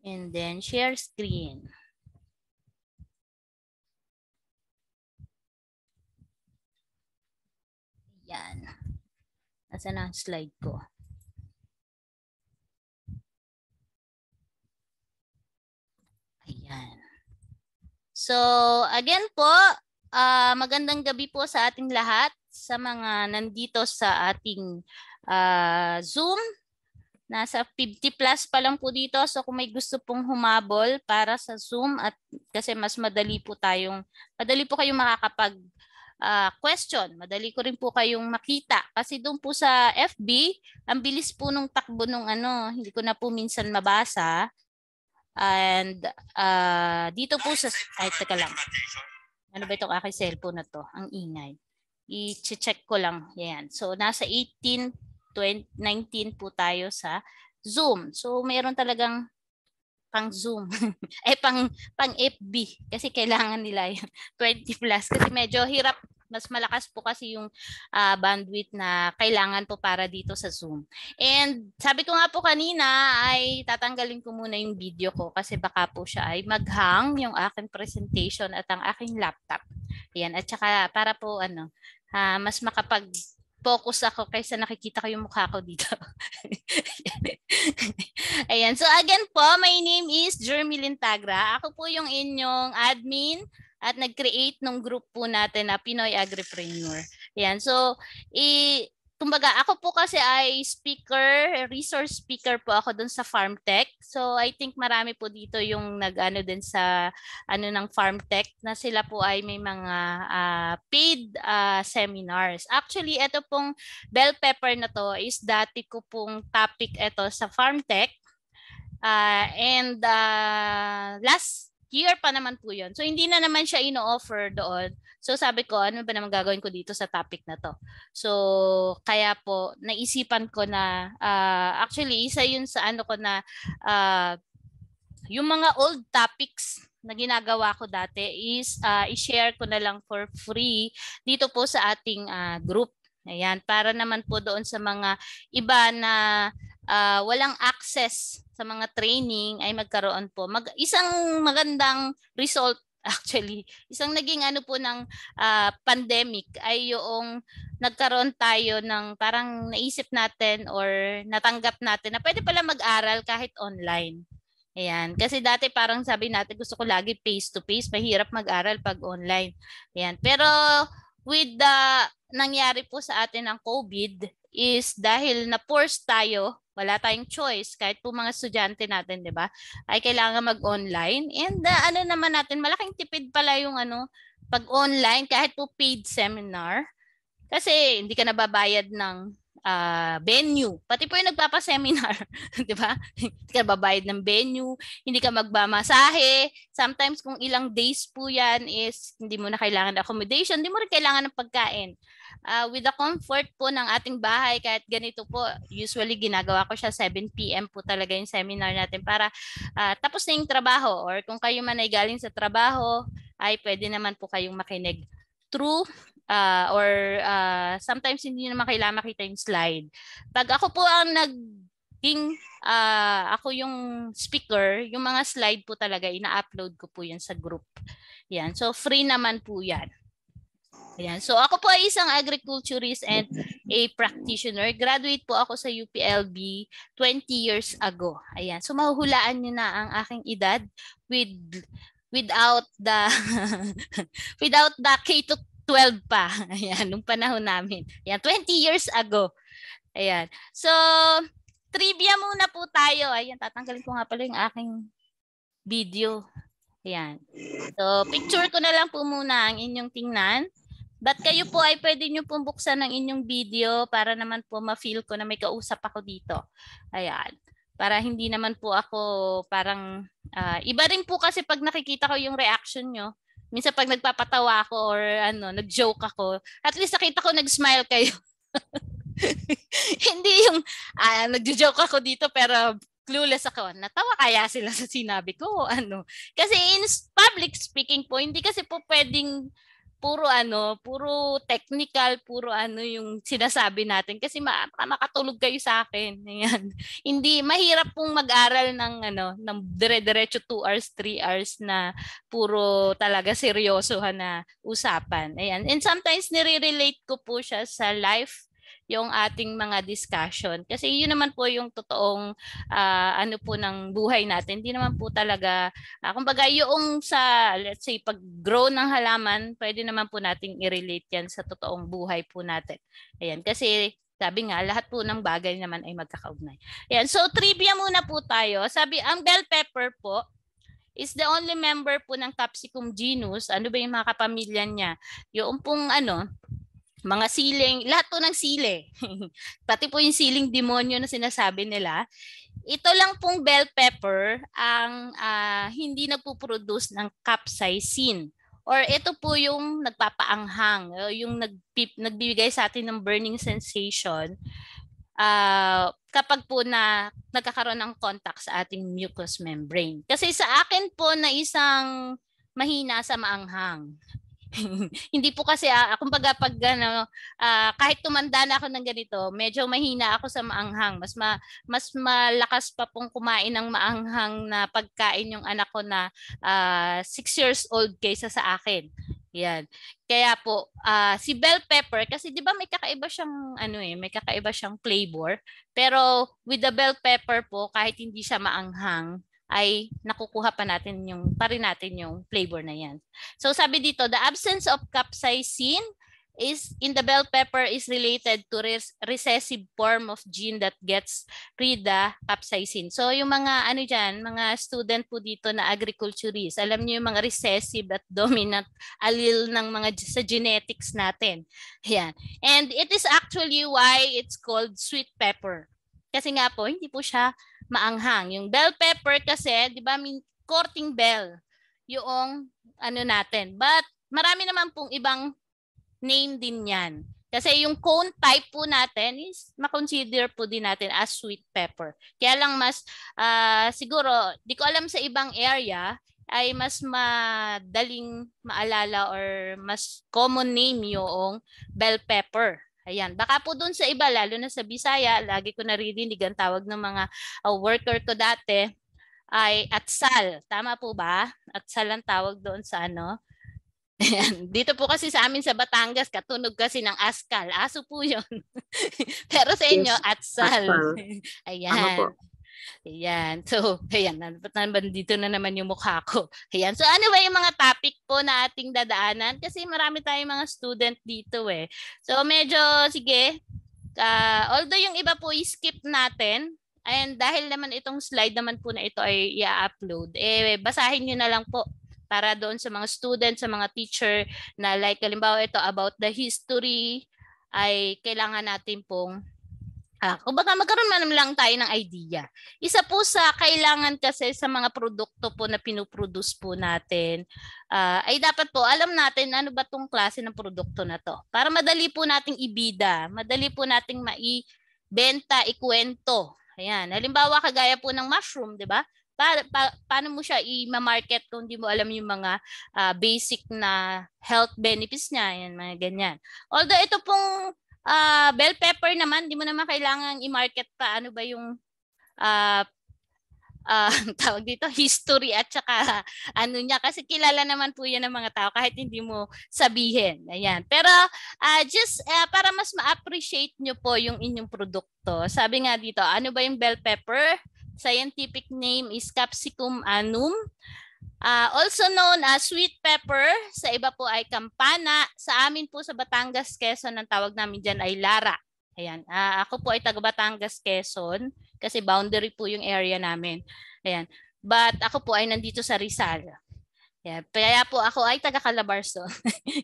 And then share screen. Yan. Nasaan na ang slide ko? Ayan. So, again po, uh, magandang gabi po sa ating lahat sa mga nandito sa ating uh, Zoom Nasa 50 plus pa lang po dito. So kung may gusto pong humabol para sa Zoom at kasi mas madali po tayong, madali po kayong makakapag uh, question. Madali ko rin po kayong makita. Kasi doon po sa FB, ang bilis po nung takbo nung ano, hindi ko na po minsan mabasa. And uh, dito po sa, ay teka lang. Ano ba itong aking cellphone na to? Ang ingay. I-check ko lang. Yan. So nasa 18 19 po tayo sa Zoom. So mayroon talagang pang Zoom. eh pang pang FB kasi kailangan nila yung 20 plus kasi medyo hirap mas malakas po kasi yung uh, bandwidth na kailangan po para dito sa Zoom. And sabi ko nga po kanina ay tatanggalin ko muna yung video ko kasi baka po siya ay maghang yung aking presentation at ang aking laptop. Ayan, at saka para po ano, uh, mas makapag focus ako kaysa nakikita ko yung mukha ko dito. Ayan. So again po, my name is Jeremy Lintagra. Ako po yung inyong admin at nag-create ng group po natin na Pinoy Agripreneur. Ayan. So, i- kumbaga, ako po kasi ay speaker, resource speaker po ako doon sa Farm Tech. So I think marami po dito yung nag-ano din sa ano ng Farm Tech na sila po ay may mga uh, paid uh, seminars. Actually, ito pong bell pepper na to is dati ko pong topic ito sa Farm Tech. Uh, and uh, last year pa naman po yun. So, hindi na naman siya ino-offer doon. So, sabi ko, ano ba naman gagawin ko dito sa topic na to? So, kaya po, naisipan ko na, uh, actually, isa yun sa ano ko na, uh, yung mga old topics na ginagawa ko dati is uh, i-share ko na lang for free dito po sa ating uh, group. Ayan, para naman po doon sa mga iba na uh, walang access sa mga training ay magkaroon po mag isang magandang result actually isang naging ano po ng uh, pandemic ay yung nagkaroon tayo ng parang naisip natin or natanggap natin na pwede pala mag-aral kahit online. Ayan. Kasi dati parang sabi natin gusto ko lagi face-to-face. Mahirap mag-aral pag online. Ayan. Pero with the nangyari po sa atin ng COVID, is dahil na-force tayo, wala tayong choice kahit po mga estudyante natin, 'di ba? Ay kailangan mag-online and uh, ano naman natin, malaking tipid pala yung ano pag online kahit po paid seminar kasi hindi ka nababayad ng uh, venue. Pati po yung nagpapa-seminar, 'di ba? hindi ka babayad ng venue, hindi ka magbamasahe. Sometimes kung ilang days po 'yan is hindi mo na kailangan ng accommodation, hindi mo rin kailangan ng pagkain uh, with the comfort po ng ating bahay kahit ganito po usually ginagawa ko siya 7 PM po talaga yung seminar natin para uh, tapos na yung trabaho or kung kayo man ay galing sa trabaho ay pwede naman po kayong makinig through uh, or uh, sometimes hindi naman kailangan makita yung slide. Pag ako po ang naging uh, ako yung speaker, yung mga slide po talaga ina-upload ko po yan sa group. Yan. So free naman po yan. Ayan. So ako po ay isang agriculturist and a practitioner. Graduate po ako sa UPLB 20 years ago. Ayan. So mahuhulaan niyo na ang aking edad with without the without the K to 12 pa. Ayan, nung panahon namin. Ayan, 20 years ago. Ayan. So, trivia muna po tayo. Ayan, tatanggalin ko nga pala yung aking video. Ayan. So, picture ko na lang po muna ang inyong tingnan. But kayo po ay pwede nyo pong buksan ng inyong video para naman po ma-feel ko na may kausap ako dito. Ayan. Para hindi naman po ako parang... Uh, iba rin po kasi pag nakikita ko yung reaction nyo. Minsan pag nagpapatawa ako or ano, nag-joke ako, at least nakita ko nag-smile kayo. hindi yung uh, nag-joke ako dito pero clueless ako. Natawa kaya sila sa sinabi ko ano. Kasi in public speaking po, hindi kasi po pwedeng puro ano, puro technical, puro ano yung sinasabi natin kasi ma- makatulog kayo sa akin. Ayan. Hindi mahirap pong mag-aral ng ano, ng dire-diretso 2 hours, 3 hours na puro talaga seryoso na usapan. Ayan. And sometimes nire-relate ko po siya sa life yung ating mga discussion. Kasi yun naman po yung totoong uh, ano po ng buhay natin. Hindi naman po talaga, uh, kumbaga yung sa, let's say, pag-grow ng halaman, pwede naman po nating i-relate yan sa totoong buhay po natin. Ayan, kasi sabi nga, lahat po ng bagay naman ay magkakaugnay. Ayan, so trivia muna po tayo. Sabi, ang bell pepper po is the only member po ng Capsicum genus. Ano ba yung mga kapamilya niya? Yung pong ano, mga siling, lahat po ng sili, pati po yung siling demonyo na sinasabi nila, ito lang pong bell pepper ang uh, hindi nagpo-produce ng capsaicin. Or ito po yung nagpapaanghang, yung nagpip, nagbibigay sa atin ng burning sensation uh, kapag po na nagkakaroon ng contact sa ating mucous membrane. Kasi sa akin po na isang mahina sa maanghang. hindi po kasi, ah, kumbaga pag ano, ah, kahit tumanda na ako ng ganito, medyo mahina ako sa maanghang. Mas, ma, mas malakas pa pong kumain ng maanghang na pagkain yung anak ko na 6 uh, ah, years old kaysa sa akin. Yan. Kaya po, uh, si bell pepper, kasi di ba may kakaiba siyang, ano eh, may kakaiba siyang flavor. Pero with the bell pepper po, kahit hindi siya maanghang, ay nakukuha pa natin yung, pa rin natin yung flavor na yan. So sabi dito, the absence of capsaicin is in the bell pepper is related to res- recessive form of gene that gets rid of capsaicin. So yung mga ano diyan, mga student po dito na agriculturist, alam niyo yung mga recessive at dominant allele ng mga sa genetics natin. Yan. And it is actually why it's called sweet pepper kasi nga po, hindi po siya maanghang. Yung bell pepper kasi, di ba, min- korting bell yung ano natin. But marami naman pong ibang name din yan. Kasi yung cone type po natin is makonsider po din natin as sweet pepper. Kaya lang mas uh, siguro, di ko alam sa ibang area, ay mas madaling maalala or mas common name yung bell pepper. Ayan, baka po doon sa iba, lalo na sa Bisaya, lagi ko naririnig ang tawag ng mga uh, worker ko dati ay atsal. Tama po ba? Atsal ang tawag doon sa ano? Ayan. Dito po kasi sa amin sa Batangas, katunog kasi ng askal. Aso po yun. Pero sa inyo, yes, atsal. atsal. Ayan. Ano Ayan. So, ayan. Nandito na naman yung mukha ko. Ayan. So, ano ba yung mga topic po na ating dadaanan? Kasi marami tayong mga student dito eh. So, medyo, sige. Uh, although yung iba po i-skip natin. And dahil naman itong slide naman po na ito ay i-upload, eh, basahin nyo na lang po para doon sa mga student, sa mga teacher na like, halimbawa ito about the history ay kailangan natin pong Ah, kung baka magkaroon man lang tayo ng idea. Isa po sa kailangan kasi sa mga produkto po na pinuproduce po natin uh, ay dapat po alam natin ano ba tong klase ng produkto na to. Para madali po nating ibida, madali po nating maibenta, ikwento. Ayan, halimbawa kagaya po ng mushroom, 'di ba? Pa, pa, paano mo siya i-market kung hindi mo alam yung mga uh, basic na health benefits niya, yan, mga ganyan. Although ito pong uh, bell pepper naman, hindi mo naman kailangan i-market pa ano ba yung uh, uh, tawag dito, history at saka ano niya. Kasi kilala naman po yan ng mga tao kahit hindi mo sabihin. Ayan. Pero uh, just uh, para mas ma-appreciate nyo po yung inyong produkto. Sabi nga dito, ano ba yung bell pepper? Scientific name is Capsicum anum. Uh, also known as sweet pepper, sa iba po ay kampana. Sa amin po sa Batangas, Quezon, ang tawag namin dyan ay Lara. Ayan. Uh, ako po ay taga Batangas, Quezon kasi boundary po yung area namin. Ayan. But ako po ay nandito sa Rizal. Yeah, kaya po ako ay taga Calabarzon.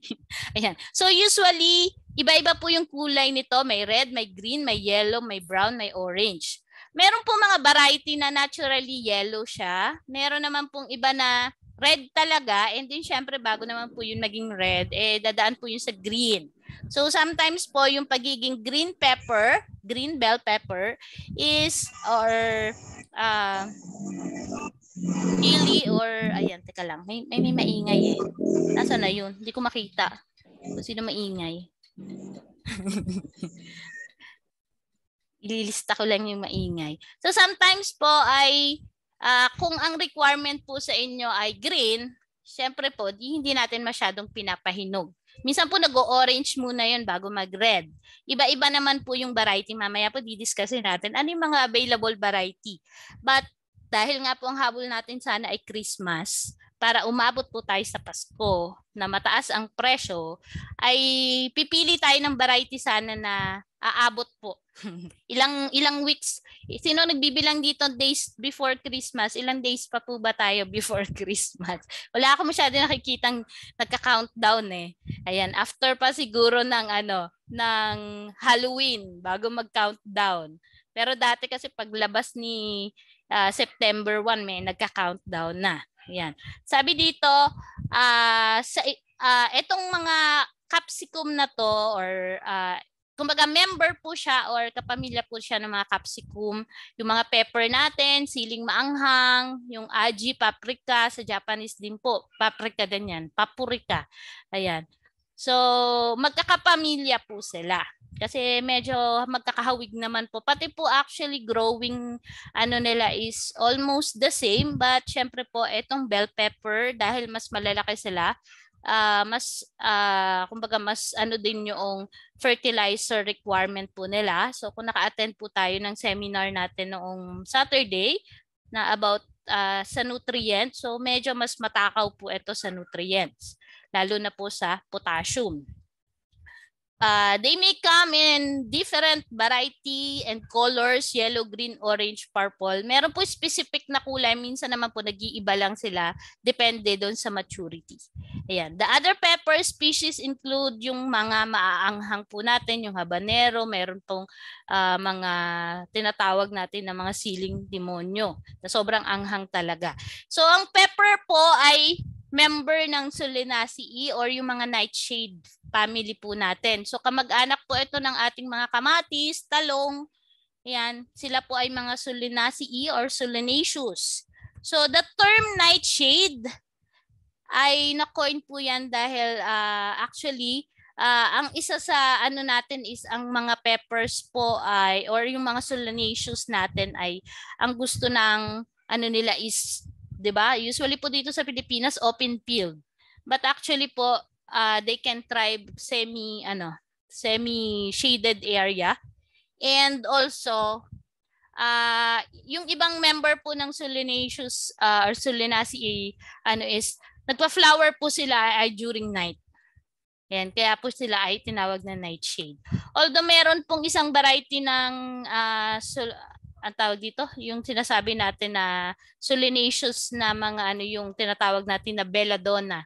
Ayan. So usually, iba-iba po yung kulay nito. May red, may green, may yellow, may brown, may orange. Meron pong mga variety na naturally yellow siya. Meron naman pong iba na red talaga and then syempre bago naman po yun maging red eh dadaan po yun sa green. So sometimes po yung pagiging green pepper, green bell pepper is or uh, chili or ayan teka lang may may, may maingay eh. Nasaan na yun? Hindi ko makita. Sino maingay? Ililista ko lang yung maingay. So sometimes po ay uh, kung ang requirement po sa inyo ay green, syempre po hindi natin masyadong pinapahinog. Minsan po nag-orange muna yon bago mag-red. Iba-iba naman po yung variety. Mamaya po didiscussin natin ano yung mga available variety. But dahil nga po ang habol natin sana ay Christmas, para umabot po tayo sa Pasko na mataas ang presyo, ay pipili tayo ng variety sana na aabot po. ilang ilang weeks, sino nagbibilang dito days before Christmas? Ilang days pa po ba tayo before Christmas? Wala ako masyado nakikitang nagka-countdown eh. Ayan, after pa siguro ng ano, ng Halloween bago mag-countdown. Pero dati kasi paglabas ni uh, September 1 may nagka-countdown na. Ayan. Sabi dito, uh, sa uh, itong mga capsicum na to or uh, kumbaga member po siya or kapamilya po siya ng mga capsicum. Yung mga pepper natin, siling maanghang, yung aji, paprika, sa Japanese din po. Paprika din yan, papurika. Ayan. So, magkakapamilya po sila. Kasi medyo magkakahawig naman po. Pati po actually growing ano nila is almost the same. But syempre po, etong bell pepper, dahil mas malalaki sila, uh, mas uh, kumbaga mas ano din yung fertilizer requirement po nila. So kung naka-attend po tayo ng seminar natin noong Saturday na about uh, sa nutrients, so medyo mas matakaw po ito sa nutrients, lalo na po sa potassium. Uh, they may come in different variety and colors, yellow, green, orange, purple. Meron po specific na kulay. Minsan naman po nag-iiba lang sila depende doon sa maturity. Ayan. The other pepper species include yung mga maaanghang po natin, yung habanero, meron pong uh, mga tinatawag natin na mga siling demonyo na sobrang anghang talaga. So ang pepper po ay member ng Solanaceae or yung mga nightshade family po natin. So kamag-anak po ito ng ating mga kamatis, talong, yan, sila po ay mga solanaceae or solanaceous. So the term nightshade ay na-coin po yan dahil uh, actually uh, ang isa sa ano natin is ang mga peppers po ay or yung mga solanaceous natin ay ang gusto ng ano nila is 'di ba? Usually po dito sa Pilipinas open field. But actually po uh, they can try semi ano semi shaded area and also uh, yung ibang member po ng solanaceous uh, or solanaceae ano is nagpa-flower po sila ay during night yan, kaya po sila ay tinawag na nightshade. Although meron pong isang variety ng uh, sol, ang tawag dito, yung sinasabi natin na solanaceous na mga ano yung tinatawag natin na belladonna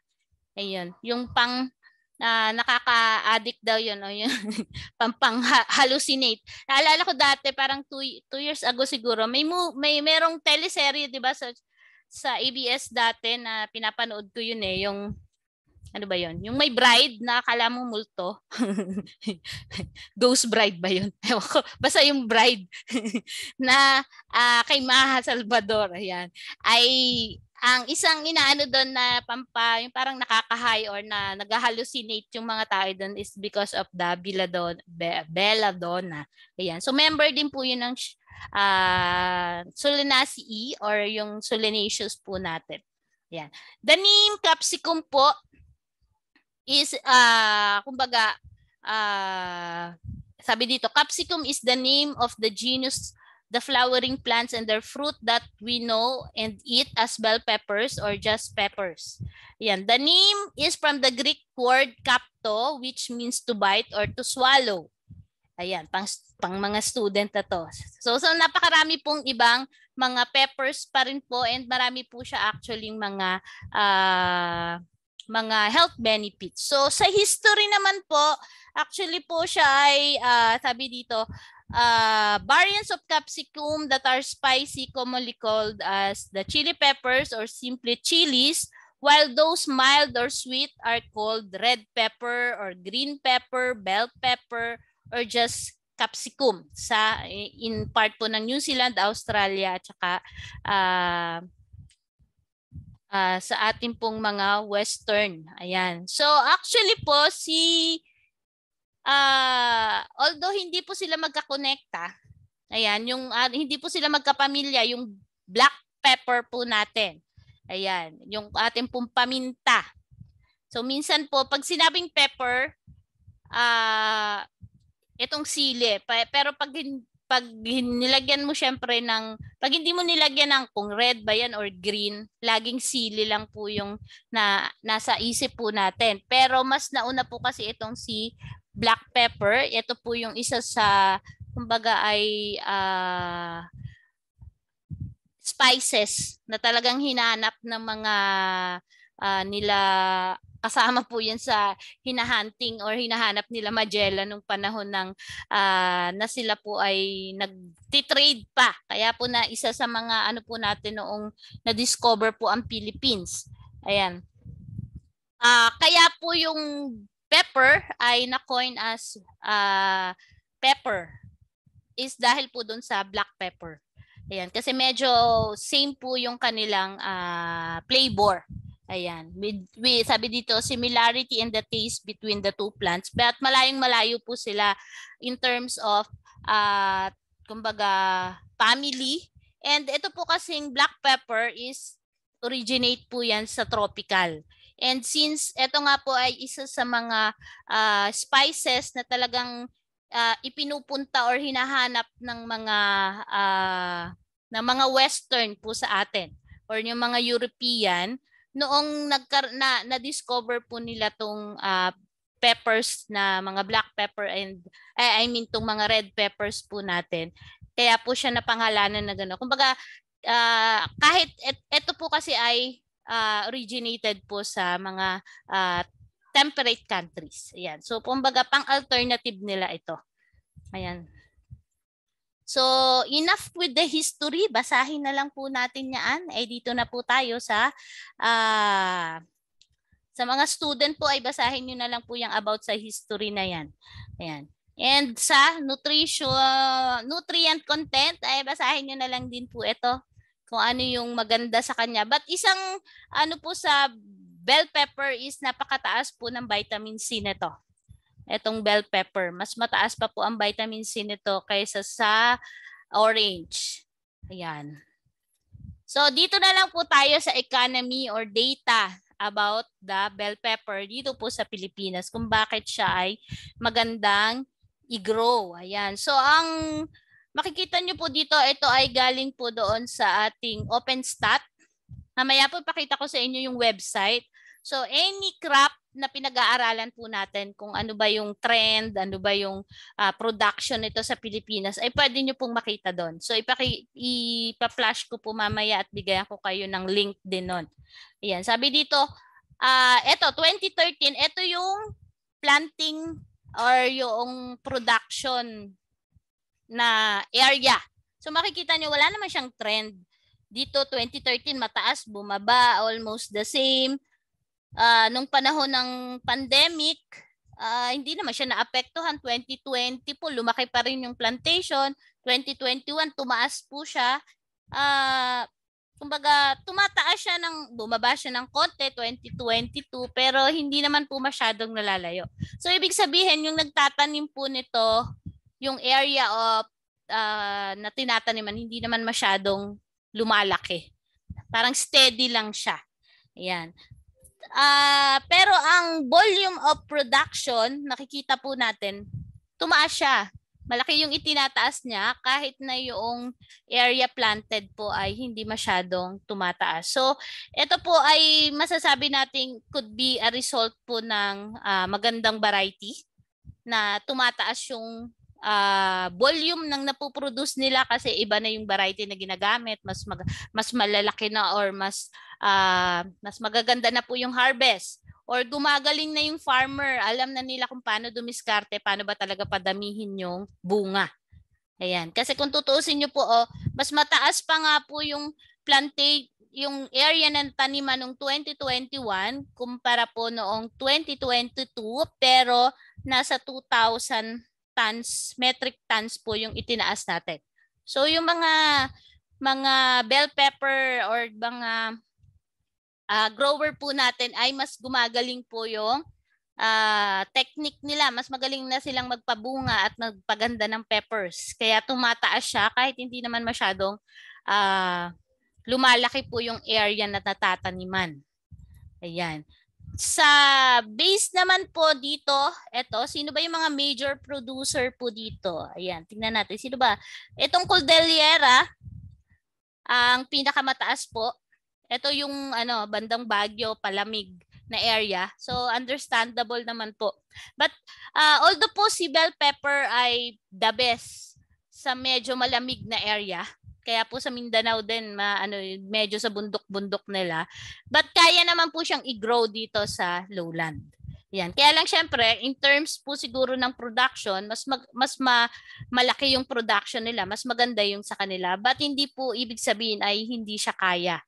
Ayun, yung pang uh, nakaka-addict daw yun, o yun, pang hallucinate Naalala ko dati, parang two, two years ago siguro, may, mo, may merong teleserye, di ba, sa, sa ABS dati na pinapanood ko yun eh, yung ano ba yon Yung may bride na akala mo multo. Ghost bride ba yon Ewan ko. Basta yung bride na uh, kay Maha Salvador, ayan, ay ang isang inaano doon na pampa, yung parang nakakahay or na nag-hallucinate yung mga tao doon is because of the Belladonna. Be, Belladonna. Ayan. So member din po yun ng uh, ah, Solanaceae or yung Solanaceous po natin. Ayan. The name capsicum po is, uh, kumbaga, uh, sabi dito, capsicum is the name of the genus the flowering plants and their fruit that we know and eat as bell peppers or just peppers. Yan. The name is from the Greek word kapto, which means to bite or to swallow. Ayan, pang, pang mga student na to. So, so napakarami pong ibang mga peppers pa rin po and marami po siya actually mga uh, mga health benefits. So sa history naman po, actually po siya ay uh, sabi dito, uh, variants of capsicum that are spicy commonly called as the chili peppers or simply chilies, while those mild or sweet are called red pepper or green pepper, bell pepper, or just capsicum sa in part po ng New Zealand, Australia at saka uh, uh, sa ating pong mga western. Ayan. So actually po si uh, although hindi po sila magkakonekta, ayan, yung, uh, hindi po sila magkapamilya, yung black pepper po natin. Ayan, yung ating pong paminta. So minsan po, pag sinabing pepper, uh, itong sili. Pero pag, pag nilagyan mo syempre ng, pag hindi mo nilagyan ng kung red ba yan or green, laging sili lang po yung na, nasa isip po natin. Pero mas nauna po kasi itong si black pepper, ito po yung isa sa kumbaga ay uh, spices na talagang hinanap ng mga uh, nila kasama po yan sa hinahunting or hinahanap nila Magellan nung panahon ng uh, na sila po ay nag-trade pa. Kaya po na isa sa mga ano po natin noong na-discover po ang Philippines. Ayan. Uh, kaya po yung pepper ay na-coin as uh, pepper is dahil po doon sa black pepper. Ayan, kasi medyo same po yung kanilang uh, flavor. Ayan, with, with, sabi dito, similarity in the taste between the two plants. But malayong malayo po sila in terms of, uh, kumbaga, family. And ito po kasing black pepper is originate po yan sa tropical. And since ito nga po ay isa sa mga uh, spices na talagang uh, ipinupunta or hinahanap ng mga uh, ng mga western po sa atin or yung mga European noong nagka, na, na-discover po nila tong uh, peppers na mga black pepper and I, I mean tong mga red peppers po natin. Kaya po siya napangalanan na gano'n. Kumbaga uh, kahit et, eto po kasi ay uh, originated po sa mga uh, temperate countries. Ayan. So, kumbaga, pang alternative nila ito. Ayan. So, enough with the history. Basahin na lang po natin yan. Ay, eh, dito na po tayo sa uh, sa mga student po ay basahin nyo na lang po yung about sa history na yan. Ayan. And sa nutrition, nutrient content ay basahin nyo na lang din po ito kung ano yung maganda sa kanya. But isang ano po sa bell pepper is napakataas po ng vitamin C nito. Etong bell pepper, mas mataas pa po ang vitamin C nito kaysa sa orange. Ayan. So dito na lang po tayo sa economy or data about the bell pepper dito po sa Pilipinas kung bakit siya ay magandang i-grow. Ayan. So ang Makikita nyo po dito, ito ay galing po doon sa ating OpenStat. Mamaya po pakita ko sa inyo yung website. So any crop na pinag-aaralan po natin kung ano ba yung trend, ano ba yung uh, production nito sa Pilipinas, ay pwede nyo pong makita doon. So ipaki, ipa-flash ko po mamaya at bigayan ko kayo ng link din noon. Ayan, sabi dito, uh, eto 2013, ito yung planting or yung production na area. So makikita nyo, wala naman siyang trend. Dito 2013 mataas, bumaba, almost the same. Uh, nung panahon ng pandemic, uh, hindi naman siya naapektuhan. 2020 po, lumaki pa rin yung plantation. 2021, tumaas po siya. Uh, kumbaga, tumataas siya ng, bumaba siya ng konti, 2022, pero hindi naman po masyadong nalalayo. So, ibig sabihin, yung nagtatanim po nito yung area of uh, na tinataniman hindi naman masyadong lumalaki. Parang steady lang siya. Ayan. Uh, pero ang volume of production, nakikita po natin, tumaas siya. Malaki yung itinataas niya kahit na yung area planted po ay hindi masyadong tumataas. So, ito po ay masasabi natin could be a result po ng uh, magandang variety na tumataas yung uh, volume ng napoproduce nila kasi iba na yung variety na ginagamit, mas mag, mas malalaki na or mas uh, mas magaganda na po yung harvest or gumagaling na yung farmer, alam na nila kung paano dumiskarte, paano ba talaga padamihin yung bunga. Ayan, kasi kung tutuusin niyo po, oh, mas mataas pa nga po yung plantain yung area ng taniman noong 2021 kumpara po noong 2022 pero nasa 2,000 tons, metric tons po yung itinaas natin. So yung mga mga bell pepper or mga uh, grower po natin ay mas gumagaling po yung uh, technique nila. Mas magaling na silang magpabunga at magpaganda ng peppers. Kaya tumataas siya kahit hindi naman masyadong uh, lumalaki po yung area na natataniman. Ayan. Sa base naman po dito, eto, sino ba yung mga major producer po dito? Ayan, tingnan natin. Sino ba? Itong Cordillera, ang pinakamataas po. Ito yung ano, bandang Baguio, Palamig na area. So understandable naman po. But uh, although po si bell pepper ay the best sa medyo malamig na area, kaya po sa Mindanao din, ma, ano, medyo sa bundok-bundok nila. But kaya naman po siyang i-grow dito sa lowland. Yan. Kaya lang syempre, in terms po siguro ng production, mas mag, mas ma, malaki yung production nila, mas maganda yung sa kanila, but hindi po ibig sabihin ay hindi siya kaya.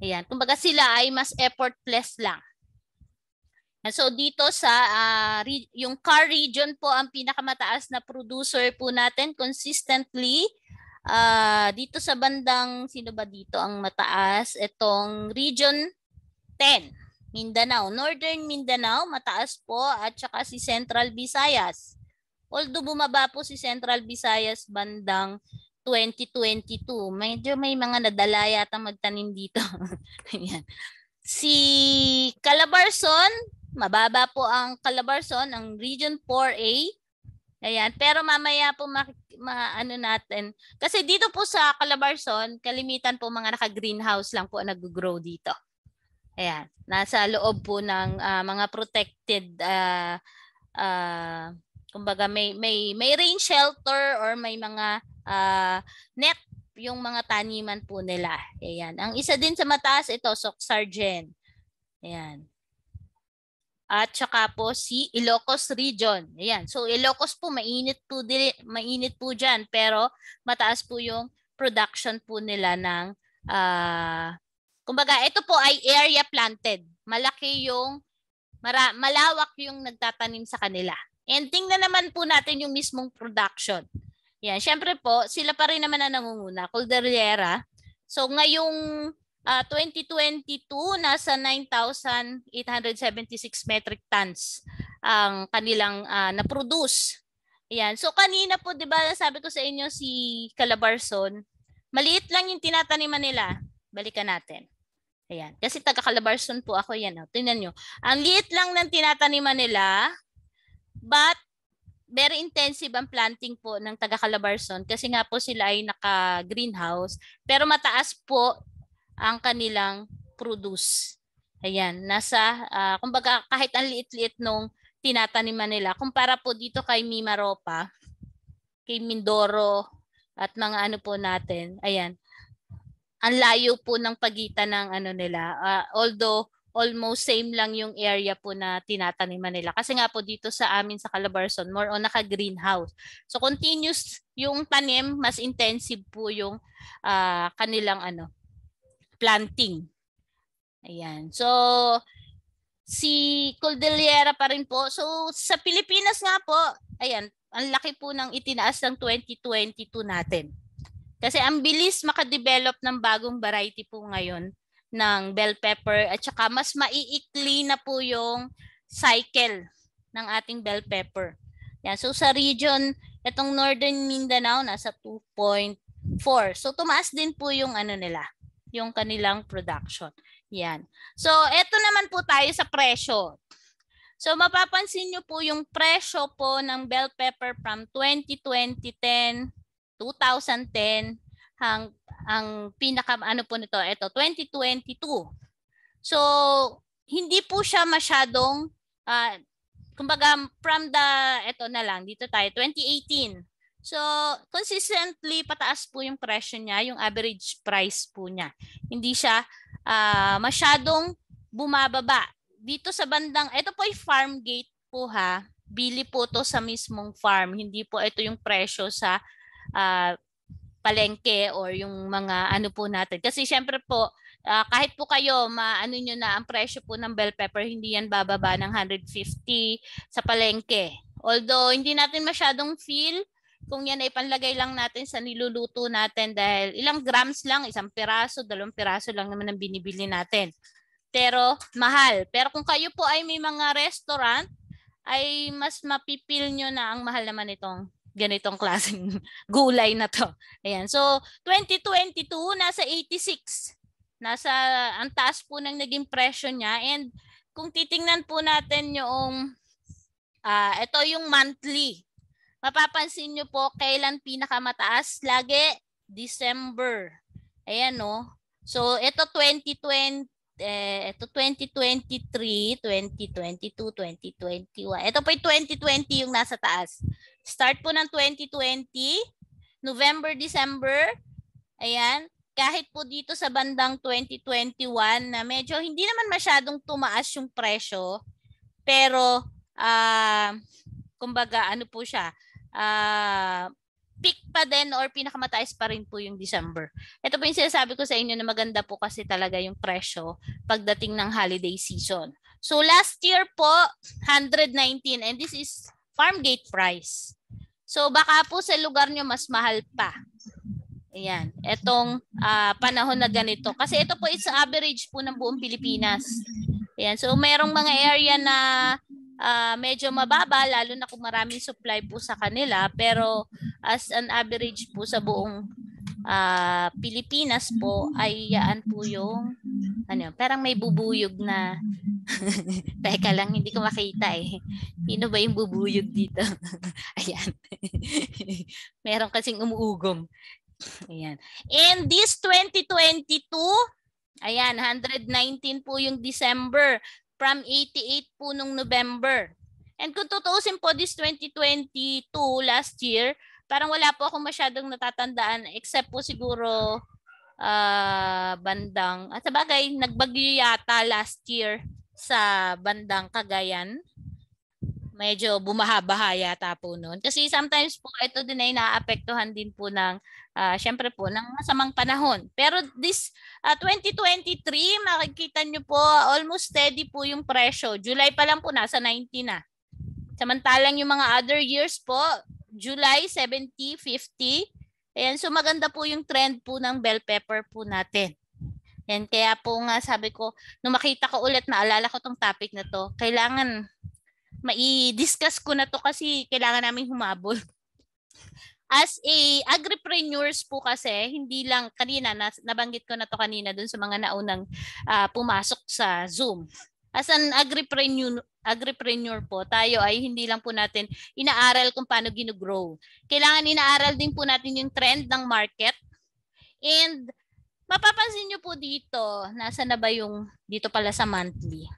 Ayan. Kumbaga sila ay mas effortless lang. And so dito sa uh, re- yung car region po ang pinakamataas na producer po natin consistently uh, dito sa bandang, sino ba dito ang mataas? Itong Region 10, Mindanao. Northern Mindanao, mataas po. At saka si Central Visayas. Although bumaba po si Central Visayas bandang 2022. Medyo may mga nadala yata magtanim dito. Ayan. Si Calabarzon, mababa po ang Calabarzon, ang Region 4A. Ayan. Pero mamaya po mak- ma- ano natin. Kasi dito po sa Calabarzon, kalimitan po mga naka-greenhouse lang po ang nag-grow dito. Ayan. Nasa loob po ng uh, mga protected uh, uh, kumbaga may may may rain shelter or may mga uh, net yung mga taniman po nila. Ayan. Ang isa din sa mataas ito, Sock Sargent. Ayan at saka po si Ilocos Region. Ayan. So Ilocos po mainit po di, mainit po diyan pero mataas po yung production po nila ng uh, kumbaga ito po ay area planted. Malaki yung mara, malawak yung nagtatanim sa kanila. And tingnan naman po natin yung mismong production. Yan, syempre po, sila pa rin naman ang nangunguna, Cordillera. So ngayong Uh, ah, 2022, nasa 9,876 metric tons ang kanilang uh, na-produce. Ayan. So kanina po, di ba, sabi ko sa inyo si Calabarzon, maliit lang yung tinataniman nila. Balikan natin. Ayan. Kasi taga Calabarzon po ako yan. Oh. Tingnan niyo. Ang liit lang ng tinataniman nila, but very intensive ang planting po ng taga Calabarzon kasi nga po sila ay naka-greenhouse. Pero mataas po ang kanilang produce. Ayan, nasa, uh, kumbaga kahit ang liit-liit nung tinataniman nila. Kumpara po dito kay Mimaropa, kay Mindoro, at mga ano po natin, ayan, ang layo po ng pagitan ng ano nila. Uh, although almost same lang yung area po na tinataniman nila. Kasi nga po dito sa amin sa Calabarzon, more on naka-greenhouse. So continuous yung tanim, mas intensive po yung uh, kanilang ano, planting. Ayan. So, si Cordillera pa rin po. So, sa Pilipinas nga po, ayan, ang laki po ng itinaas ng 2022 natin. Kasi ang bilis makadevelop ng bagong variety po ngayon ng bell pepper at saka mas maiikli na po yung cycle ng ating bell pepper. Yan. So sa region, itong Northern Mindanao nasa 2.4. So tumaas din po yung ano nila, yung kanilang production. Yan. So, eto naman po tayo sa presyo. So, mapapansin nyo po yung presyo po ng bell pepper from 2020, 10, 2010, hang, ang pinaka, ano po nito, eto, 2022. So, hindi po siya masyadong, uh, kumbaga, from the, eto na lang, dito tayo, 2018. So, consistently pataas po yung presyo niya, yung average price po niya. Hindi siya uh, masyadong bumababa. Dito sa bandang, ito po ay farm gate po ha. Bili po to sa mismong farm. Hindi po ito yung presyo sa uh, palengke or yung mga ano po natin. Kasi syempre po, uh, kahit po kayo maano niyo na ang presyo po ng bell pepper hindi yan bababa ng 150 sa palengke. Although hindi natin masyadong feel kung yan ay panlagay lang natin sa niluluto natin dahil ilang grams lang, isang piraso, dalawang piraso lang naman ang binibili natin. Pero mahal. Pero kung kayo po ay may mga restaurant, ay mas mapipil nyo na ang mahal naman itong ganitong klaseng gulay na to. Ayan. So, 2022, nasa 86. Nasa, ang taas po ng naging presyo niya. And kung titingnan po natin yung, uh, ito yung monthly mapapansin nyo po kailan pinakamataas? Lagi December. Ayan no. So ito 2020 eh, ito 2023, 2022, 2021. Ito po yung 2020 yung nasa taas. Start po ng 2020, November, December. Ayan. Kahit po dito sa bandang 2021 na medyo hindi naman masyadong tumaas yung presyo. Pero, uh, kumbaga, ano po siya, uh, peak pa din or pinakamataas pa rin po yung December. Ito po yung sinasabi ko sa inyo na maganda po kasi talaga yung presyo pagdating ng holiday season. So last year po, 119 and this is farm gate price. So baka po sa lugar nyo mas mahal pa. Ayan, etong uh, panahon na ganito. Kasi ito po is average po ng buong Pilipinas. Ayan, so merong mga area na uh, medyo mababa lalo na kung maraming supply po sa kanila pero as an average po sa buong uh, Pilipinas po ay yaan po yung ano parang may bubuyog na teka lang hindi ko makita eh sino ba yung bubuyog dito ayan meron kasing umuugom ayan in this 2022 Ayan, 119 po yung December from 88 po nung November. And kung tutuusin po this 2022 last year, parang wala po ako masyadong natatandaan except po siguro uh, bandang, at sabagay, nagbagyo yata last year sa bandang Cagayan medyo bumaha-baha yata po noon. Kasi sometimes po ito din ay naapektuhan din po ng uh, syempre po ng masamang panahon. Pero this uh, ah, 2023 makikita nyo po almost steady po yung presyo. July pa lang po nasa 90 na. Samantalang yung mga other years po July 70, 50. Ayan, so maganda po yung trend po ng bell pepper po natin. And kaya po nga sabi ko, nung makita ko ulit, naalala ko tong topic na to, kailangan mai-discuss ko na to kasi kailangan namin humabol. As a agripreneurs po kasi, hindi lang kanina, nabanggit ko na to kanina dun sa mga naunang uh, pumasok sa Zoom. As an agripreneur, agripreneur po, tayo ay hindi lang po natin inaaral kung paano ginugrow. Kailangan inaaral din po natin yung trend ng market. And mapapansin nyo po dito, nasa na ba yung dito pala sa monthly?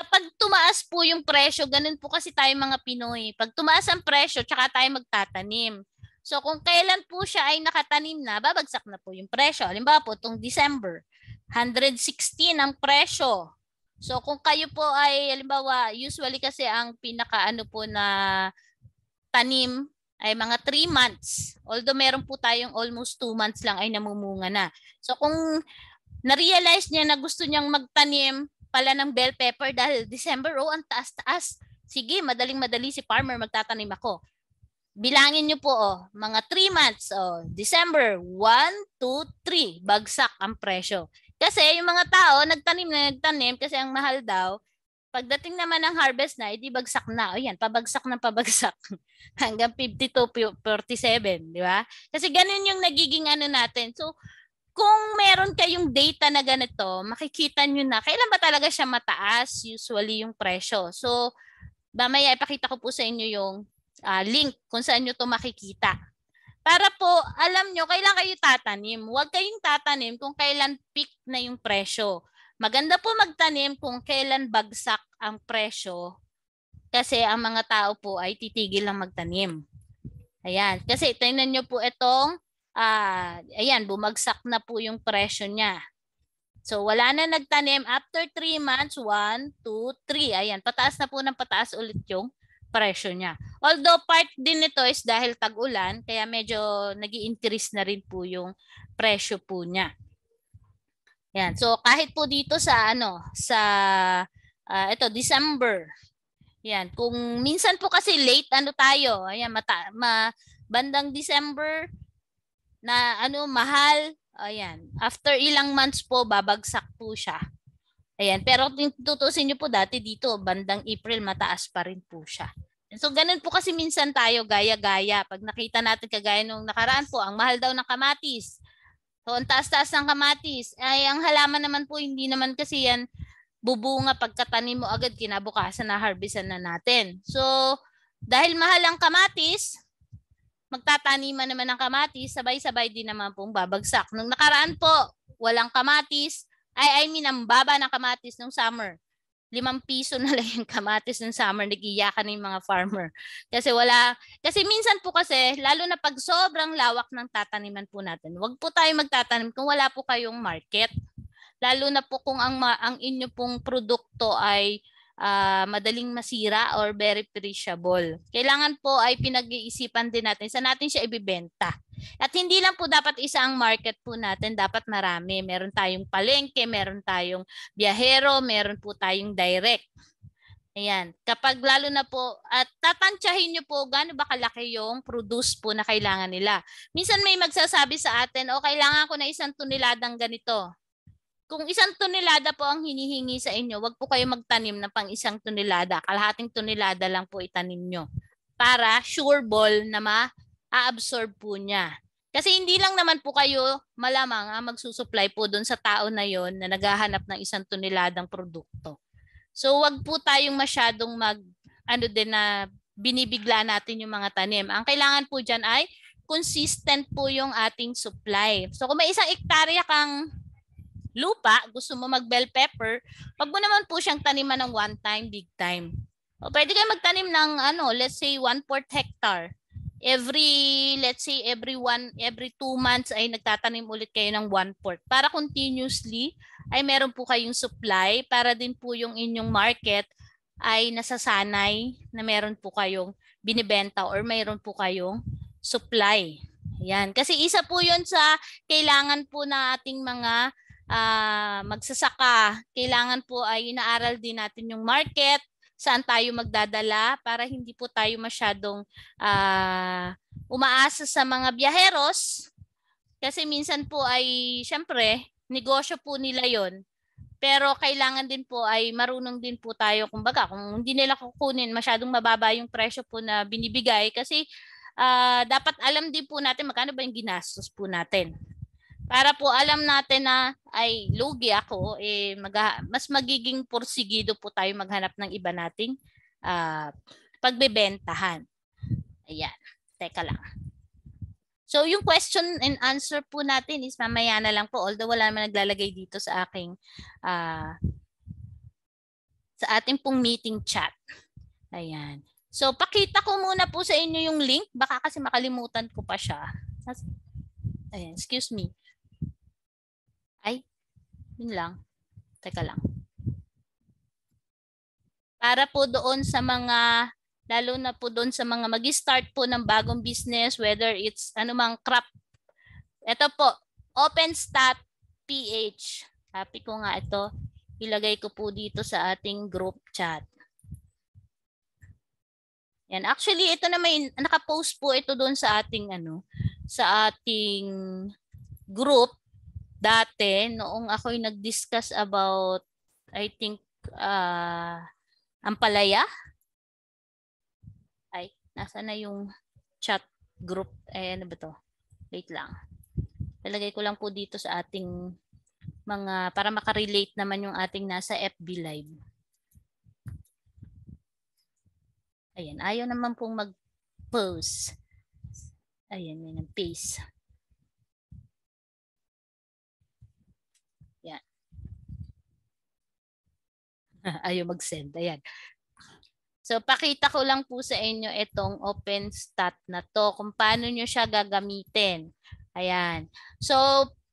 kapag tumaas po yung presyo, ganun po kasi tayo mga Pinoy. Pag tumaas ang presyo, tsaka tayo magtatanim. So kung kailan po siya ay nakatanim na, babagsak na po yung presyo. Halimbawa po, itong December, 116 ang presyo. So kung kayo po ay, halimbawa, usually kasi ang pinaka ano po na tanim ay mga 3 months. Although meron po tayong almost 2 months lang ay namumunga na. So kung na-realize niya na gusto niyang magtanim pala ng bell pepper dahil December, oh, ang taas-taas. Sige, madaling-madali si farmer, magtatanim ako. Bilangin nyo po, oh, mga 3 months, oh, December, 1, 2, 3, bagsak ang presyo. Kasi yung mga tao, nagtanim na nagtanim kasi ang mahal daw. Pagdating naman ng harvest na, edi bagsak na. O yan, pabagsak na pabagsak. Hanggang 52, 47, di ba? Kasi ganun yung nagiging ano natin. So, kung meron kayong data na ganito, makikita nyo na kailan ba talaga siya mataas usually yung presyo. So, mamaya ipakita ko po sa inyo yung uh, link kung saan nyo to makikita. Para po, alam nyo, kailan kayo tatanim. Huwag kayong tatanim kung kailan peak na yung presyo. Maganda po magtanim kung kailan bagsak ang presyo kasi ang mga tao po ay titigil lang magtanim. Ayan. Kasi tingnan nyo po itong uh, ayan, bumagsak na po yung presyo niya. So wala na nagtanim after 3 months, 1, 2, 3. Ayan, pataas na po ng pataas ulit yung presyo niya. Although part din nito is dahil tag-ulan, kaya medyo nag increase na rin po yung presyo po niya. Yan. So kahit po dito sa ano, sa uh, ah, ito December. Yan, kung minsan po kasi late ano tayo, ayan mata, ma, bandang December na ano mahal. Ayan. After ilang months po, babagsak po siya. Ayan. Pero tutusin niyo po dati dito, bandang April, mataas pa rin po siya. So ganun po kasi minsan tayo gaya-gaya. Pag nakita natin kagaya nung nakaraan po, ang mahal daw ng kamatis. So ang taas-taas ng kamatis. Ay ang halaman naman po hindi naman kasi yan bubunga pagkatanim mo agad kinabukasan na harvestan na natin. So dahil mahal ang kamatis, magtataniman naman ng kamatis, sabay-sabay din naman pong babagsak. Nung nakaraan po, walang kamatis. Ay, I mean, ang baba ng kamatis nung summer. Limang piso na lang yung kamatis nung summer. Nagiyakan na yung mga farmer. Kasi wala, kasi minsan po kasi, lalo na pag sobrang lawak ng tataniman po natin, wag po tayo magtatanim kung wala po kayong market. Lalo na po kung ang, ang inyo pong produkto ay uh, madaling masira or very perishable. Kailangan po ay pinag-iisipan din natin sa natin siya ibibenta. At hindi lang po dapat isang market po natin, dapat marami. Meron tayong palengke, meron tayong biyahero, meron po tayong direct. Ayan. Kapag lalo na po, at tatansyahin nyo po gaano ba kalaki yung produce po na kailangan nila. Minsan may magsasabi sa atin, o oh, kailangan ko na isang tuniladang ganito. Kung isang tonelada po ang hinihingi sa inyo, wag po kayo magtanim ng pang isang tonelada. Kalahating tonelada lang po itanim nyo para sure ball na ma-absorb po niya. Kasi hindi lang naman po kayo malamang ang magsusupply po doon sa tao na yon na naghahanap ng isang toneladang produkto. So wag po tayong masyadong mag ano din na binibigla natin yung mga tanim. Ang kailangan po diyan ay consistent po yung ating supply. So kung may isang ektarya kang lupa, gusto mo mag bell pepper, wag mo naman po siyang taniman ng one time, big time. O pwede kayo magtanim ng ano, let's say 1 fourth hectare. Every, let's say every one, every two months ay nagtatanim ulit kayo ng one fourth. Para continuously ay meron po kayong supply para din po yung inyong market ay nasasanay na meron po kayong binibenta or meron po kayong supply. Yan. Kasi isa po yun sa kailangan po na ating mga uh, magsasaka, kailangan po ay inaaral din natin yung market, saan tayo magdadala para hindi po tayo masyadong uh, umaasa sa mga biyaheros. Kasi minsan po ay, syempre, negosyo po nila yon Pero kailangan din po ay marunong din po tayo. Kumbaga, kung hindi nila kukunin, masyadong mababa yung presyo po na binibigay. Kasi uh, dapat alam din po natin magkano ba yung ginastos po natin para po alam natin na ay lugi ako, eh, mag- mas magiging porsigido po tayo maghanap ng iba nating uh, pagbebentahan. Ayan. Teka lang. So yung question and answer po natin is mamaya na lang po although wala naman naglalagay dito sa aking uh, sa ating pong meeting chat. Ayan. So pakita ko muna po sa inyo yung link baka kasi makalimutan ko pa siya. Ayan, excuse me. Yun lang. Teka lang. Para po doon sa mga, lalo na po doon sa mga mag-start po ng bagong business, whether it's anumang craft. Ito po, OpenStat Happy ko nga ito. Ilagay ko po dito sa ating group chat. Yan. Actually, ito na may nakapost po ito doon sa ating ano, sa ating group dati, noong ako'y nag-discuss about, I think, uh, palaya. Ay, nasa na yung chat group. Eh, ano ba to? Wait lang. Talagay ko lang po dito sa ating mga, para makarelate naman yung ating nasa FB Live. Ayan, ayaw naman pong mag post Ayan, yun ang pace. Ayaw mag-send. Ayan. So, pakita ko lang po sa inyo itong open stat na to. Kung paano nyo siya gagamitin. Ayan. So,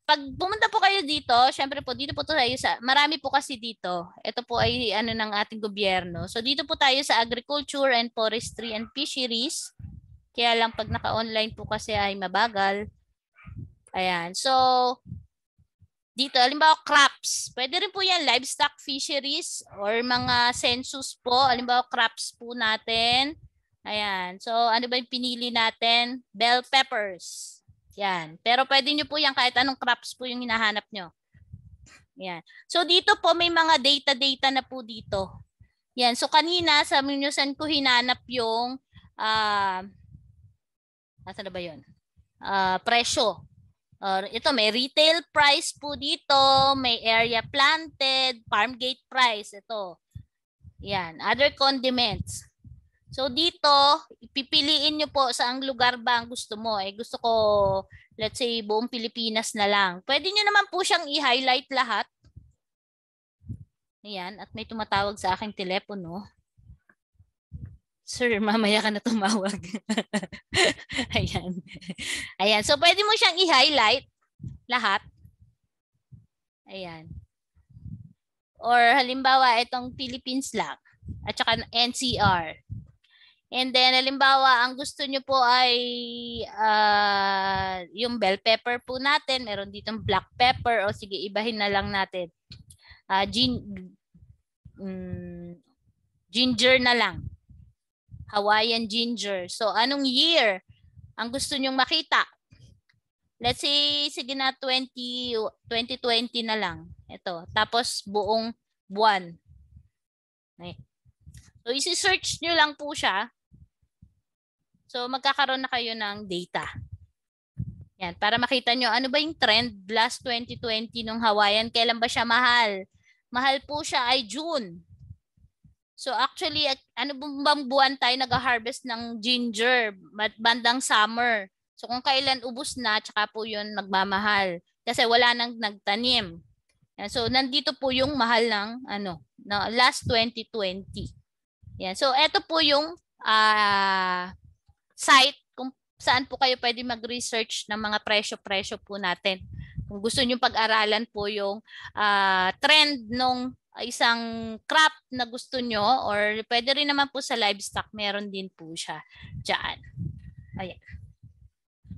pag pumunta po kayo dito, syempre po, dito po tayo sa, marami po kasi dito. Ito po ay ano ng ating gobyerno. So, dito po tayo sa agriculture and forestry and fisheries. Kaya lang pag naka-online po kasi ay mabagal. Ayan. So, dito, alimbawa crops, pwede rin po yan livestock fisheries or mga census po, alimbawa crops po natin. Ayan. So, ano ba yung pinili natin? Bell peppers. Yan. Pero pwede nyo po yan kahit anong crops po yung hinahanap nyo. Yan. So, dito po may mga data-data na po dito. Yan. So, kanina, sabi nyo saan ko hinanap yung uh, asa na ba yun? Uh, presyo. Or ah, ito may retail price po dito, may area planted, farm gate price ito. Yan, other condiments. So dito, pipiliin nyo po saang lugar ba ang gusto mo. Eh gusto ko let's say buong Pilipinas na lang. Pwede nyo naman po siyang i-highlight lahat. Ayan, at may tumatawag sa aking telepono. Sir, mamaya ka na tumawag. Ayan. Ayan. So, pwede mo siyang i-highlight lahat. Ayan. Or halimbawa, itong Philippines lang. At saka NCR. And then, halimbawa, ang gusto nyo po ay uh, yung bell pepper po natin. Meron ditong black pepper. O sige, ibahin na lang natin. Uh, gin- um, ginger na lang. Hawaiian ginger. So anong year ang gusto nyong makita? Let's say, sige na 20, 2020 na lang. Ito. Tapos buong buwan. Okay. So isi-search nyo lang po siya. So magkakaroon na kayo ng data. Yan, para makita nyo, ano ba yung trend last 2020 nung Hawaiian? Kailan ba siya mahal? Mahal po siya ay June. So actually, ano bang buwan tayo nag-harvest ng ginger? Bandang summer. So kung kailan ubos na, tsaka po yun nagmamahal. Kasi wala nang nagtanim. So nandito po yung mahal ng ano, na last 2020. Yan. So ito po yung uh, site kung saan po kayo pwede mag-research ng mga presyo-presyo po natin. Kung gusto niyo pag-aralan po yung uh, trend nung Ah, isang crop na gusto nyo or pwede rin naman po sa livestock, meron din po siya dyan. Ayan.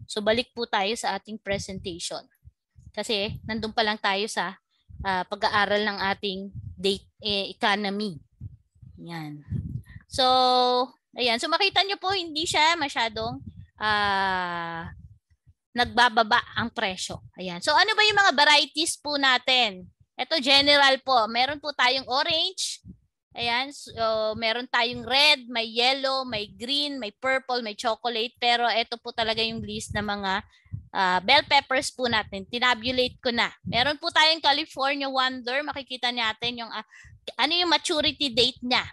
So balik po tayo sa ating presentation. Kasi nandun pa lang tayo sa uh, pag-aaral ng ating date eh, economy. Yan. So, ayan. So makita nyo po hindi siya masyadong uh, nagbababa ang presyo. Ayan. So ano ba yung mga varieties po natin? Ito general po. Meron po tayong orange. Ayan, so meron tayong red, may yellow, may green, may purple, may chocolate. Pero ito po talaga yung list ng mga uh, bell peppers po natin. Tinabulate ko na. Meron po tayong California Wonder. Makikita natin yung uh, ano yung maturity date niya.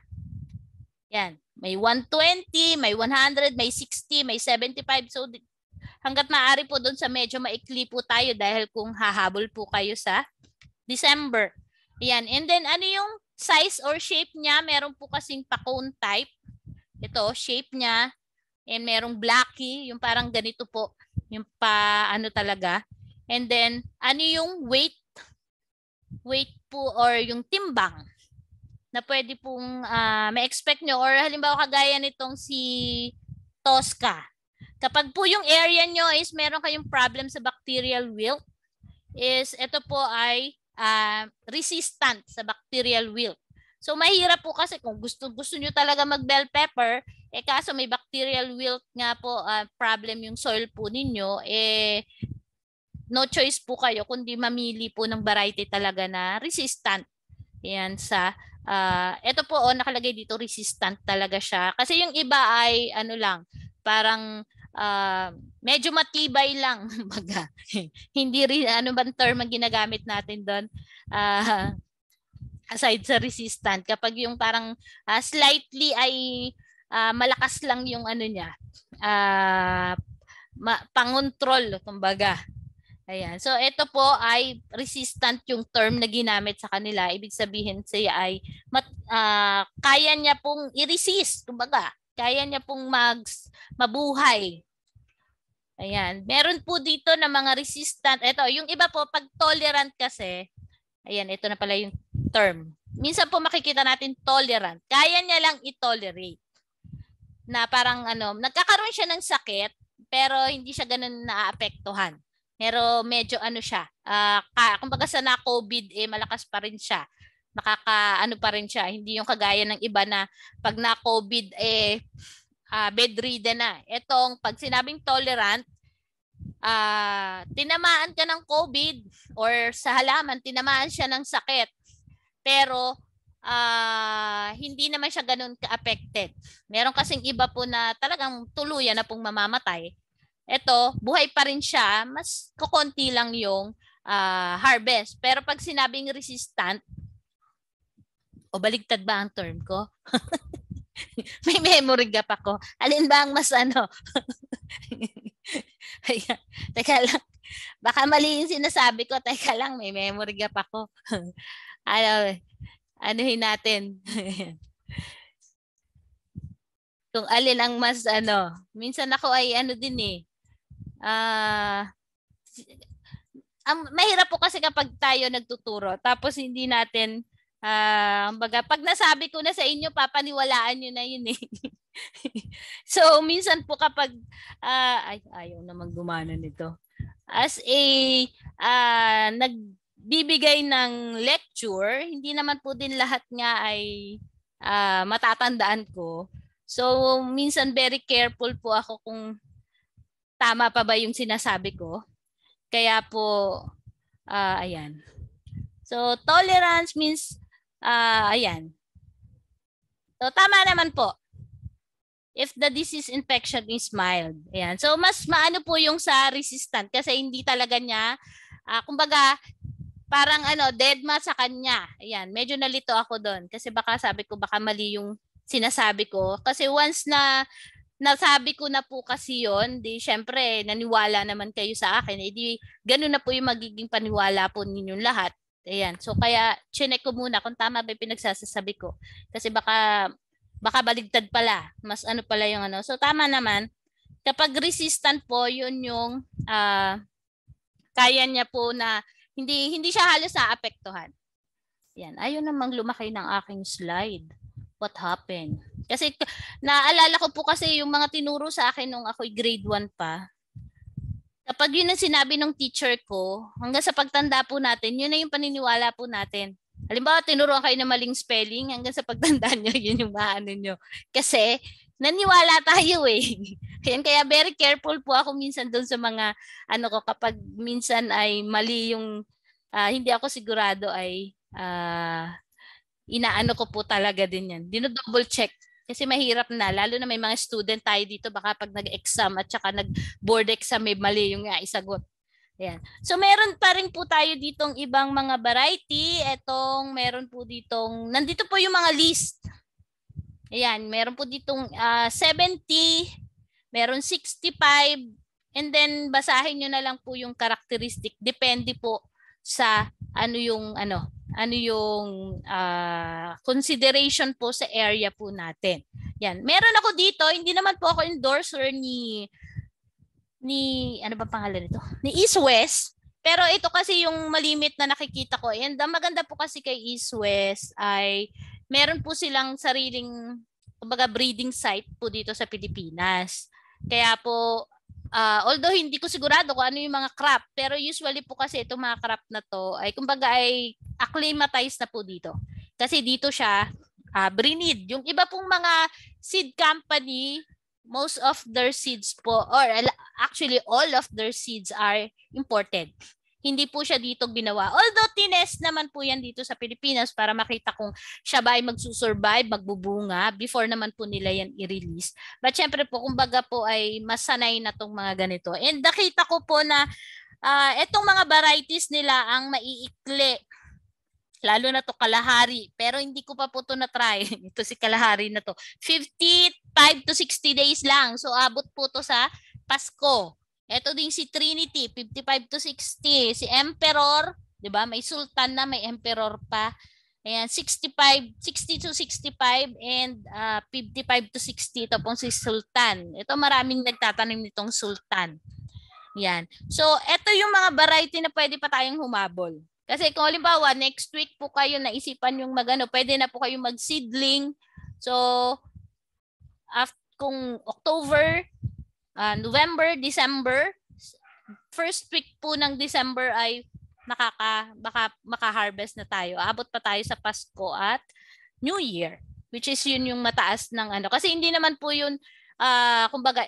Yan. May 120, may 100, may 60, may 75. So hanggat maaari po doon sa medyo maikli po tayo dahil kung hahabol po kayo sa December. Ayan. And then ano yung size or shape niya? Meron po kasing pa-cone type. Ito, shape niya. And merong blocky, yung parang ganito po. Yung pa ano talaga. And then ano yung weight? Weight po or yung timbang na pwede pong uh, ma-expect nyo or halimbawa kagaya nitong si Tosca. Kapag po yung area nyo is meron kayong problem sa bacterial wilt, is ito po ay uh, resistant sa bacterial wilt. So mahirap po kasi kung gusto gusto niyo talaga mag bell pepper, eh kaso may bacterial wilt nga po uh, problem yung soil po ninyo, eh no choice po kayo kundi mamili po ng variety talaga na resistant. Ayun sa uh, ah, ito po oh, nakalagay dito resistant talaga siya. Kasi yung iba ay ano lang, parang uh, medyo matibay lang baga. hindi rin ano bang term ang ginagamit natin doon uh, ah, aside sa resistant kapag yung parang uh, slightly ay uh, malakas lang yung ano niya uh, ma- pangontrol kumbaga Ayan. So ito po ay resistant yung term na ginamit sa kanila. Ibig sabihin siya ay mat, uh, kaya niya pong i-resist, kumbaga. Kaya niya pong mag mabuhay. Ayan. Meron po dito na mga resistant. Ito, yung iba po, pag tolerant kasi, ayan, ito na pala yung term. Minsan po makikita natin tolerant. Kaya niya lang i-tolerate. Na parang ano, nagkakaroon siya ng sakit, pero hindi siya ganun naaapektuhan. Pero medyo ano siya, uh, kumbaga sa na-COVID, eh, malakas pa rin siya nakaka ano pa rin siya hindi yung kagaya ng iba na pag na COVID eh uh, bedridden na etong pag sinabing tolerant uh, tinamaan ka ng COVID or sa halaman tinamaan siya ng sakit pero uh, hindi naman siya ganun ka-affected meron kasing iba po na talagang tuluyan na pong mamamatay Ito, buhay pa rin siya mas kukonti lang yung uh, harvest pero pag sinabing resistant o baligtad ba ang term ko? May memory gap ako. Alin ba ang mas ano? Ayan. Teka lang. Baka mali yung sinasabi ko. Teka lang, may memory gap ako. ano, anuhin natin. Kung alin ang mas ano. Minsan ako ay ano din eh. Ah... Uh, um, mahirap po kasi kapag tayo nagtuturo tapos hindi natin Ah, uh, baga, pag nasabi ko na sa inyo, papaniwalaan niyo na yun eh. so, minsan po kapag, uh, ay, ayaw na magdumana nito. As a, uh, nagbibigay ng lecture, hindi naman po din lahat nga ay uh, matatandaan ko. So, minsan very careful po ako kung tama pa ba yung sinasabi ko. Kaya po, uh, ayan. So, tolerance means Uh, ayan. So, tama naman po. If the disease infection is mild. Ayan. So, mas maano po yung sa resistant kasi hindi talaga niya, uh, kumbaga, parang ano, dead ma sa kanya. Ayan. Medyo nalito ako doon kasi baka sabi ko, baka mali yung sinasabi ko. Kasi once na nasabi ko na po kasi yon di syempre naniwala naman kayo sa akin, edi eh, ganun na po yung magiging paniwala po ninyong lahat Ayan. So kaya chinek ko muna kung tama ba 'yung pinagsasabi ko. Kasi baka baka baligtad pala. Mas ano pala 'yung ano. So tama naman. Kapag resistant po, 'yun 'yung uh, kaya niya po na hindi hindi siya halos naapektuhan. Ayan. ayun namang lumaki ng aking slide. What happened? Kasi naalala ko po kasi yung mga tinuro sa akin nung ako'y grade 1 pa, kapag yun ang sinabi ng teacher ko, hanggang sa pagtanda po natin, yun na yung paniniwala po natin. Halimbawa, tinuruan kayo ng maling spelling, hanggang sa pagtanda nyo, yun yung maano nyo. Kasi, naniwala tayo eh. Ayan, kaya very careful po ako minsan doon sa mga, ano ko, kapag minsan ay mali yung, uh, hindi ako sigurado ay, uh, inaano ko po talaga din yan. Dinodouble check kasi mahirap na, lalo na may mga student tayo dito, baka pag nag-exam at saka nag-board exam, may mali yung isagot. Ayan. So meron pa rin po tayo ditong ibang mga variety. Etong meron po ditong, nandito po yung mga list. Ayan, meron po ditong uh, ah, 70, meron 65, and then basahin nyo na lang po yung characteristic. Depende po sa ano yung ano ano yung uh, consideration po sa area po natin. Yan. Meron ako dito, hindi naman po ako endorser ni ni ano ba pangalan nito? Ni East West. Pero ito kasi yung malimit na nakikita ko. And ang maganda po kasi kay East West ay meron po silang sariling kumbaga breeding site po dito sa Pilipinas. Kaya po uh, although hindi ko sigurado kung ano yung mga crop, pero usually po kasi itong mga crop na to ay kumbaga ay acclimatized na po dito. Kasi dito siya uh, brinid. Yung iba pong mga seed company, most of their seeds po, or actually all of their seeds are imported. Hindi po siya dito ginawa. Although tines naman po yan dito sa Pilipinas para makita kung siya ba ay magsusurvive, magbubunga before naman po nila yan i-release. But syempre po, kumbaga po ay masanay na tong mga ganito. And nakita ko po na uh, etong mga varieties nila ang maiikli lalo na to kalahari pero hindi ko pa po to na try ito si kalahari na to 55 to 60 days lang so abot po to sa Pasko ito din si Trinity, 55 to 60. Si Emperor, 'di ba? May sultan na, may emperor pa. Ayan, 65, 60 to 65 and uh, ah, 55 to 60 ito pong si Sultan. Ito maraming nagtatanim nitong Sultan. Ayan. So, ito yung mga variety na pwede pa tayong humabol. Kasi kung halimbawa, next week po kayo naisipan yung magano, pwede na po kayong mag-seedling. So, after, kung October, uh, November, December. First week po ng December ay nakaka baka maka-harvest na tayo. Aabot pa tayo sa Pasko at New Year, which is yun yung mataas ng ano. Kasi hindi naman po yun uh, kumbaga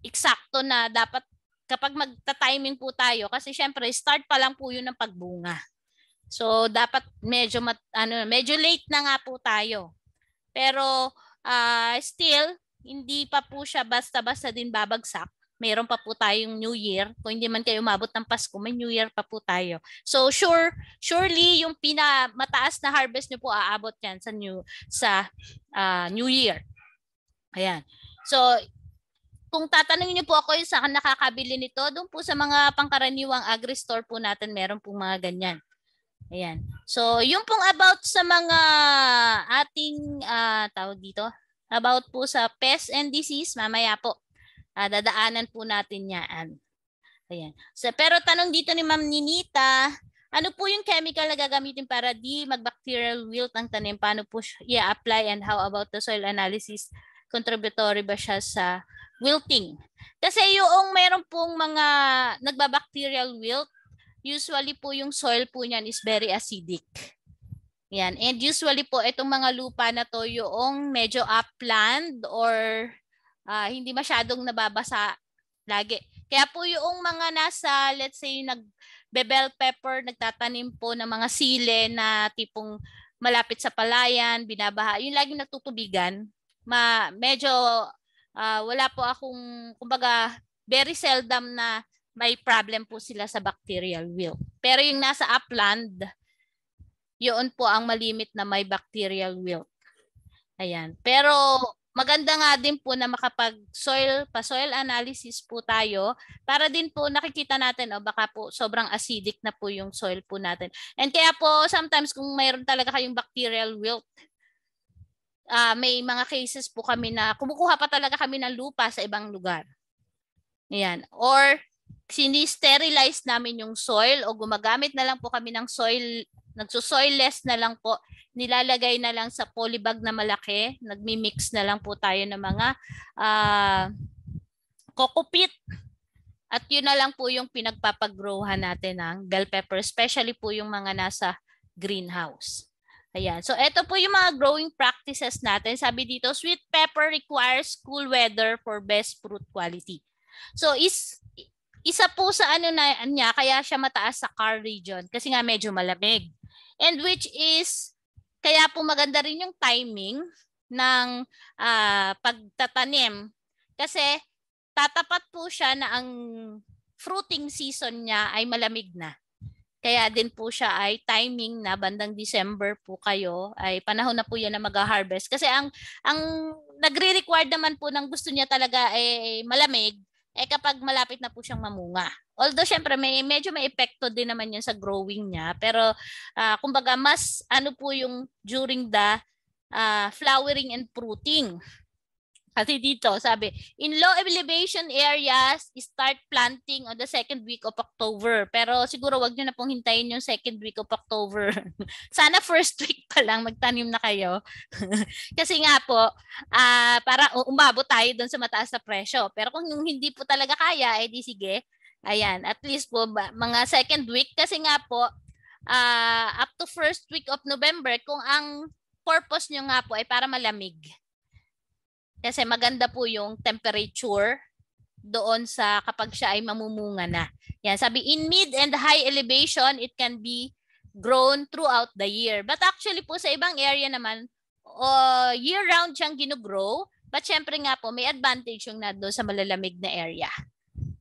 eksakto na dapat kapag magta-timing po tayo kasi syempre start pa lang po yun ng pagbunga. So dapat medyo mat, ano medyo late na nga po tayo. Pero uh, still hindi pa po siya basta-basta din babagsak. Meron pa po tayong New Year. Kung hindi man kayo umabot ng Pasko, may New Year pa po tayo. So sure, surely yung pina mataas na harvest niyo po aabot yan sa new sa uh, New Year. Ayan. So kung tatanungin niyo po ako yung saan nakakabili nito, doon po sa mga pangkaraniwang agri-store po natin, meron pong mga ganyan. Ayan. So, yung pong about sa mga ating uh, tawag dito, about po sa pest and disease, mamaya po. Uh, dadaanan po natin yan. Ayan. So, pero tanong dito ni Ma'am Ninita, ano po yung chemical na gagamitin para di magbacterial wilt ang tanim? Paano po siya apply and how about the soil analysis? Contributory ba siya sa wilting? Kasi yung mayroon pong mga nagbabacterial wilt, usually po yung soil po niyan is very acidic. Yan. And usually po, itong mga lupa na to yung medyo upland or uh, hindi masyadong nababasa lagi. Kaya po yung mga nasa, let's say, nag-bebel pepper, nagtatanim po ng mga sile na tipong malapit sa palayan, binabaha, yung laging natutubigan, ma, medyo uh, wala po akong, kumbaga, very seldom na may problem po sila sa bacterial wilt. Pero yung nasa upland, yun po ang malimit na may bacterial wilt. Ayan. Pero maganda nga din po na makapag soil pa soil analysis po tayo para din po nakikita natin o oh, baka po sobrang acidic na po yung soil po natin. And kaya po sometimes kung mayroon talaga kayong bacterial wilt uh, may mga cases po kami na kumukuha pa talaga kami ng lupa sa ibang lugar. Ayan. Or sini-sterilize namin yung soil o gumagamit na lang po kami ng soil Nagsusoyless na lang po. Nilalagay na lang sa polybag na malaki. Nagmi-mix na lang po tayo ng mga uh, ah, kokupit. At yun na lang po yung pinagpapagrowhan natin ng bell pepper, especially po yung mga nasa greenhouse. Ayan. So, ito po yung mga growing practices natin. Sabi dito, sweet pepper requires cool weather for best fruit quality. So, is isa po sa ano na niya, kaya siya mataas sa CAR region kasi nga medyo malamig. And which is, kaya po maganda rin yung timing ng uh, pagtatanim. Kasi tatapat po siya na ang fruiting season niya ay malamig na. Kaya din po siya ay timing na bandang December po kayo ay panahon na po 'yan na mag-harvest kasi ang ang nagre-require naman po ng gusto niya talaga ay malamig eh kapag malapit na po siyang mamunga. Although syempre may medyo may epekto din naman 'yan sa growing niya, pero uh, kumbaga mas ano po yung during the uh, flowering and fruiting. Kasi dito, sabi, in low elevation areas, start planting on the second week of October. Pero siguro wag niyo na pong hintayin yung second week of October. Sana first week pa lang magtanim na kayo. Kasi nga po, uh, para umabot tayo doon sa mataas na presyo. Pero kung yung hindi po talaga kaya, eh di sige. Ayan, at least po ba, mga second week kasi nga po uh, up to first week of November kung ang purpose nyo nga po ay para malamig. Kasi maganda po yung temperature doon sa kapag siya ay mamumunga na. Yan, sabi in mid and high elevation, it can be grown throughout the year. But actually po sa ibang area naman, uh, year round siyang ginugrow. But syempre nga po, may advantage yung na sa malalamig na area.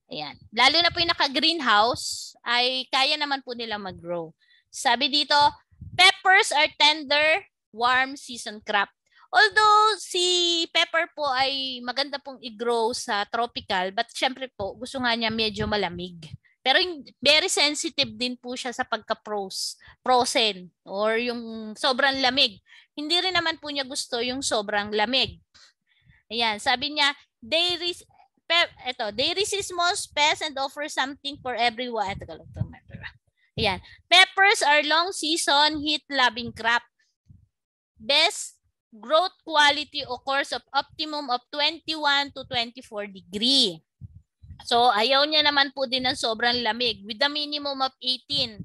Ayan. Lalo na po yung naka-greenhouse, ay kaya naman po nila mag-grow. Sabi dito, peppers are tender, warm season crop. Although si pepper po ay maganda pong i-grow sa tropical but syempre po gusto nga niya medyo malamig. Pero very sensitive din po siya sa pagka-pros, frozen or yung sobrang lamig. Hindi rin naman po niya gusto yung sobrang lamig. Ayan, sabi niya, they res- pe- eto, they resist most pests and offer something for everyone. Ito, ito, Ayan. Peppers are long season heat-loving crop. Best growth quality course of optimum of 21 to 24 degree. So ayaw niya naman po din ng sobrang lamig with a minimum of 18.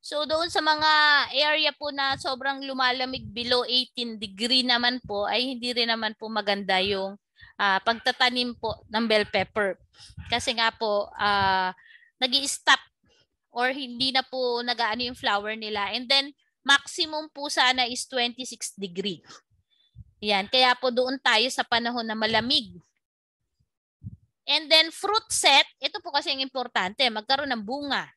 So doon sa mga area po na sobrang lumalamig below 18 degree naman po ay hindi rin naman po maganda yung uh, pagtatanim po ng bell pepper. Kasi nga po uh, ah, nag stop or hindi na po nagaano yung flower nila. And then maximum po sana is 26 degree. Yan, kaya po doon tayo sa panahon na malamig. And then fruit set, ito po kasi ang importante, magkaroon ng bunga.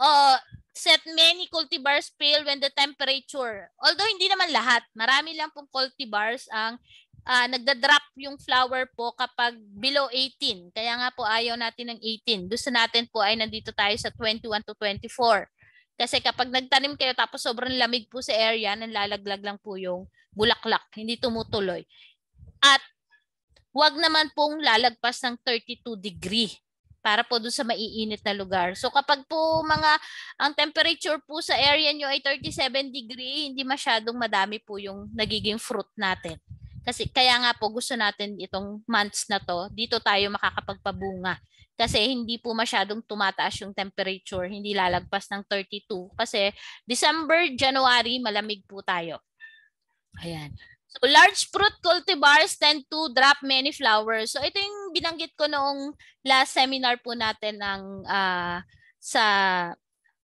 Uh, set many cultivars fail when the temperature. Although hindi naman lahat, marami lang pong cultivars ang uh, nagda-drop yung flower po kapag below 18. Kaya nga po ayaw natin ng 18. Gusto natin po ay nandito tayo sa 21 to 24. Kasi kapag nagtanim kayo tapos sobrang lamig po sa area, nalalaglag lang po yung bulaklak, hindi tumutuloy. At wag naman pong lalagpas ng 32 degree para po doon sa maiinit na lugar. So kapag po mga ang temperature po sa area nyo ay 37 degree, hindi masyadong madami po yung nagiging fruit natin. Kasi kaya nga po gusto natin itong months na to, dito tayo makakapagpabunga. Kasi hindi po masyadong tumataas yung temperature, hindi lalagpas ng 32. Kasi December, January, malamig po tayo. Ayan. So, large fruit cultivars tend to drop many flowers. So, ito yung binanggit ko noong last seminar po natin ng uh, sa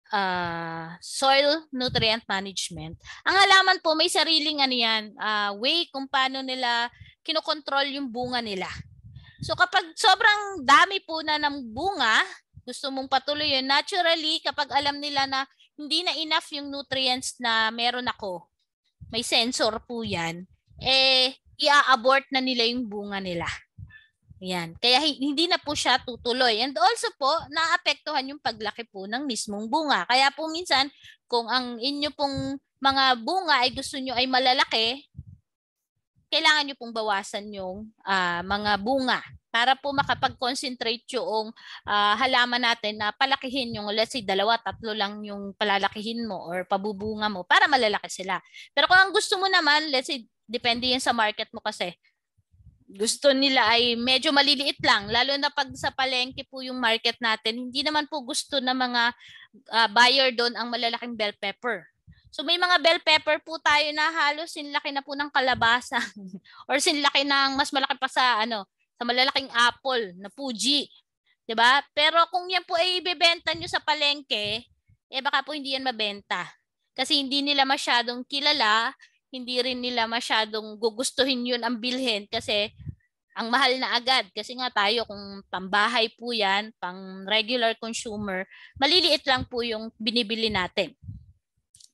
uh, soil nutrient management. Ang halaman po, may sariling ano yan, uh, way kung paano nila kinokontrol yung bunga nila. So, kapag sobrang dami po na ng bunga, gusto mong patuloy yun, naturally, kapag alam nila na hindi na enough yung nutrients na meron ako, may sensor po yan, eh, i-abort na nila yung bunga nila. Yan. Kaya hindi na po siya tutuloy. And also po, naapektuhan yung paglaki po ng mismong bunga. Kaya po minsan, kung ang inyo pong mga bunga ay gusto nyo ay malalaki, kailangan nyo pong bawasan yung uh, mga bunga para po makapag-concentrate yung uh, halaman natin na palakihin yung let's say dalawa, tatlo lang yung palalakihin mo or pabubunga mo para malalaki sila. Pero kung ang gusto mo naman, let's say depende yan sa market mo kasi, gusto nila ay medyo maliliit lang lalo na pag sa palengke po yung market natin hindi naman po gusto ng mga uh, buyer doon ang malalaking bell pepper So may mga bell pepper po tayo na halos sinlaki na po ng kalabasa or sinlaki ng mas malaki pa sa ano sa malalaking apple na Fuji. 'Di ba? Pero kung yan po ay ibebenta niyo sa palengke, eh baka po hindi yan mabenta. Kasi hindi nila masyadong kilala, hindi rin nila masyadong gugustuhin yun ang bilhin kasi ang mahal na agad. Kasi nga tayo kung pambahay po yan, pang regular consumer, maliliit lang po yung binibili natin.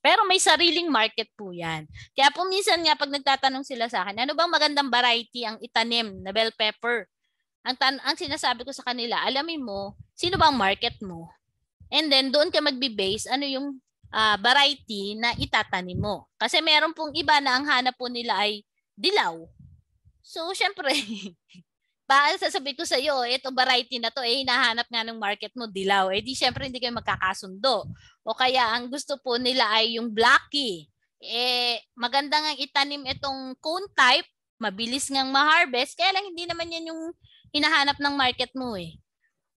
Pero may sariling market po yan. Kaya po minsan nga pag nagtatanong sila sa akin, ano bang magandang variety ang itanim na bell pepper? Ang, tan- ang sinasabi ko sa kanila, alamin mo, sino bang market mo? And then doon ka magbe-base ano yung uh, variety na itatanim mo. Kasi meron pong iba na ang hanap po nila ay dilaw. So syempre, Baka sasabihin ko sa iyo, eh, ito variety na to, eh, hinahanap nga ng market mo, dilaw. Eh di syempre hindi kayo magkakasundo. O kaya ang gusto po nila ay yung blacky. Eh, maganda nga itanim itong cone type, mabilis ngang ma-harvest, kaya lang hindi naman yan yung hinahanap ng market mo eh.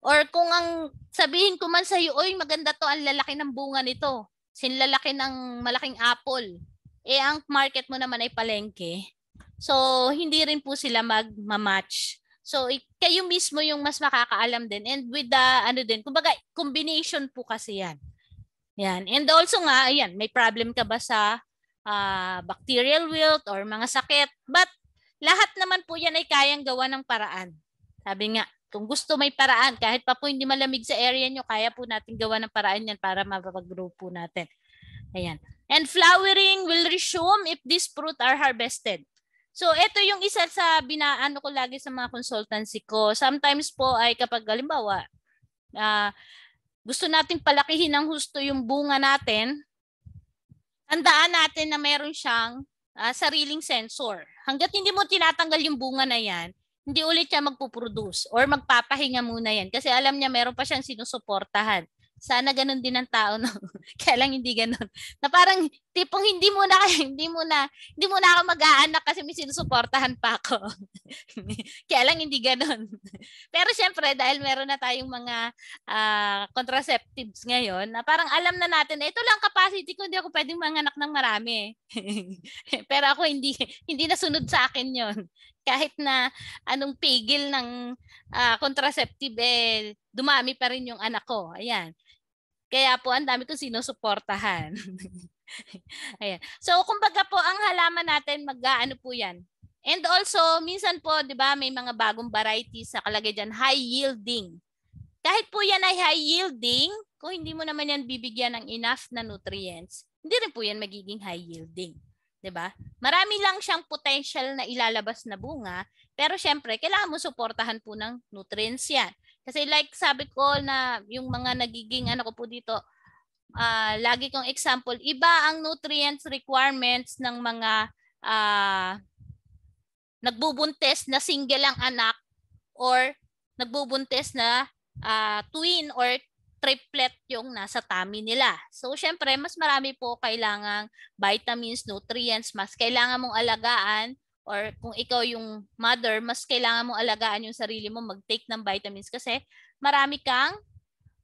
Or kung ang sabihin ko man sa iyo, oy maganda to, ang lalaki ng bunga nito. Sinlalaki ng malaking apple. Eh ang market mo naman ay palengke. So hindi rin po sila magma-match. So, kayo mismo yung mas makakaalam din. And with the, ano din, kumbaga, combination po kasi yan. Yan. And also nga, ayan, may problem ka ba sa uh, bacterial wilt or mga sakit? But lahat naman po yan ay kayang gawa ng paraan. Sabi nga, kung gusto may paraan, kahit pa po hindi malamig sa area nyo, kaya po natin gawa ng paraan yan para mapag-grow po natin. Ayan. And flowering will resume if these fruit are harvested. So, ito yung isa sa binaano ko lagi sa mga consultancy ko. Sometimes po ay kapag, halimbawa, uh, gusto nating palakihin ng husto yung bunga natin, tandaan natin na meron siyang uh, sariling sensor. Hanggat hindi mo tinatanggal yung bunga na yan, hindi ulit siya magpuproduce or magpapahinga muna yan kasi alam niya meron pa siyang sinusuportahan. Sana ganun din ang tao, no? Kaya lang hindi ganun. Na parang tipong hindi muna kayo, hindi muna, hindi muna ako mag-aanak kasi may sinusuportahan pa ako. Kaya lang hindi ganun. Pero syempre, dahil meron na tayong mga uh, contraceptives ngayon, na parang alam na natin, na ito lang capacity ko, hindi ako pwedeng manganak ng marami. Eh. Pero ako hindi, hindi nasunod sa akin yon kahit na anong pigil ng uh, contraceptive eh, dumami pa rin yung anak ko. Ayan. Kaya po ang dami kong sinusuportahan. Ayan. So kumbaga po ang halaman natin mag-ano po 'yan. And also minsan po 'di ba may mga bagong varieties sa kalagay diyan high yielding. Kahit po 'yan ay high yielding, kung hindi mo naman 'yan bibigyan ng enough na nutrients, hindi rin po 'yan magiging high yielding. 'di ba? Marami lang siyang potential na ilalabas na bunga, pero syempre kailangan mo suportahan po ng nutrients 'yan. Kasi like sabi ko na yung mga nagiging ano ko po dito, uh, lagi kong example, iba ang nutrients requirements ng mga uh, nagbubuntes na single lang anak or nagbubuntes na uh, twin or triplet yung nasa tummy nila. So, syempre, mas marami po kailangang vitamins, nutrients, mas kailangan mong alagaan or kung ikaw yung mother, mas kailangan mong alagaan yung sarili mo, mag-take ng vitamins kasi marami kang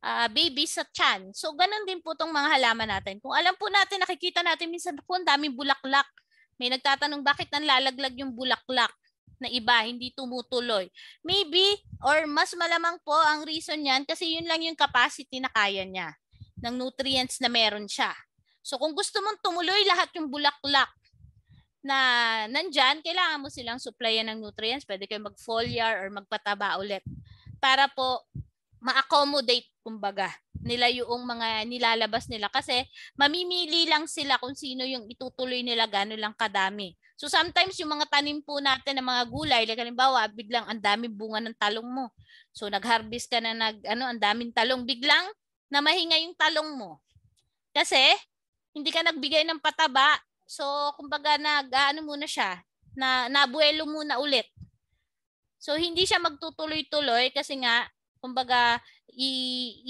uh, ah, baby sa tiyan. So, ganun din po itong mga halaman natin. Kung alam po natin, nakikita natin minsan po ang daming bulaklak. May nagtatanong bakit nanlalaglag yung bulaklak na iba, hindi tumutuloy. Maybe, or mas malamang po ang reason niyan kasi yun lang yung capacity na kaya niya ng nutrients na meron siya. So kung gusto mong tumuloy lahat yung bulaklak, na nandyan, kailangan mo silang supplyan ng nutrients. Pwede kayo mag-foliar or magpataba ulit para po ma-accommodate kumbaga nila yung mga nilalabas nila kasi mamimili lang sila kung sino yung itutuloy nila gano'n lang kadami. So sometimes yung mga tanim po natin ng mga gulay, like halimbawa biglang ang daming bunga ng talong mo. So nag-harvest ka na nag ano ang daming talong, biglang na mahinga yung talong mo. Kasi hindi ka nagbigay ng pataba, So, kumbaga nag, ano muna siya, na nabuelo muna ulit. So, hindi siya magtutuloy-tuloy kasi nga, kumbaga, i,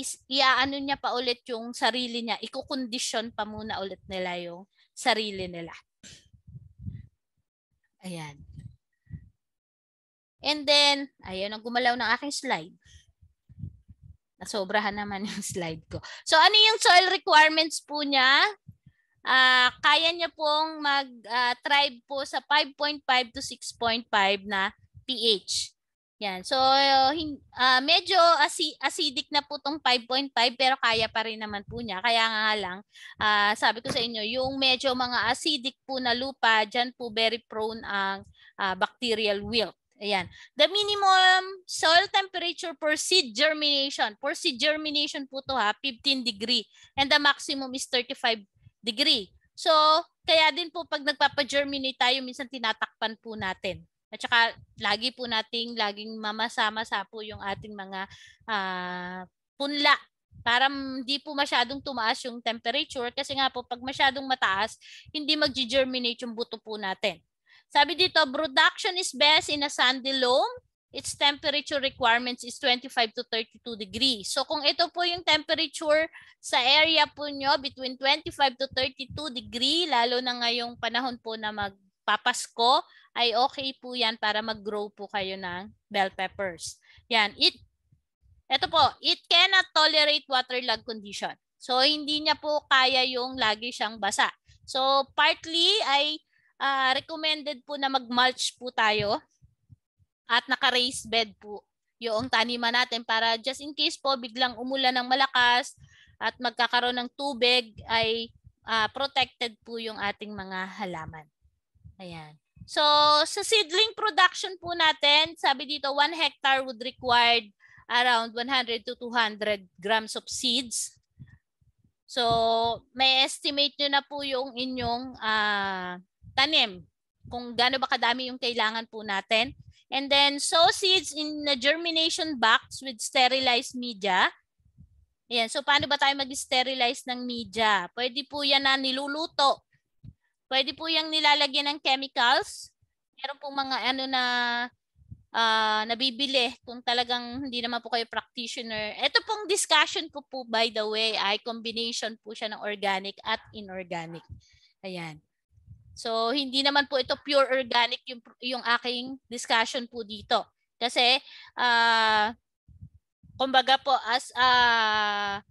i, iaano niya pa ulit yung sarili niya. Ikukondisyon pa muna ulit nila yung sarili nila. Ayan. And then, ayun, ang gumalaw ng aking slide. Nasobrahan naman yung slide ko. So, ano yung soil requirements po niya? uh, kaya niya pong mag-thrive ah, uh, po sa 5.5 to 6.5 na pH. Yan. So, uh, medyo acidic na po tong 5.5 pero kaya pa rin naman po niya. Kaya nga lang, uh, sabi ko sa inyo, yung medyo mga acidic po na lupa, dyan po very prone ang uh, bacterial wilt. Ayan. The minimum soil temperature for seed germination. For seed germination po to ha, 15 degree. And the maximum is 35 degree. So, kaya din po pag nagpapa-germinate tayo, minsan tinatakpan po natin. At saka lagi po nating laging mamasama-sa po yung ating mga uh, punla para hindi po masyadong tumaas yung temperature kasi nga po pag masyadong mataas, hindi mag-germinate yung buto po natin. Sabi dito, production is best in a sandy loam its temperature requirements is 25 to 32 degree. So kung ito po yung temperature sa area po nyo between 25 to 32 degree, lalo na ngayong panahon po na magpapasko, ay okay po yan para mag-grow po kayo ng bell peppers. Yan, it, ito po, it cannot tolerate water log condition. So hindi niya po kaya yung lagi siyang basa. So partly ay uh, recommended po na mag-mulch po tayo at naka-raised bed po yung taniman natin para just in case po biglang umulan ng malakas at magkakaroon ng tubig ay uh, protected po yung ating mga halaman. Ayan. So, sa seedling production po natin, sabi dito 1 hectare would require around 100 to 200 grams of seeds. So, may estimate nyo na po yung inyong uh, tanim kung gaano ba kadami yung kailangan po natin. And then sow seeds in the germination box with sterilized media. Ayan. So paano ba tayo mag-sterilize ng media? Pwede po yan na niluluto. Pwede po yung nilalagyan ng chemicals. Meron pong mga ano na uh, nabibili kung talagang hindi naman po kayo practitioner. Ito pong discussion ko po by the way ay combination po siya ng organic at inorganic. Ayan. So hindi naman po ito pure organic yung yung aking discussion po dito. Kasi uh, kumbaga po as uh,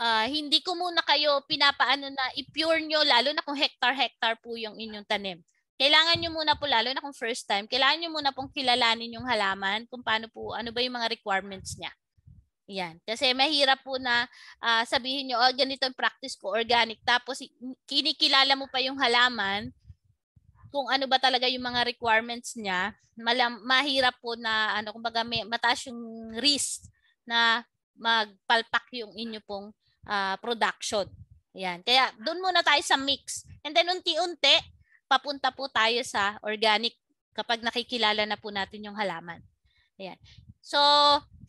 uh, hindi ko muna kayo pinapaano na i-pure nyo lalo na kung hectare-hectare po yung inyong tanim. Kailangan nyo muna po, lalo na kung first time, kailangan nyo muna pong kilalanin yung halaman kung paano po, ano ba yung mga requirements niya. Yan. Kasi mahirap po na uh, sabihin nyo, oh, ganito ang practice ko, organic. Tapos kinikilala mo pa yung halaman, kung ano ba talaga yung mga requirements niya, malam, mahirap po na ano kumbaga may mataas yung risk na magpalpak yung inyo pong uh, production. Yan. Kaya doon muna tayo sa mix. And then unti-unti papunta po tayo sa organic kapag nakikilala na po natin yung halaman. Ayan. So,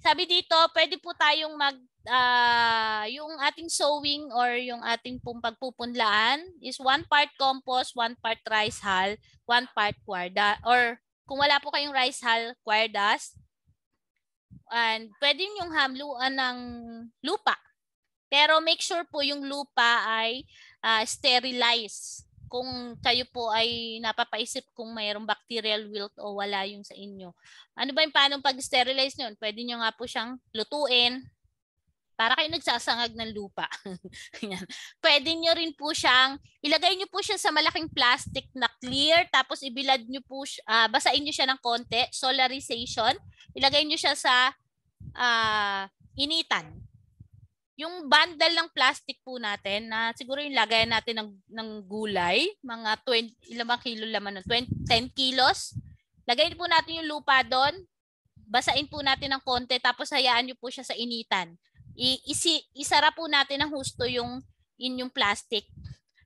sabi dito, pwede po tayong mag uh, yung ating sowing or yung ating pong pagpupunlaan is one part compost, one part rice hull, one part coir Or kung wala po kayong rice hull, coir dust. And pwede yung hamluan ng lupa. Pero make sure po yung lupa ay uh, sterilized kung kayo po ay napapaisip kung mayroong bacterial wilt o wala yung sa inyo. Ano ba yung paano pag-sterilize nyo? Pwede nyo nga po siyang lutuin para kayo nagsasangag ng lupa. Pwede nyo rin po siyang, ilagay nyo po siya sa malaking plastic na clear, tapos ibilad nyo po, uh, basain nyo siya ng konti, solarization, ilagay nyo siya sa uh, initan yung bundle ng plastic po natin, na siguro yung lagayan natin ng, ng gulay, mga 20, ilan bang kilo laman nun? 20, 10 kilos. Lagayin po natin yung lupa doon. Basain po natin ng konti, tapos hayaan nyo po siya sa initan. I, isi, isara po natin ng husto yung inyong plastic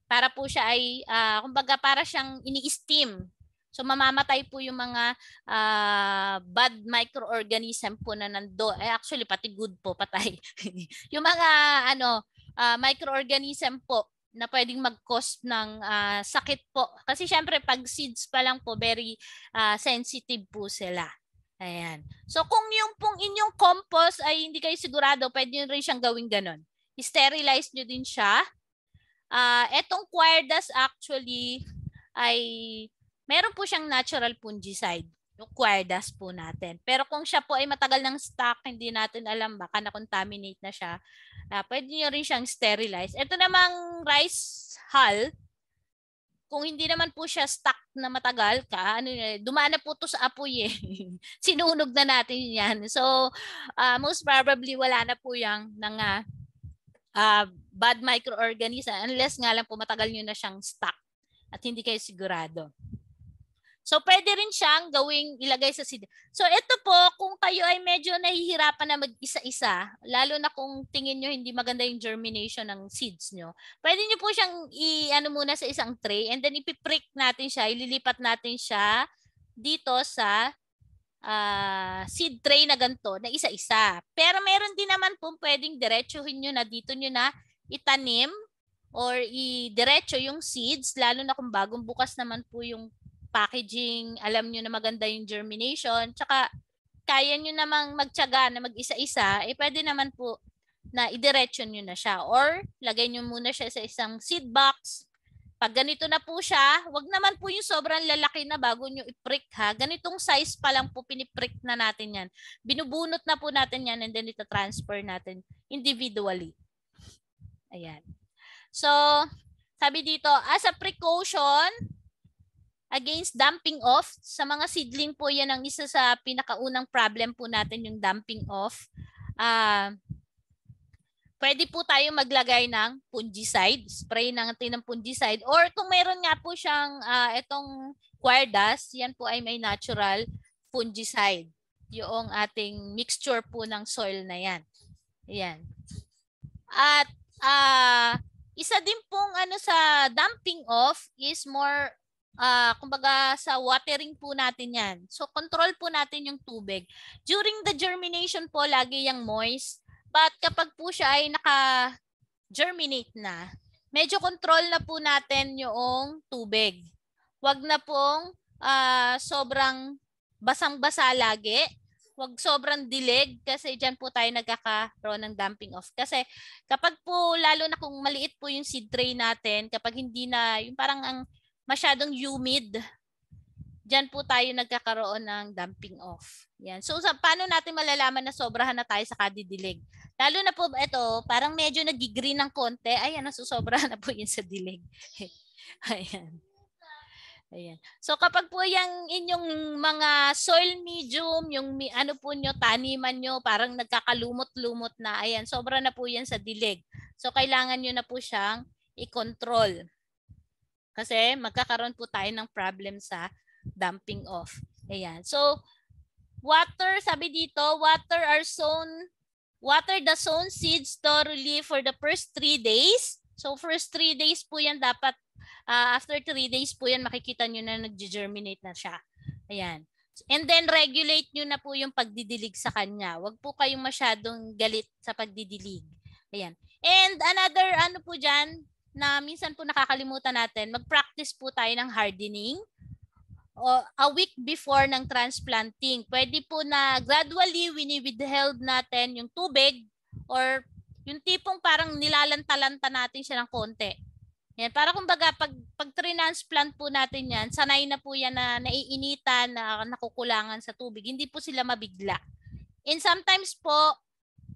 para po siya ay, uh, kumbaga para siyang ini-steam So mamamatay po yung mga uh, bad microorganism po na nando. Eh, actually pati good po patay. yung mga ano uh, microorganism po na pwedeng mag-cause ng uh, sakit po. Kasi syempre pag seeds pa lang po very uh, sensitive po sila. Ayan. So kung yung pong inyong compost ay hindi kayo sigurado, pwede nyo rin siyang gawin ganun. Sterilize nyo din siya. Uh, etong choir actually ay meron po siyang natural fungicide, yung querdas po natin. Pero kung siya po ay matagal ng stock, hindi natin alam, baka na-contaminate na siya, uh, pwede nyo rin siyang sterilize. Ito namang rice hull, kung hindi naman po siya stuck na matagal ka, ano, dumaan na po to sa apoy eh. Sinunog na natin yan. So, uh, most probably wala na po yung mga uh, ah, bad microorganism unless nga lang po matagal nyo na siyang stuck at hindi kayo sigurado. So, pwede rin siyang gawing ilagay sa CD. So, ito po, kung kayo ay medyo nahihirapan na mag-isa-isa, lalo na kung tingin nyo hindi maganda yung germination ng seeds nyo, pwede nyo po siyang i-ano muna sa isang tray and then ipiprick natin siya, ililipat natin siya dito sa uh, seed tray na ganito, na isa-isa. Pero meron din naman po pwedeng diretsuhin nyo na dito nyo na itanim or i-diretso yung seeds, lalo na kung bagong bukas naman po yung packaging, alam nyo na maganda yung germination, tsaka kaya nyo namang magtyaga na mag-isa-isa, eh pwede naman po na idiretso nyo na siya. Or lagay nyo muna siya sa isang seed box. Pag ganito na po siya, wag naman po yung sobrang lalaki na bago nyo i-prick ha. Ganitong size pa lang po piniprick na natin yan. Binubunot na po natin yan and then ito transfer natin individually. Ayan. So, sabi dito, as a precaution, against dumping off. Sa mga seedling po yan ang isa sa pinakaunang problem po natin yung dumping off. Uh, pwede po tayo maglagay ng fungicide, spray natin ng fungicide or kung meron nga po siyang uh, ah, itong quardas, yan po ay may natural fungicide. Yung ating mixture po ng soil na yan. Yan. At uh, isa din pong ano sa dumping off is more uh, kumbaga sa watering po natin yan. So control po natin yung tubig. During the germination po, lagi yung moist. But kapag po siya ay naka-germinate na, medyo control na po natin yung tubig. Huwag na pong uh, sobrang basang-basa lagi. Huwag sobrang dilig kasi dyan po tayo nagkakaroon ng dumping off. Kasi kapag po, lalo na kung maliit po yung seed tray natin, kapag hindi na, yung parang ang masyadong humid, dyan po tayo nagkakaroon ng dumping off. Yan. So sa, paano natin malalaman na sobrahan na tayo sa kadidilig? Lalo na po ito, parang medyo nagigreen ng konti. Ayan, nasusobrahan na po yun sa dilig. Ayan. Ayan. So kapag po yung inyong mga soil medium, yung ano po nyo, taniman nyo, parang nagkakalumot-lumot na, ayan, sobra na po yan sa dilig. So kailangan nyo na po siyang i-control. Kasi magkakaroon po tayo ng problem sa dumping off. Ayan. So, water, sabi dito, water are sown, water the sown seeds thoroughly for the first three days. So, first three days po yan dapat, uh, after three days po yan, makikita nyo na nag-germinate na siya. Ayan. And then regulate nyo na po yung pagdidilig sa kanya. Huwag po kayong masyadong galit sa pagdidilig. Ayan. And another ano po dyan, na minsan po nakakalimutan natin, mag-practice po tayo ng hardening o a week before ng transplanting. Pwede po na gradually wini-withheld natin yung tubig or yung tipong parang nilalanta-lanta natin siya ng konti. Yan, para kumbaga pag pag transplant po natin 'yan, sanay na po 'yan na naiinitan, na nakukulangan sa tubig. Hindi po sila mabigla. And sometimes po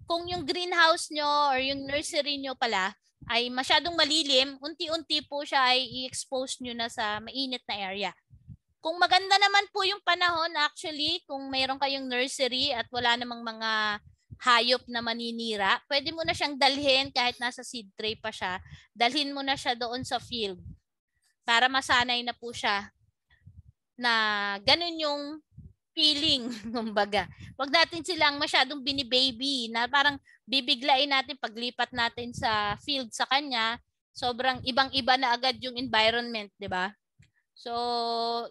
kung yung greenhouse nyo or yung nursery nyo pala, ay masyadong malilim, unti-unti po siya ay i-expose nyo na sa mainit na area. Kung maganda naman po yung panahon, actually, kung mayroon kayong nursery at wala namang mga hayop na maninira, pwede mo na siyang dalhin kahit nasa seed tray pa siya. Dalhin mo na siya doon sa field para masanay na po siya na ganun yung feeling, kumbaga. Huwag natin silang masyadong binibaby na parang bibiglain natin paglipat natin sa field sa kanya. Sobrang ibang-iba na agad yung environment, di ba? So,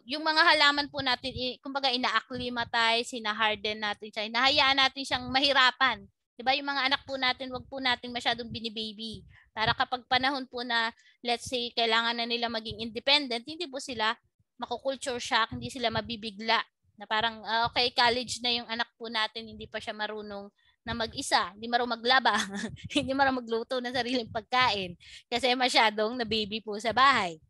yung mga halaman po natin, kumbaga ina-acclimatize, hina-harden natin siya, hinahayaan natin siyang mahirapan. Di ba? Yung mga anak po natin, wag po natin masyadong binibaby. Para kapag panahon po na, let's say, kailangan na nila maging independent, hindi po sila makukulture shock, hindi sila mabibigla na parang, uh, okay, college na yung anak po natin, hindi pa siya marunong na mag-isa, hindi marunong maglaba, hindi marunong magluto ng sariling pagkain kasi masyadong na baby po sa bahay.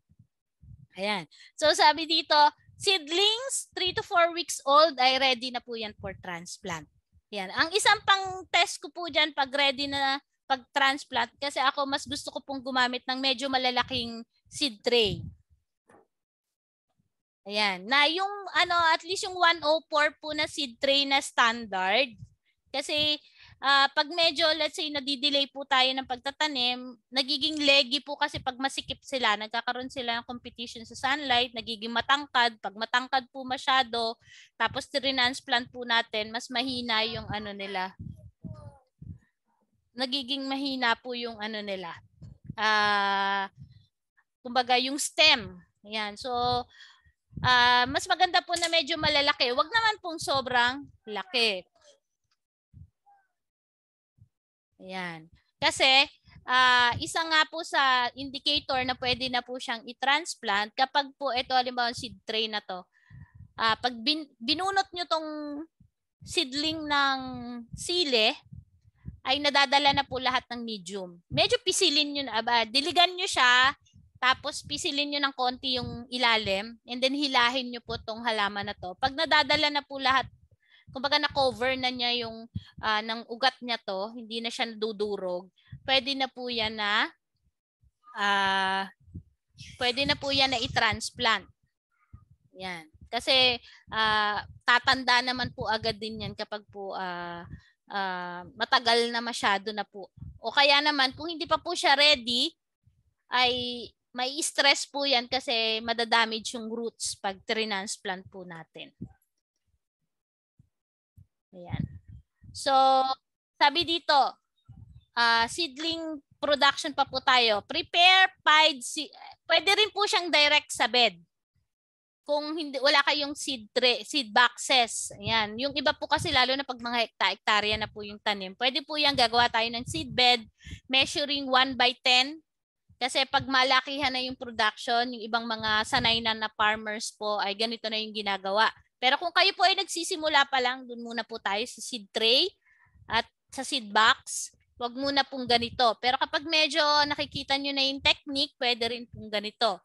Ayan. So sabi dito, seedlings 3 to 4 weeks old ay ready na po yan for transplant. Yan. Ang isang pang test ko po dyan pag ready na pag-transplant kasi ako mas gusto ko pong gumamit ng medyo malalaking seed tray. Ayan. Na yung ano at least yung 104 po na seed tray na standard kasi uh, pag medyo let's say nadidelay po tayo ng pagtatanim, nagiging leggy po kasi pag masikip sila, nagkakaroon sila ng competition sa sunlight, nagiging matangkad. Pag matangkad po masyado, tapos transplant po natin, mas mahina yung ano nila. Nagiging mahina po yung ano nila. Ah uh, kumbaga yung stem. Ayan. So Uh, mas maganda po na medyo malalaki. Huwag naman pong sobrang laki. Ayan. Kasi uh, isa nga po sa indicator na pwede na po siyang i-transplant kapag po ito halimbawa seed tray na to. Uh, pag bin, binunot nyo tong seedling ng sile, ay nadadala na po lahat ng medium. Medyo pisilin nyo na, ba, diligan nyo siya tapos pisilin nyo ng konti yung ilalim and then hilahin nyo po tong halaman na to. Pag nadadala na po lahat, kumbaga na-cover na niya yung uh, ng ugat niya to, hindi na siya nadudurog, pwede na po yan na uh, pwede na po yan na i-transplant. Yan. Kasi uh, tatanda naman po agad din yan kapag po uh, uh, matagal na masyado na po. O kaya naman kung hindi pa po siya ready, ay may stress po yan kasi madadamage yung roots pag transplant po natin. Ayan. So, sabi dito, uh, seedling production pa po tayo. Prepare pied seed. Pwede rin po siyang direct sa bed. Kung hindi wala kayong seed tray, seed boxes. Ayan. Yung iba po kasi lalo na pag mga hekta, hektarya na po yung tanim. Pwede po yang gagawa tayo ng seed bed measuring 1 by 10 kasi pag malakihan na yung production, yung ibang mga sanay na na farmers po ay ganito na yung ginagawa. Pero kung kayo po ay nagsisimula pa lang, dun muna po tayo sa seed tray at sa seed box. Huwag muna pong ganito. Pero kapag medyo nakikita nyo na yung technique, pwede rin pong ganito.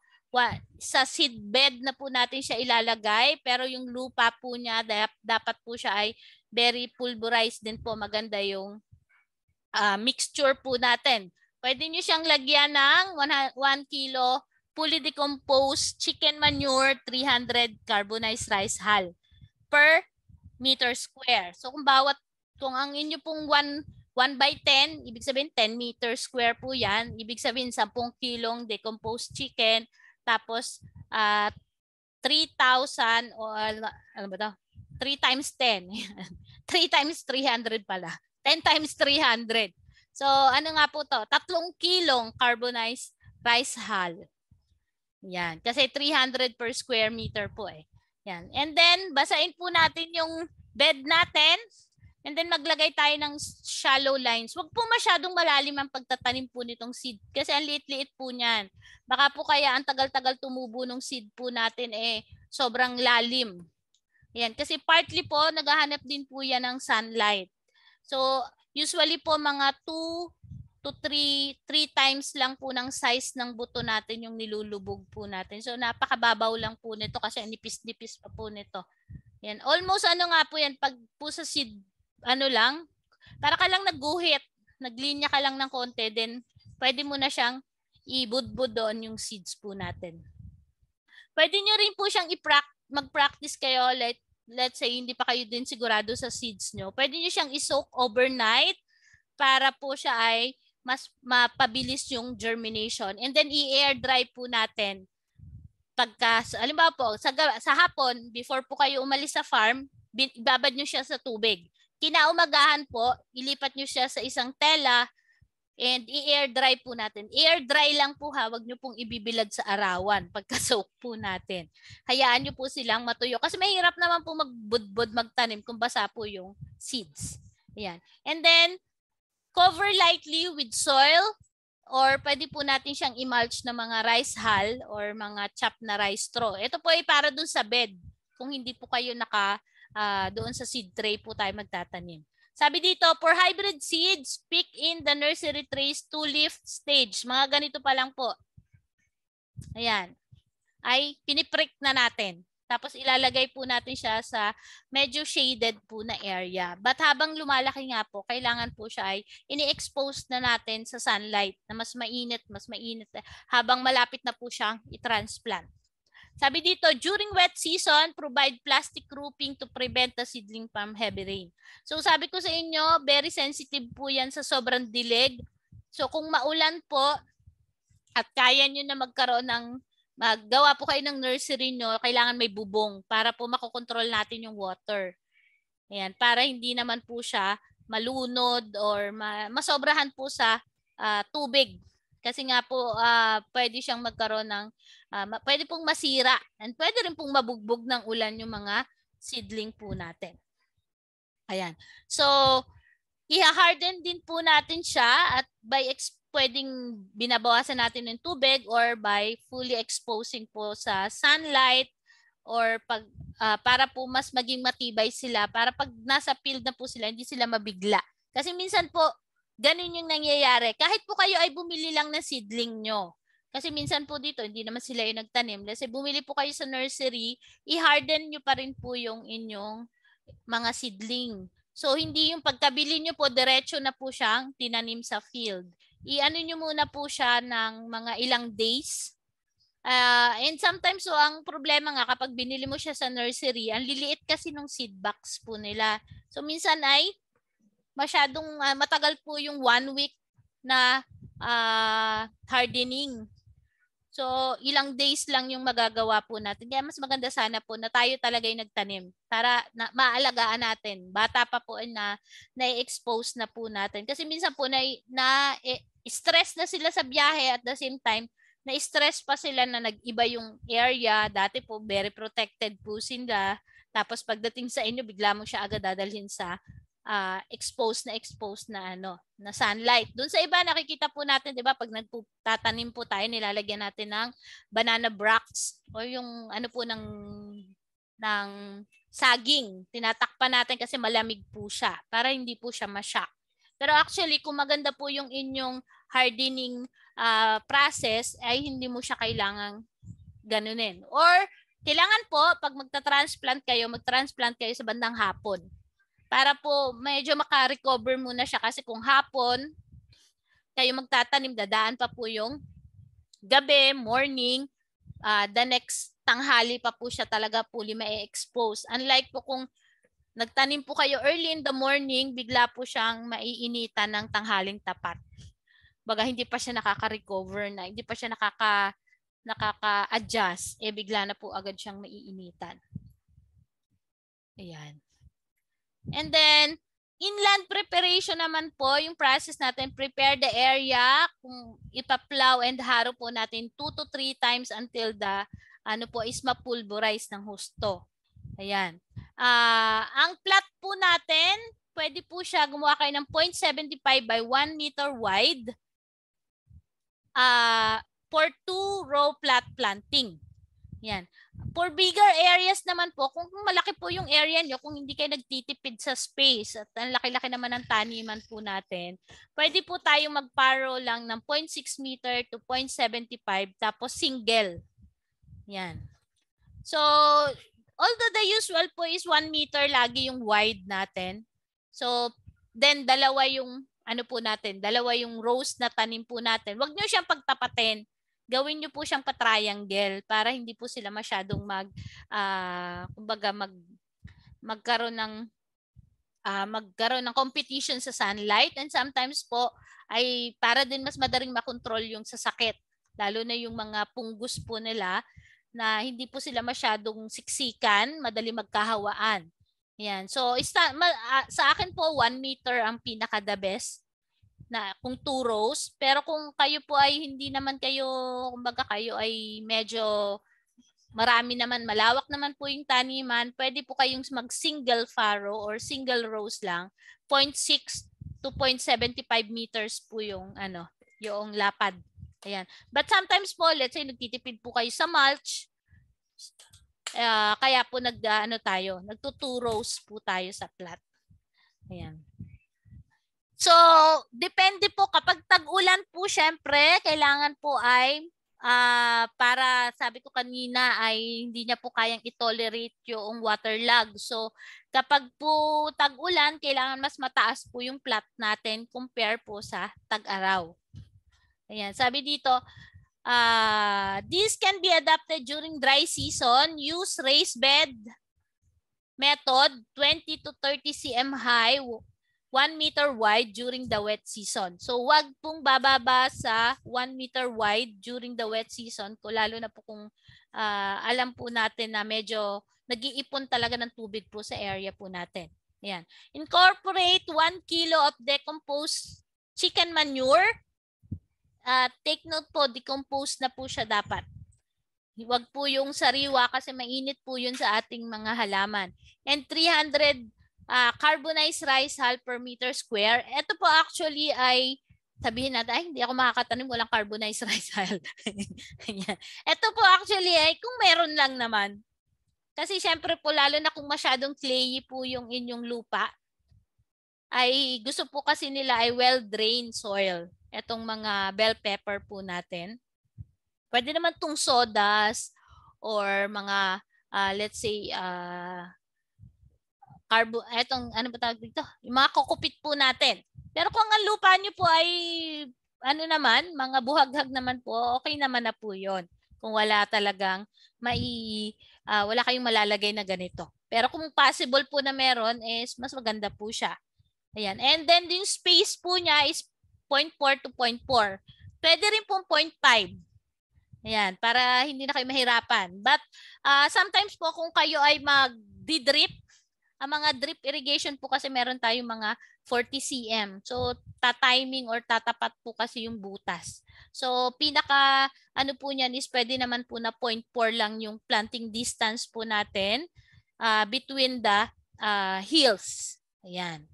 Sa seed bed na po natin siya ilalagay, pero yung lupa po niya, dapat po siya ay very pulverized din po. Maganda yung uh, mixture po natin Pwede nyo siyang lagyan ng 1 kilo fully decomposed chicken manure 300 carbonized rice hull per meter square. So kung bawat, kung ang inyo pong 1, 1 by 10, ibig sabihin 10 meter square po yan. Ibig sabihin 10 kilong decomposed chicken. Tapos uh, ah, 3,000 or ano ba daw? 3 times 10. 3 times 300 pala. 10 times 300. So, ano nga po to? Tatlong kilong carbonized rice hull. Yan. Kasi 300 per square meter po eh. Yan. And then, basain po natin yung bed natin. And then, maglagay tayo ng shallow lines. Huwag po masyadong malalim ang pagtatanim po nitong seed. Kasi ang liit-liit po niyan. Baka po kaya ang tagal-tagal tumubo ng seed po natin eh sobrang lalim. Yan. Kasi partly po, naghahanap din po yan ng sunlight. So, Usually po mga 2 to 3, 3 times lang po ng size ng buto natin yung nilulubog po natin. So napakababaw lang po nito kasi nipis-nipis pa po nito. Yan. Almost ano nga po yan, pag po sa seed, ano lang, para ka lang nagguhit, naglinya ka lang ng konti, then pwede mo na siyang ibudbud doon yung seeds po natin. Pwede nyo rin po siyang i-practice mag-practice kayo like let's say hindi pa kayo din sigurado sa seeds nyo, pwede nyo siyang isoak overnight para po siya ay mas mapabilis yung germination. And then i-air dry po natin pagka, alimbawa po, sa, sa hapon, before po kayo umalis sa farm, babad nyo siya sa tubig. Kinaumagahan po, ilipat nyo siya sa isang tela And i-air dry po natin. I-air dry lang po ha, wag nyo pong ibibilad sa arawan pagka-soak po natin. Hayaan nyo po silang matuyo kasi mahirap naman po magbudbud magtanim kung basa po yung seeds. Ayan. And then, cover lightly with soil or pwede po natin siyang i-mulch ng mga rice hull or mga chopped na rice straw. Ito po ay para dun sa bed. Kung hindi po kayo naka uh, doon sa seed tray po tayo magtatanim. Sabi dito, for hybrid seeds, pick in the nursery trays to leaf stage. Mga ganito pa lang po. Ayan. Ay piniprick na natin. Tapos ilalagay po natin siya sa medyo shaded po na area. But habang lumalaki nga po, kailangan po siya ay ini-expose na natin sa sunlight na mas mainit, mas mainit habang malapit na po siyang i-transplant. Sabi dito, during wet season, provide plastic roofing to prevent the seedling from heavy rain. So sabi ko sa inyo, very sensitive po yan sa sobrang dilig. So kung maulan po at kaya nyo na magkaroon ng, maggawa po kayo ng nursery nyo, kailangan may bubong para po makokontrol natin yung water. Ayan, para hindi naman po siya malunod or ma- masobrahan po sa uh, tubig kasi nga po, uh, pwede siyang magkaroon ng, uh, pwede pong masira and pwede rin pong mabugbog ng ulan yung mga seedling po natin. Ayan. So, i-harden din po natin siya at by pwedeng binabawasan natin ng tubig or by fully exposing po sa sunlight or pag uh, para po mas maging matibay sila para pag nasa field na po sila hindi sila mabigla. Kasi minsan po ganun yung nangyayari. Kahit po kayo ay bumili lang ng seedling nyo. Kasi minsan po dito, hindi naman sila yung nagtanim. Kasi bumili po kayo sa nursery, i-harden nyo pa rin po yung inyong mga seedling. So, hindi yung pagkabili nyo po, diretso na po siyang tinanim sa field. I-ano nyo muna po siya ng mga ilang days. Uh, and sometimes, so ang problema nga kapag binili mo siya sa nursery, ang liliit kasi ng seed box po nila. So, minsan ay masyadong uh, matagal po yung one week na uh, hardening. So, ilang days lang yung magagawa po natin. Kaya mas maganda sana po na tayo talaga yung nagtanim para na, maalagaan natin. Bata pa po na na-expose na po natin. Kasi minsan po na, na eh, stress na sila sa biyahe at the same time, na-stress pa sila na nag-iba yung area. Dati po, very protected po sila. Tapos pagdating sa inyo, bigla mo siya agad dadalhin sa uh, exposed na exposed na ano, na sunlight. Doon sa iba nakikita po natin, 'di ba, pag nagtatanim po tayo, nilalagyan natin ng banana bracts o yung ano po ng ng saging. Tinatakpan natin kasi malamig po siya para hindi po siya ma-shock. Pero actually, kung maganda po yung inyong hardening uh, process, ay hindi mo siya kailangang ganunin. Or kailangan po, pag magta-transplant kayo, mag-transplant kayo sa bandang hapon para po medyo makarecover muna siya kasi kung hapon kayo magtatanim, dadaan pa po yung gabi, morning, uh, the next tanghali pa po siya talaga puli ma-expose. Unlike po kung nagtanim po kayo early in the morning, bigla po siyang maiinitan ng tanghaling tapat. Baga hindi pa siya nakaka-recover na, hindi pa siya nakaka nakaka-adjust, eh bigla na po agad siyang maiinitan. Ayan. And then, inland preparation naman po, yung process natin, prepare the area, kung ipaplow and haro po natin 2 to 3 times until the ano po is mapulverize ng husto. Ayan. Uh, ang plot po natin, pwede po siya gumawa kayo ng 0.75 by 1 meter wide uh, for two row plot planting. Yan. For bigger areas naman po, kung malaki po yung area nyo, kung hindi kayo nagtitipid sa space at ang laki-laki naman ng taniman po natin, pwede po tayo magparo lang ng 0.6 meter to 0.75 tapos single. Yan. So, although the usual po is 1 meter lagi yung wide natin. So, then dalawa yung ano po natin, dalawa yung rows na tanim po natin. Huwag nyo siyang pagtapatin gawin niyo po siyang pa-triangle para hindi po sila masyadong mag uh, kumbaga mag magkaroon ng uh, magkaroon ng competition sa sunlight and sometimes po ay para din mas madaling makontrol yung sasakit lalo na yung mga punggos po nila na hindi po sila masyadong siksikan, madali magkahawaan. Yan. So, ah, sa akin po, 1 meter ang pinaka-the best na kung two rows. Pero kung kayo po ay hindi naman kayo, kumbaga kayo ay medyo marami naman, malawak naman po yung taniman, pwede po kayong mag-single furrow or single rows lang. 0.6 to 0.75 meters po yung ano, yung lapad. Ayan. But sometimes po, let's say nagtitipid po kayo sa mulch, uh, kaya po nag ah, ano tayo, nagtuturo po tayo sa plot. Ayan. So, depende po kapag tag-ulan po syempre, kailangan po ay uh, para sabi ko kanina ay hindi niya po kayang itolerate yung water log. So, kapag po tag-ulan, kailangan mas mataas po yung plot natin compare po sa tag-araw. Ayan, sabi dito, uh, ah, this can be adapted during dry season. Use raised bed method 20 to 30 cm high 1 meter wide during the wet season. So wag pong bababa sa 1 meter wide during the wet season, kung lalo na po kung uh, alam po natin na medyo nag-iipon talaga ng tubig po sa area po natin. Ayan. Incorporate 1 kilo of decomposed chicken manure. Uh, take note po, decomposed na po siya dapat. Huwag po yung sariwa kasi mainit po yun sa ating mga halaman. And 300 uh, carbonized rice hull per meter square. Ito po actually ay sabihin natin, ay hindi ako makakatanim, walang carbonized rice hull. Ito po actually ay kung meron lang naman. Kasi syempre po lalo na kung masyadong clayy po yung inyong lupa, ay gusto po kasi nila ay well-drained soil. Itong mga bell pepper po natin. Pwede naman tong sodas or mga uh, let's say uh, carbo, etong ano ba tawag dito? Yung mga kukupit po natin. Pero kung ang lupa nyo po ay ano naman, mga buhaghag naman po, okay naman na po yon Kung wala talagang mai, uh, wala kayong malalagay na ganito. Pero kung possible po na meron is mas maganda po siya. Ayan. And then yung space po niya is 0.4 to 0.4. Pwede rin pong 0.5. Ayan, para hindi na kayo mahirapan. But uh, sometimes po kung kayo ay mag-drip, ang mga drip irrigation po kasi meron tayong mga 40 cm. So tatiming or tatapat po kasi yung butas. So pinaka ano po niyan is pwede naman po na 0.4 lang yung planting distance po natin uh, between the uh, hills. Ayan.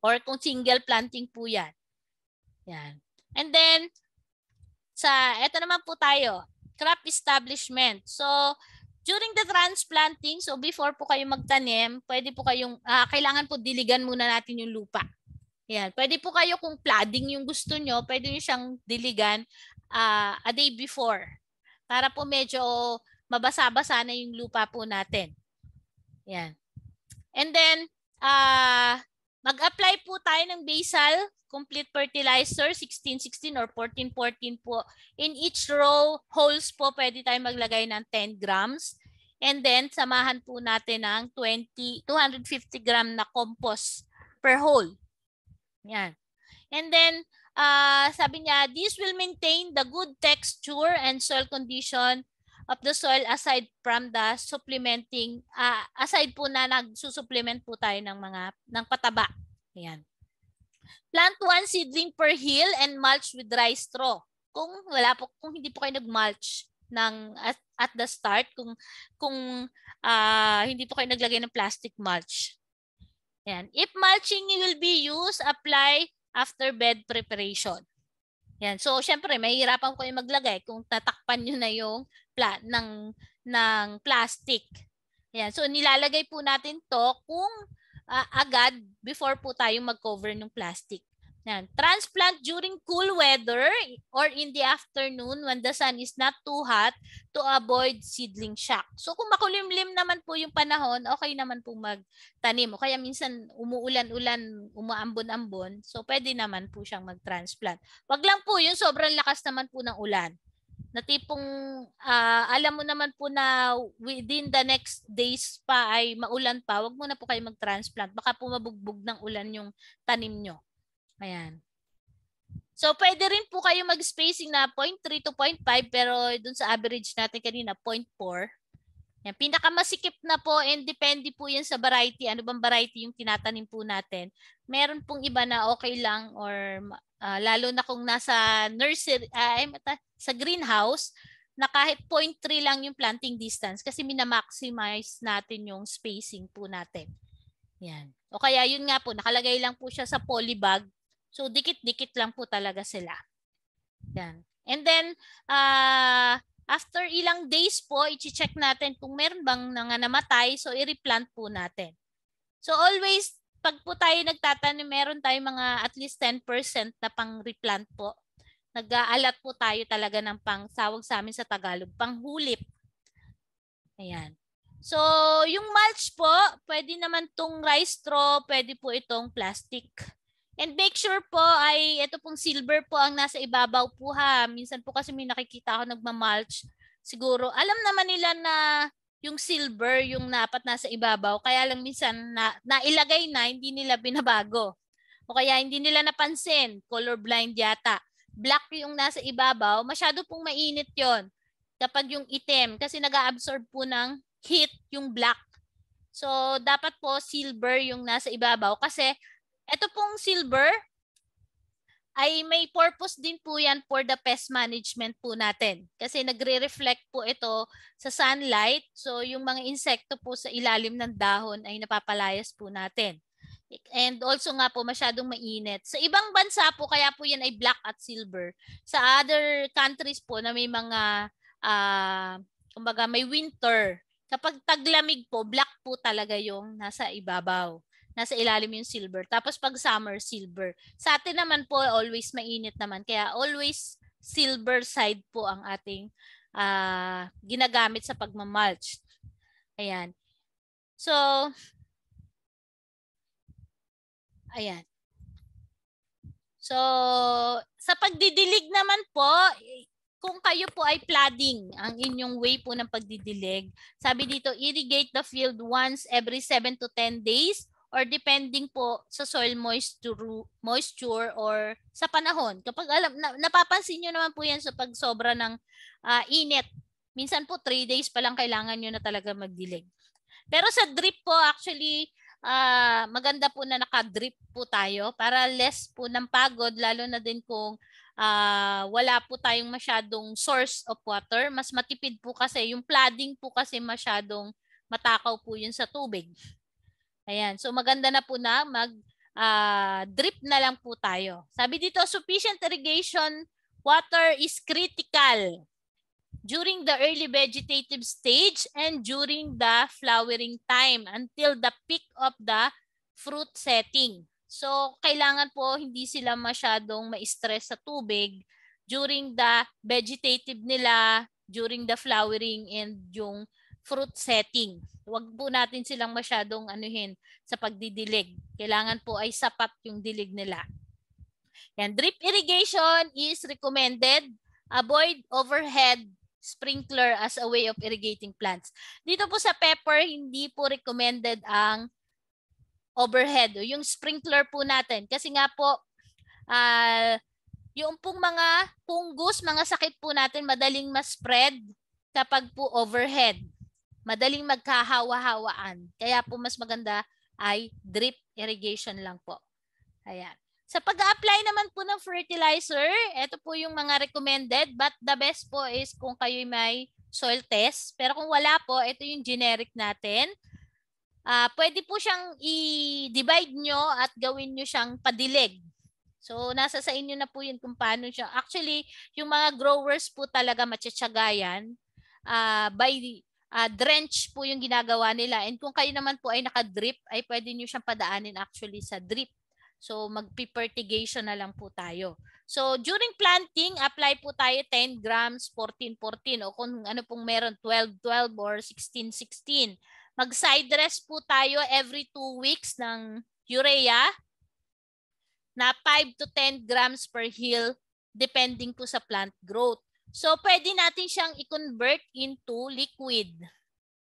Or kung single planting po yan. Ayan. And then, sa, eto naman po tayo, crop establishment. So, During the transplanting, so before po kayo magtanim, pwede po kayong, uh, kailangan po diligan muna natin yung lupa. Yan. Pwede po kayo kung flooding yung gusto nyo, pwede nyo siyang diligan uh, a day before. Para po medyo mabasa-basa na yung lupa po natin. Yan. And then, uh, mag-apply po tayo ng basal complete fertilizer 16-16 or 14-14 po. In each row, holes po, pwede tayo maglagay ng 10 grams. And then, samahan po natin ng 20, 250 gram na compost per hole. Yan. And then, uh, sabi niya, this will maintain the good texture and soil condition of the soil aside from the supplementing, uh, aside po na nagsusupplement po tayo ng mga, ng pataba. Ayan. Plant one seedling per hill and mulch with dry straw. Kung wala po, kung hindi po kayo nagmulch, ng at, at the start kung kung uh, hindi po kayo naglagay ng plastic mulch. Yan. If mulching will be used, apply after bed preparation. Yan. So, syempre, mahihirapan ko yung maglagay kung tatakpan nyo na yung pla- ng, ng plastic. Yan. So, nilalagay po natin to kung uh, agad before po tayo mag-cover ng plastic. Yan. Transplant during cool weather or in the afternoon when the sun is not too hot to avoid seedling shock. So kung makulimlim naman po yung panahon, okay naman po magtanim. O kaya minsan umuulan-ulan, umaambon ambon so pwede naman po siyang mag-transplant. Wag lang po yung sobrang lakas naman po ng ulan na tipong uh, alam mo naman po na within the next days pa ay maulan pa, wag mo na po kayo mag-transplant. Baka po mabugbog ng ulan yung tanim nyo. Ayan. So, pwede rin po kayo mag-spacing na 0.3 to 0.5 pero dun sa average natin kanina, 0.4. Yan, pinakamasikip na po and depende po yan sa variety. Ano bang variety yung tinatanim po natin? Meron pong iba na okay lang or uh, lalo na kung nasa nursery, uh, sa greenhouse, na kahit 0.3 lang yung planting distance kasi minamaximize natin yung spacing po natin. Yan. O kaya yun nga po, nakalagay lang po siya sa polybag So dikit-dikit lang po talaga sila. Yan. And then uh, after ilang days po, i-check natin kung meron bang nanganamatay, so i-replant po natin. So always pag po tayo nagtatanim, meron tayong mga at least 10% na pang-replant po. Nag-aalat po tayo talaga ng pang-sawag sa amin sa Tagalog, panghulip. Ayan. So, yung mulch po, pwede naman tong rice straw, pwede po itong plastic. And make sure po ay ito pong silver po ang nasa ibabaw po ha. Minsan po kasi may nakikita ako nagmamalch. Siguro alam naman nila na yung silver yung napat nasa ibabaw. Kaya lang minsan na, nailagay na hindi nila binabago. O kaya hindi nila napansin. Colorblind yata. Black yung nasa ibabaw. Masyado pong mainit yon kapag yung itim kasi nag absorb po ng heat yung black. So, dapat po silver yung nasa ibabaw kasi ito pong silver ay may purpose din po yan for the pest management po natin. Kasi nagre-reflect po ito sa sunlight. So yung mga insekto po sa ilalim ng dahon ay napapalayas po natin. And also nga po masyadong mainit. Sa ibang bansa po kaya po yan ay black at silver. Sa other countries po na may mga uh, kumbaga may winter kapag taglamig po, black po talaga yung nasa ibabaw nasa ilalim yung silver. Tapos pag summer, silver. Sa atin naman po, always mainit naman. Kaya always silver side po ang ating uh, ginagamit sa pagmamalch. Ayan. So, ayan. So, sa pagdidilig naman po, kung kayo po ay flooding, ang inyong way po ng pagdidilig, sabi dito, irrigate the field once every 7 to 10 days or depending po sa soil moisture moisture or sa panahon. Kapag alam na, napapansin niyo naman po 'yan sa pag sobra ng uh, init. Minsan po 3 days pa lang kailangan niyo na talaga magdilig. Pero sa drip po actually uh, maganda po na naka-drip po tayo para less po ng pagod lalo na din kung uh, wala po tayong masyadong source of water. Mas matipid po kasi yung flooding po kasi masyadong matakaw po yun sa tubig. Ayan. So maganda na po na mag uh, drip na lang po tayo. Sabi dito, sufficient irrigation water is critical during the early vegetative stage and during the flowering time until the peak of the fruit setting. So, kailangan po hindi sila masyadong ma-stress sa tubig during the vegetative nila, during the flowering and yung fruit setting. Huwag po natin silang masyadong anuhin sa pagdidilig. Kailangan po ay sapat yung dilig nila. And drip irrigation is recommended. Avoid overhead sprinkler as a way of irrigating plants. Dito po sa pepper, hindi po recommended ang overhead yung sprinkler po natin. Kasi nga po, uh, yung pong mga punggos, mga sakit po natin, madaling ma-spread kapag po overhead madaling magkahawa-hawaan. Kaya po mas maganda ay drip irrigation lang po. Ayan. Sa pag-apply naman po ng fertilizer, ito po yung mga recommended but the best po is kung kayo may soil test. Pero kung wala po, ito yung generic natin. Uh, pwede po siyang i-divide nyo at gawin nyo siyang padilig. So, nasa sa inyo na po yun kung paano siya. Actually, yung mga growers po talaga matsatsaga yan uh, by uh, drench po yung ginagawa nila. And kung kayo naman po ay naka-drip, ay pwede nyo siyang padaanin actually sa drip. So mag magpipertigation na lang po tayo. So during planting, apply po tayo 10 grams, 14, 14 o kung ano pong meron, 12, 12 or 16, 16. Mag side dress po tayo every 2 weeks ng urea na 5 to 10 grams per hill depending po sa plant growth. So, pwede natin siyang i-convert into liquid.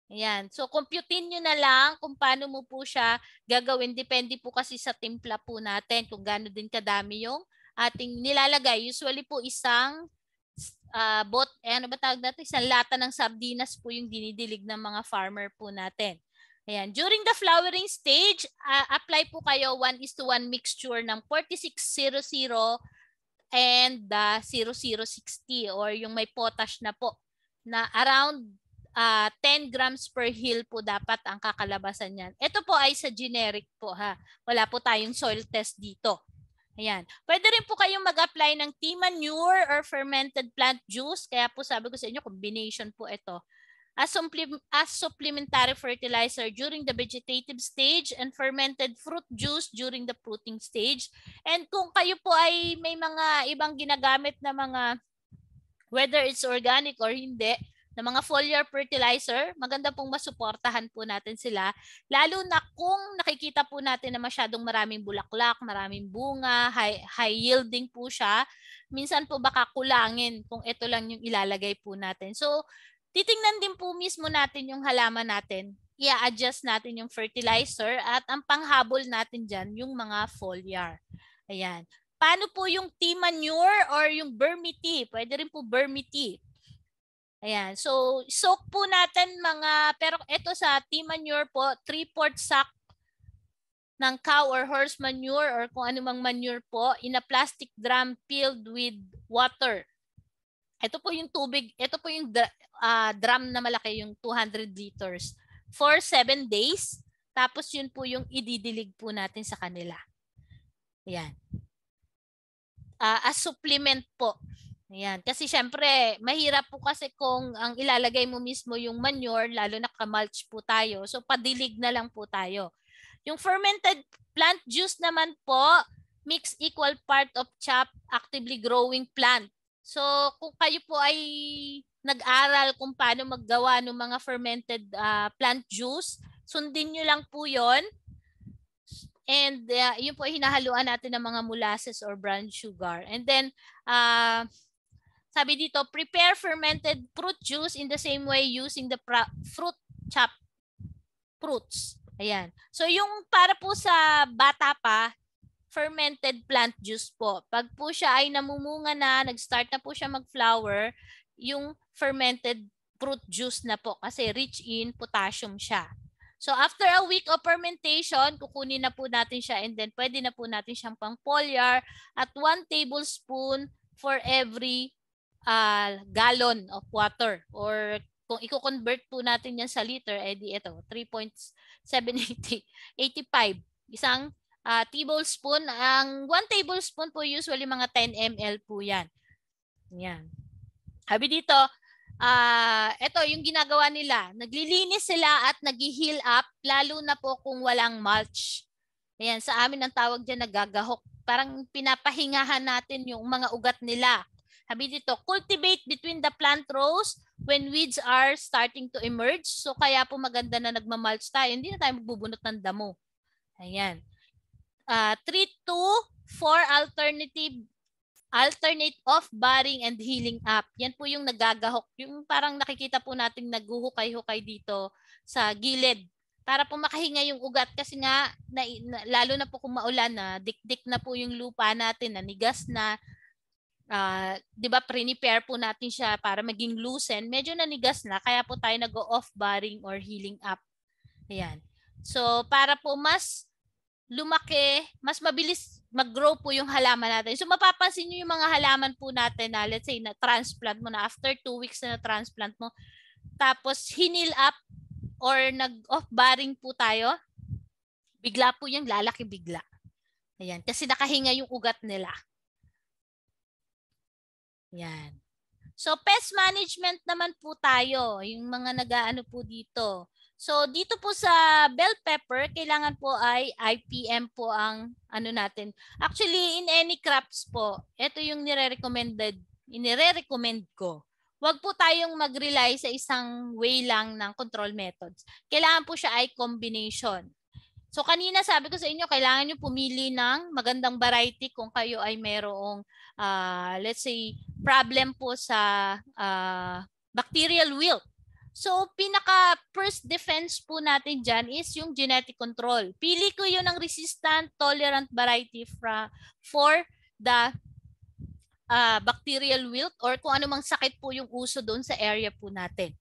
Ayan. So, computein nyo na lang kung paano mo po siya gagawin. Depende po kasi sa timpla po natin kung gaano din kadami yung ating nilalagay. Usually po isang uh, bot, eh, ano ba tawag natin? Isang lata ng sardinas po yung dinidilig ng mga farmer po natin. Ayan. During the flowering stage, uh, apply po kayo 1 is to 1 mixture ng 4600 and the 0060 or yung may potash na po na around uh, ah, 10 grams per hill po dapat ang kakalabasan niyan. Ito po ay sa generic po ha. Wala po tayong soil test dito. Ayan. Pwede rin po kayong mag-apply ng tea manure or fermented plant juice. Kaya po sabi ko sa inyo, combination po ito as, as supplementary fertilizer during the vegetative stage and fermented fruit juice during the fruiting stage. And kung kayo po ay may mga ibang ginagamit na mga, whether it's organic or hindi, na mga foliar fertilizer, maganda pong masuportahan po natin sila. Lalo na kung nakikita po natin na masyadong maraming bulaklak, maraming bunga, high, high yielding po siya, minsan po baka kulangin kung ito lang yung ilalagay po natin. So, Titingnan din po mismo natin yung halaman natin. I-adjust natin yung fertilizer at ang panghabol natin dyan, yung mga foliar. Ayan. Paano po yung tea manure or yung vermity? Pwede rin po vermity. Ayan. So, soak po natin mga, pero ito sa tea manure po, 3-4 sack ng cow or horse manure or kung anumang manure po in a plastic drum filled with water. Ito po yung tubig, ito po yung uh, drum na malaki, yung 200 liters, for 7 days. Tapos yun po yung ididilig po natin sa kanila. Ayan. Uh, as supplement po. Ayan. Kasi syempre, mahirap po kasi kung ang ilalagay mo mismo yung manure, lalo na kamulch po tayo. So, padilig na lang po tayo. Yung fermented plant juice naman po, mix equal part of chopped actively growing plant So, kung kayo po ay nag-aral kung paano maggawa ng mga fermented uh, plant juice, sundin nyo lang po yon And uh, yun po ay hinahaluan natin ng mga molasses or brown sugar. And then, uh, sabi dito, prepare fermented fruit juice in the same way using the fruit chop fruits. Ayan. So yung para po sa bata pa, fermented plant juice po. Pag po siya ay namumunga na, nag-start na po siya mag-flower, yung fermented fruit juice na po kasi rich in potassium siya. So after a week of fermentation, kukunin na po natin siya and then pwede na po natin siyang pang polyar at 1 tablespoon for every uh, gallon of water or kung i-convert po natin yan sa liter, edi eh, ito, 3.780, 85. Isang uh, tablespoon. Ang 1 tablespoon po usually mga 10 ml po yan. Yan. Habi dito, uh, ah, ito yung ginagawa nila. Naglilinis sila at nag-heal up lalo na po kung walang mulch. Ayan, sa amin ang tawag dyan nagagahok. Parang pinapahingahan natin yung mga ugat nila. Habi dito, cultivate between the plant rows when weeds are starting to emerge. So kaya po maganda na nagmamalch tayo. Hindi na tayo magbubunot ng damo. Ayan uh, ah, treat to for alternative alternate of barring and healing up. Yan po yung nagagahok. Yung parang nakikita po natin naguhukay-hukay dito sa gilid para po makahinga yung ugat kasi nga na, na, lalo na po kung maulan na dikdik na po yung lupa natin nanigas na uh, 'di ba prepare po natin siya para maging loosen medyo nanigas na kaya po tayo nag-off barring or healing up ayan so para po mas lumaki, mas mabilis mag-grow po yung halaman natin. So mapapansin niyo yung mga halaman po natin na let's say na transplant mo na after two weeks na, na transplant mo tapos hinil up or nag off bearing po tayo, bigla po yung lalaki bigla. Ayan, kasi nakahinga yung ugat nila. Yan. So pest management naman po tayo, yung mga nagaano po dito. So dito po sa bell pepper, kailangan po ay IPM po ang ano natin. Actually, in any crops po, ito yung nire-recommended, inire-recommend ko. Huwag po tayong mag-rely sa isang way lang ng control methods. Kailangan po siya ay combination. So kanina sabi ko sa inyo, kailangan nyo pumili ng magandang variety kung kayo ay merong, uh, let's say, problem po sa uh, bacterial wilt So, pinaka first defense po natin dyan is yung genetic control. Pili ko yun ng resistant tolerant variety fra, for the uh, bacterial wilt or kung anumang sakit po yung uso doon sa area po natin.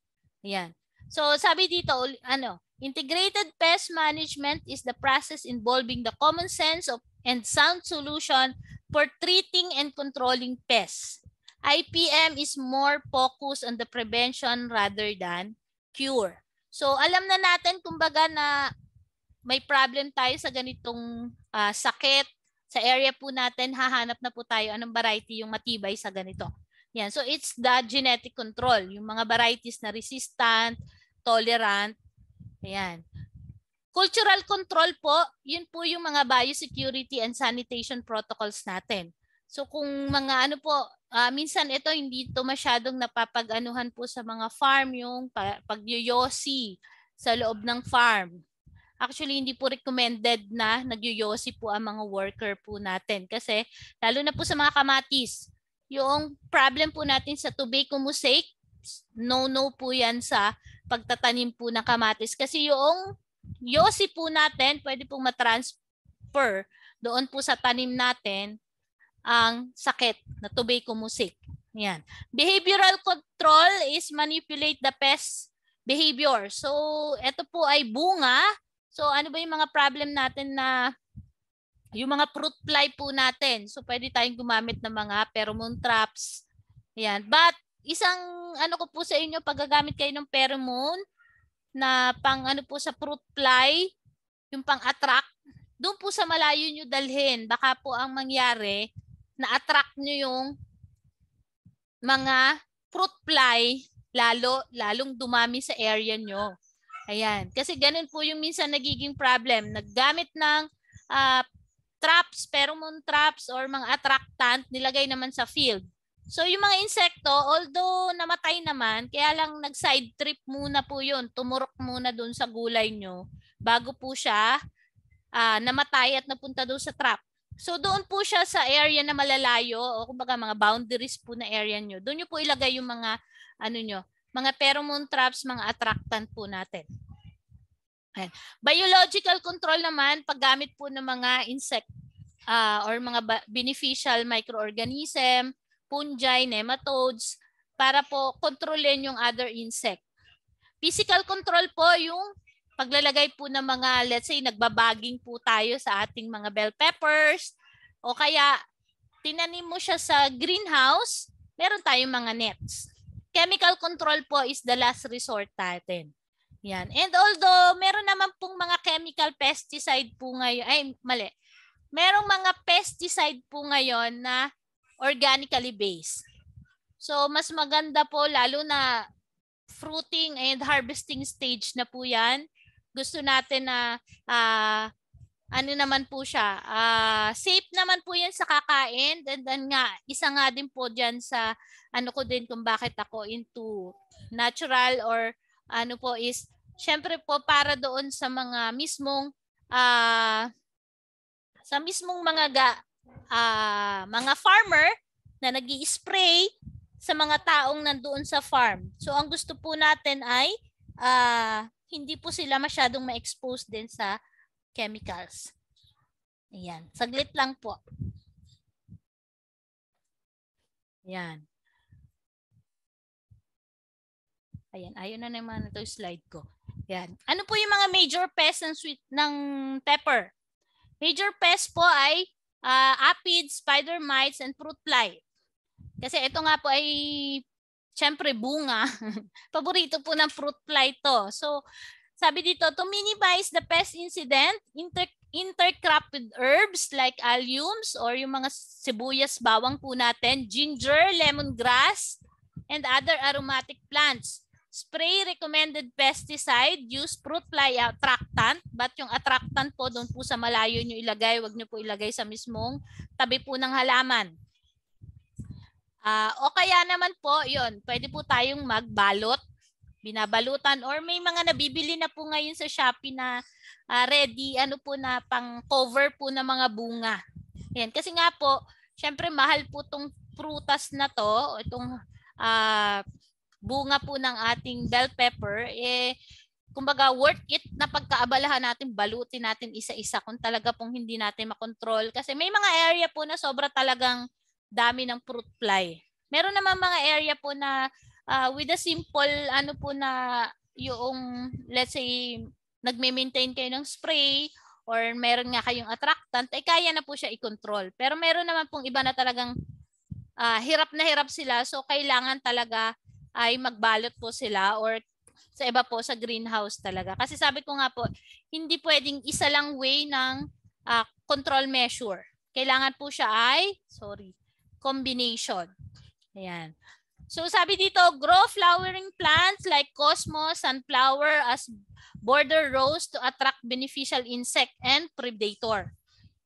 Ayan. So, sabi dito, ano, integrated pest management is the process involving the common sense of and sound solution for treating and controlling pests. IPM is more focused on the prevention rather than cure. So alam na natin kumbaga na may problem tayo sa ganitong uh, sakit. Sa area po natin, hahanap na po tayo anong variety yung matibay sa ganito. Yan. So it's the genetic control, yung mga varieties na resistant, tolerant. Ayan. Cultural control po, yun po yung mga biosecurity and sanitation protocols natin. So kung mga ano po, uh, minsan ito hindi to masyadong napapag-anuhan po sa mga farm yung pagyoyosi sa loob ng farm. Actually, hindi po recommended na nagyoyosi po ang mga worker po natin kasi lalo na po sa mga kamatis, yung problem po natin sa tobacco mosaic, no-no po yan sa pagtatanim po ng kamatis kasi yung yosi po natin pwede pong matransfer doon po sa tanim natin ang sakit na tuberculosis. Yan. Behavioral control is manipulate the pest behavior. So, ito po ay bunga. So, ano ba yung mga problem natin na yung mga fruit fly po natin. So, pwede tayong gumamit ng mga pheromone traps. Yan. But, isang ano ko po sa inyo, paggagamit kayo ng pheromone na pang ano po sa fruit fly, yung pang attract, doon po sa malayo nyo dalhin. Baka po ang mangyari, na-attract nyo yung mga fruit fly lalo lalong dumami sa area nyo. Ayan. Kasi ganun po yung minsan nagiging problem. Naggamit ng uh, traps, pheromone traps or mga attractant nilagay naman sa field. So yung mga insekto, although namatay naman, kaya lang nag-side trip muna po yun. Tumurok muna dun sa gulay nyo bago po siya uh, namatay at napunta doon sa trap. So doon po siya sa area na malalayo o kumbaga mga boundaries po na area nyo. Doon nyo po ilagay yung mga ano nyo, mga pheromone traps, mga attractant po natin. Ayan. Biological control naman paggamit po ng mga insect uh, or mga beneficial microorganism, fungi, nematodes para po kontrolin yung other insect. Physical control po yung paglalagay po ng mga, let's say, nagbabaging po tayo sa ating mga bell peppers, o kaya tinanim mo siya sa greenhouse, meron tayong mga nets. Chemical control po is the last resort natin. Yan. And although meron naman pong mga chemical pesticide po ngayon, ay mali, merong mga pesticide po ngayon na organically based. So mas maganda po lalo na fruiting and harvesting stage na po yan gusto natin na uh, ano naman po siya, uh, safe naman po yan sa kakain. And then nga, isa nga din po dyan sa ano ko din kung bakit ako into natural or ano po is, syempre po para doon sa mga mismong, uh, sa mismong mga ga, uh, mga farmer na nag spray sa mga taong nandoon sa farm. So ang gusto po natin ay uh, hindi po sila masyadong ma-expose din sa chemicals. Ayan. Saglit lang po. Ayan. Ayan. Ayun na naman ito yung slide ko. Ayan. Ano po yung mga major pests ng, sweet, ng pepper? Major pests po ay uh, ah, aphid, spider mites, and fruit fly. Kasi ito nga po ay syempre bunga. Paborito po ng fruit fly to. So, sabi dito, to minimize the pest incident, inter intercrop with herbs like alliums or yung mga sibuyas bawang po natin, ginger, lemongrass, and other aromatic plants. Spray recommended pesticide, use fruit fly attractant. But yung attractant po doon po sa malayo nyo ilagay, wag nyo po ilagay sa mismong tabi po ng halaman Uh, o kaya naman po, yon pwede po tayong magbalot, binabalutan, or may mga nabibili na po ngayon sa Shopee na uh, ready, ano po na pang cover po ng mga bunga. Yan. Kasi nga po, syempre mahal po itong prutas na to, itong uh, bunga po ng ating bell pepper, eh, kumbaga worth it na pagkaabalahan natin, balutin natin isa-isa kung talaga pong hindi natin makontrol. Kasi may mga area po na sobra talagang dami ng fruit fly. Meron naman mga area po na uh, with a simple ano po na yung let's say nagme-maintain kayo ng spray or meron nga kayong attractant, ay eh, kaya na po siya i-control. Pero meron naman pong iba na talagang uh, hirap na hirap sila so kailangan talaga ay magbalot po sila or sa iba po sa greenhouse talaga. Kasi sabi ko nga po, hindi pwedeng isa lang way ng uh, control measure. Kailangan po siya ay, sorry, combination. Ayan. So sabi dito, grow flowering plants like cosmos, and flower as border rows to attract beneficial insect and predator.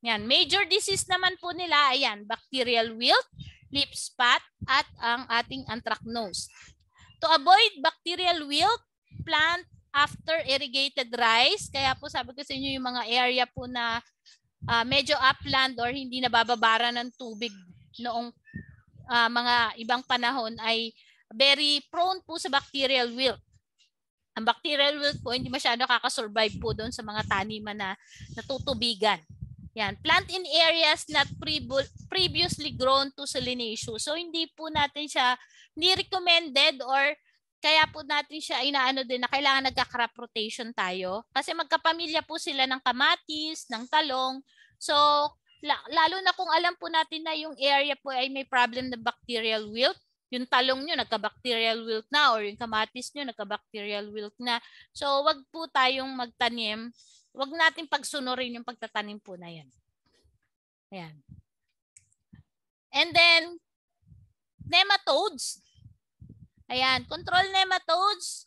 Yan. Major disease naman po nila, ayan, bacterial wilt, leaf spot, at ang ating anthracnose. To avoid bacterial wilt, plant after irrigated rice. Kaya po sabi ko sa inyo yung mga area po na uh, medyo upland or hindi nabababara ng tubig noong uh, mga ibang panahon ay very prone po sa bacterial wilt. Ang bacterial wilt po hindi masyado kakasurvive po doon sa mga taniman na natutubigan. Yan. Plant in areas not previously grown to salinaceous. So hindi po natin siya ni recommended or kaya po natin siya inaano din na kailangan nagka-crop rotation tayo kasi magkapamilya po sila ng kamatis, ng talong. So lalo na kung alam po natin na yung area po ay may problem na bacterial wilt, yung talong nyo nagka-bacterial wilt na or yung kamatis nyo nagka-bacterial wilt na. So wag po tayong magtanim. Wag natin pagsunurin yung pagtatanim po na yan. Ayan. And then, nematodes. Ayan, control nematodes.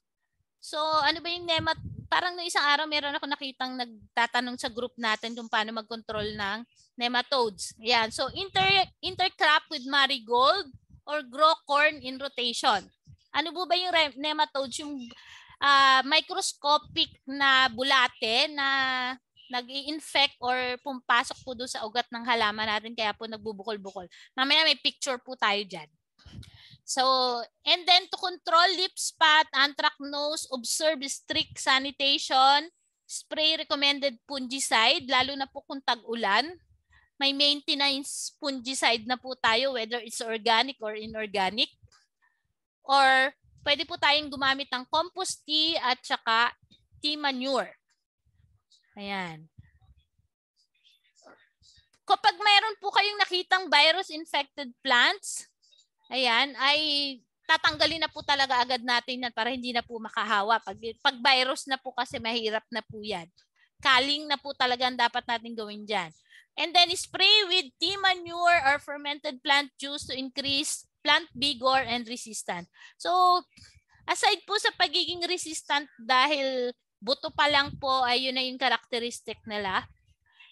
So ano ba yung nemat? Parang no isang araw meron ako nakitang nagtatanong sa group natin kung paano mag-control ng nematodes. Ayan. So inter intercrop with marigold or grow corn in rotation. Ano po ba yung nematodes? Yung uh, microscopic na bulate na nag infect or pumapasok po doon sa ugat ng halaman natin kaya po nagbubukol-bukol. Mamaya may picture po tayo dyan. So, and then to control leaf spot, anthracnose, observe strict sanitation, spray recommended fungicide, lalo na po kung tag-ulan may maintenance fungicide na po tayo whether it's organic or inorganic. Or pwede po tayong gumamit ng compost tea at saka tea manure. Ayan. Kapag mayroon po kayong nakitang virus-infected plants, ayan, ay tatanggalin na po talaga agad natin yan para hindi na po makahawa. Pag, pag virus na po kasi mahirap na po yan. Kaling na po talagang dapat natin gawin dyan. And then spray with tea manure or fermented plant juice to increase plant vigor and resistant. So aside po sa pagiging resistant dahil buto pa lang po ay yun na yung characteristic nila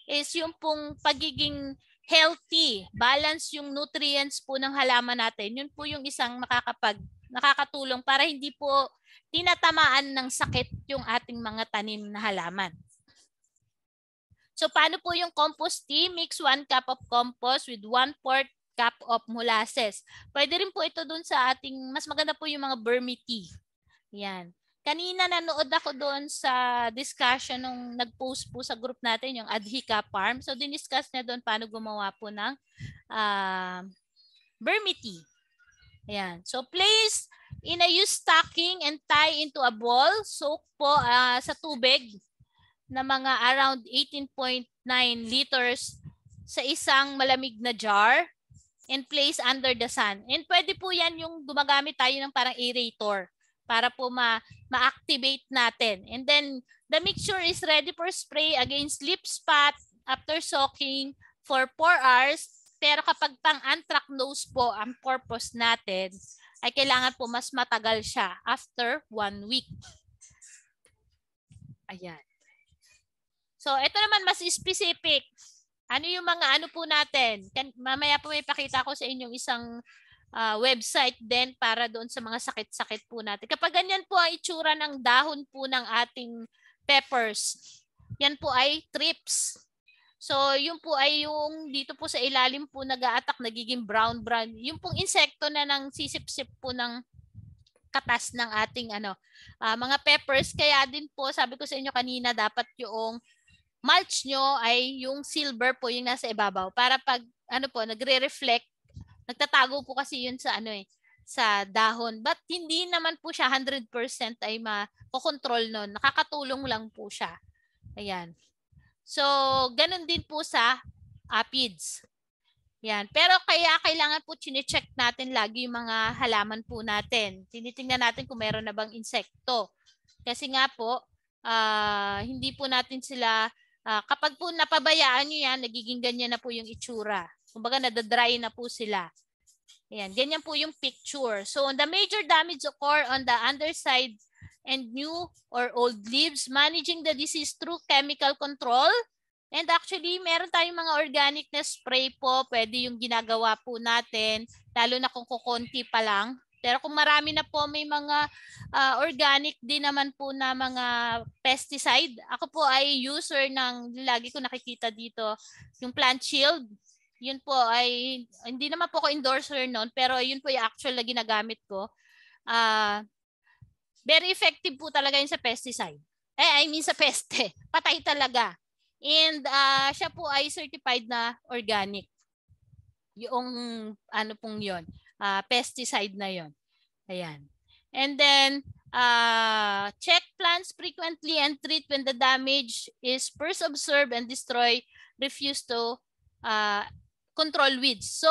is yung pong pagiging healthy, balance yung nutrients po ng halaman natin. Yun po yung isang makakapag nakakatulong para hindi po tinatamaan ng sakit yung ating mga tanim na halaman. So paano po yung compost tea? Mix 1 cup of compost with 1 4 cup of molasses. Pwede rin po ito doon sa ating, mas maganda po yung mga Burmese tea. Yan. Kanina nanood ako doon sa discussion nung nag-post po sa group natin yung Adhika Farm. So diniscuss na doon paano gumawa po ng uh, ah, Burmese tea. Ayan. So place in a used stocking and tie into a ball. Soak po uh, sa tubig na mga around 18.9 liters sa isang malamig na jar and place under the sun. And pwede po yan yung gumagamit tayo ng parang aerator para po ma- ma-activate natin. And then the mixture is ready for spray against lip spot after soaking for 4 hours. Pero kapag pang nose po ang purpose natin, ay kailangan po mas matagal siya after 1 week. Ayan. So, ito naman mas specific. Ano yung mga ano po natin? Kan, mamaya po may pakita ko sa inyong isang uh, website din para doon sa mga sakit-sakit po natin. Kapag ganyan po ang itsura ng dahon po ng ating peppers, yan po ay trips. So, yun po ay yung dito po sa ilalim po nag aatak nagiging brown brown. Yung pong insekto na nang sisip-sip po ng katas ng ating ano uh, mga peppers kaya din po sabi ko sa inyo kanina dapat yung mulch nyo ay yung silver po yung nasa ibabaw para pag ano po nagre-reflect nagtatago po kasi yun sa ano eh sa dahon but hindi naman po siya 100% ay ma-control noon nakakatulong lang po siya ayan so ganun din po sa aphids yan pero kaya kailangan po chine-check natin lagi yung mga halaman po natin tinitingnan natin kung meron na bang insekto kasi nga po uh, hindi po natin sila Uh, kapag po napabayaan nyo yan, nagiging ganyan na po yung itsura. Kumbaga nadadry na po sila. Ayan, ganyan po yung picture. So, on the major damage occur on the underside and new or old leaves, managing the disease through chemical control. And actually, meron tayong mga organic na spray po. Pwede yung ginagawa po natin, lalo na kung kukunti pa lang. Pero kung marami na po may mga uh, organic din naman po na mga pesticide, ako po ay user ng lagi ko nakikita dito, yung plant shield. Yun po ay, hindi naman po ako endorser noon, pero yun po yung actual na ginagamit ko. Uh, very effective po talaga yun sa pesticide. Eh, I mean sa peste. Patay talaga. And uh, siya po ay certified na organic. Yung ano pong yon uh, pesticide na yon. Ayan. And then, uh, check plants frequently and treat when the damage is first observed and destroy, refuse to uh, control weeds. So,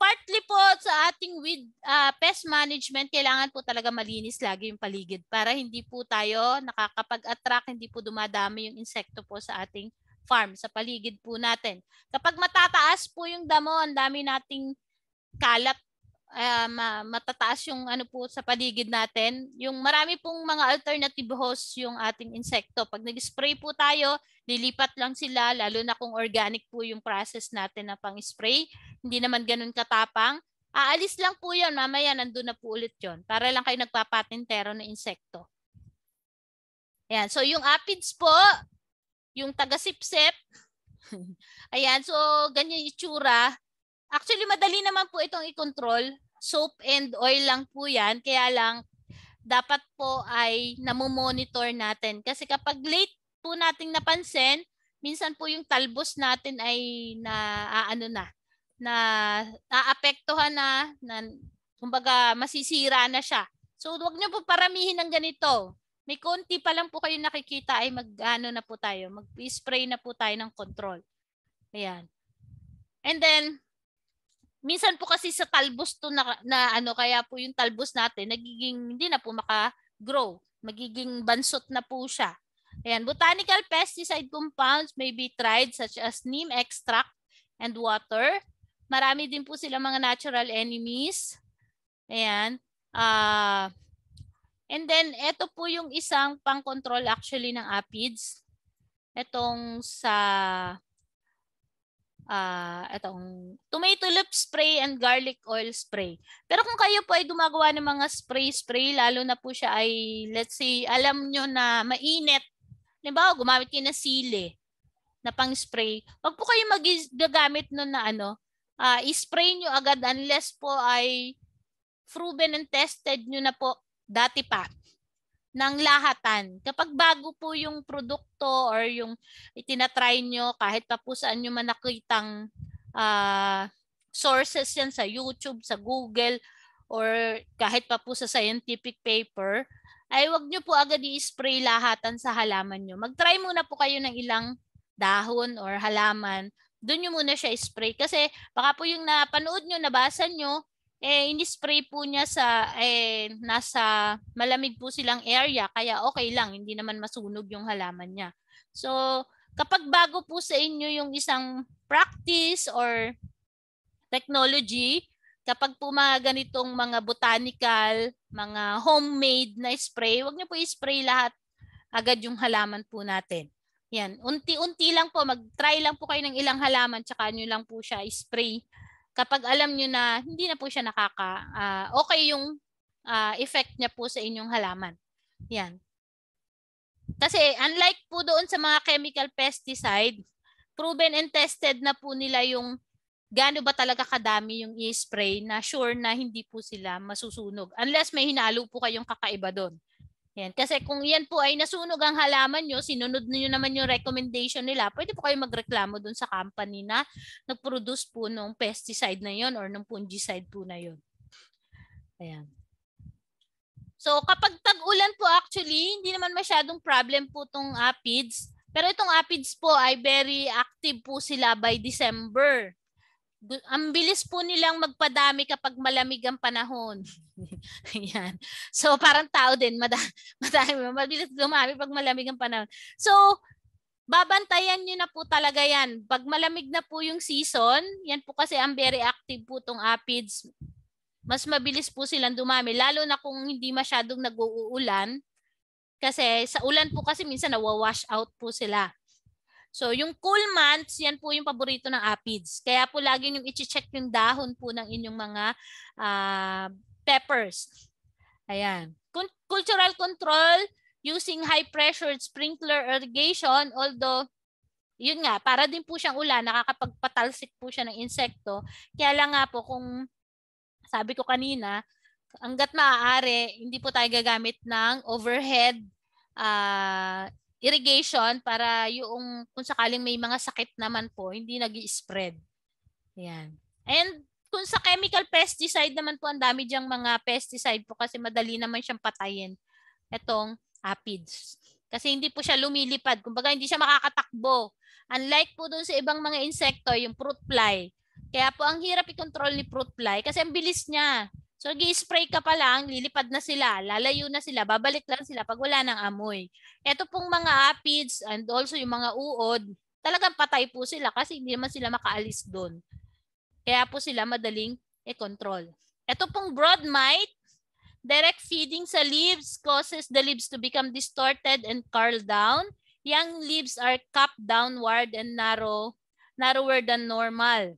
partly po sa ating weed uh, pest management, kailangan po talaga malinis lagi yung paligid para hindi po tayo nakakapag-attract, hindi po dumadami yung insekto po sa ating farm, sa paligid po natin. Kapag matataas po yung damo, ang dami nating kalat um, uh, matataas yung ano po sa paligid natin. Yung marami pong mga alternative host yung ating insekto. Pag nag-spray po tayo, lilipat lang sila lalo na kung organic po yung process natin na pang-spray. Hindi naman ganun katapang. Aalis lang po yun. Mamaya nandun na po ulit yun. Para lang kayo nagpapatintero ng insekto. Ayan. So yung aphids po, yung taga-sipsip, ayan. So ganyan yung itsura Actually, madali naman po itong i-control. Soap and oil lang po yan. Kaya lang, dapat po ay namumonitor natin. Kasi kapag late po nating napansin, minsan po yung talbos natin ay na ano na, na naapektuhan na, na kumbaga masisira na siya. So wag niyo po paramihin ng ganito. May konti pa lang po kayo nakikita ay mag-ano na po tayo, mag-spray na po tayo ng control. Ayan. And then minsan po kasi sa talbos to na, na ano kaya po yung talbos natin nagiging hindi na po maka-grow. Magiging bansot na po siya. Ayan, botanical pesticide compounds may be tried such as neem extract and water. Marami din po sila mga natural enemies. Ayan. Uh, and then, ito po yung isang pang-control actually ng apids. Itong sa uh, ah, itong tomato lip spray and garlic oil spray. Pero kung kayo po ay gumagawa ng mga spray-spray, lalo na po siya ay, let's say, alam nyo na mainit. Halimbawa, gumamit kayo ng sili na pang-spray. Huwag po kayo magagamit nun na ano, uh, i-spray nyo agad unless po ay proven and tested nyo na po dati pa ng lahatan. Kapag bago po yung produkto or yung itinatry nyo, kahit pa po saan nyo man nakitang uh, sources yan sa YouTube, sa Google, or kahit pa po sa scientific paper, ay wag nyo po agad i-spray lahatan sa halaman nyo. Mag-try muna po kayo ng ilang dahon or halaman. Doon nyo muna siya i-spray. Kasi baka po yung napanood nyo, nabasa nyo, eh ini-spray po niya sa eh nasa malamig po silang area kaya okay lang hindi naman masunog yung halaman niya. So kapag bago po sa inyo yung isang practice or technology, kapag po mga ganitong mga botanical, mga homemade na spray, wag niyo po i-spray lahat agad yung halaman po natin. Yan, unti-unti lang po, mag-try lang po kayo ng ilang halaman tsaka niyo lang po siya i-spray kapag alam nyo na hindi na po siya nakaka, uh, okay yung uh, effect niya po sa inyong halaman. Yan. Kasi unlike po doon sa mga chemical pesticide, proven and tested na po nila yung gaano ba talaga kadami yung i-spray na sure na hindi po sila masusunog. Unless may hinalo po kayong kakaiba doon. Yan. Kasi kung yan po ay nasunog ang halaman nyo, sinunod niyo naman yung recommendation nila, pwede po kayo magreklamo dun sa company na nag-produce po nung pesticide na yon or nung fungicide po na yon. Ayan. So kapag tag-ulan po actually, hindi naman masyadong problem po itong aphids. Pero itong aphids po ay very active po sila by December ang bilis po nilang magpadami kapag malamig ang panahon. Ayan. So parang tao din, madami, mabilis dumami pag malamig ang panahon. So babantayan nyo na po talaga yan. Pag malamig na po yung season, yan po kasi ang very active po tong aphids. Mas mabilis po silang dumami. Lalo na kung hindi masyadong nag-uulan. Kasi sa ulan po kasi minsan nawawash out po sila. So yung cool months, yan po yung paborito ng aphids. Kaya po laging yung i-check yung dahon po ng inyong mga uh, peppers. Ayan. Cultural control using high pressure sprinkler irrigation although yun nga, para din po siyang ulan, nakakapagpatalsik po siya ng insekto. Kaya lang nga po kung sabi ko kanina, hanggat maaari, hindi po tayo gagamit ng overhead uh, irrigation para yung kung sakaling may mga sakit naman po, hindi nag spread Yan. And kung sa chemical pesticide naman po, ang dami diyang mga pesticide po kasi madali naman siyang patayin. Itong aphids. Kasi hindi po siya lumilipad. Kumbaga hindi siya makakatakbo. Unlike po doon sa ibang mga insekto, yung fruit fly. Kaya po ang hirap i-control ni fruit fly kasi ang bilis niya. So, gi-spray ka pa lang, lilipad na sila, lalayo na sila, babalik lang sila pag wala ng amoy. Ito pong mga aphids and also yung mga uod, talagang patay po sila kasi hindi naman sila makaalis doon. Kaya po sila madaling i-control. Ito pong broad mite, direct feeding sa leaves causes the leaves to become distorted and curled down. Young leaves are cupped downward and narrow, narrower than normal.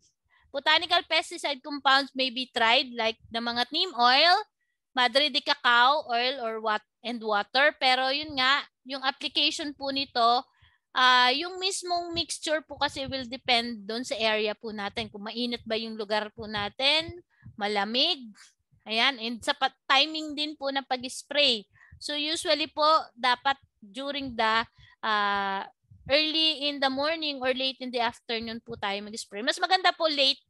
Botanical pesticide compounds may be tried like the mga neem oil, madre de cacao oil or what and water. Pero yun nga, yung application po nito, uh, yung mismong mixture po kasi will depend doon sa area po natin. Kung mainit ba yung lugar po natin, malamig. Ayan, and sa timing din po ng pag-spray. So usually po, dapat during the uh, early in the morning or late in the afternoon po tayo mag-spray. Mas maganda po late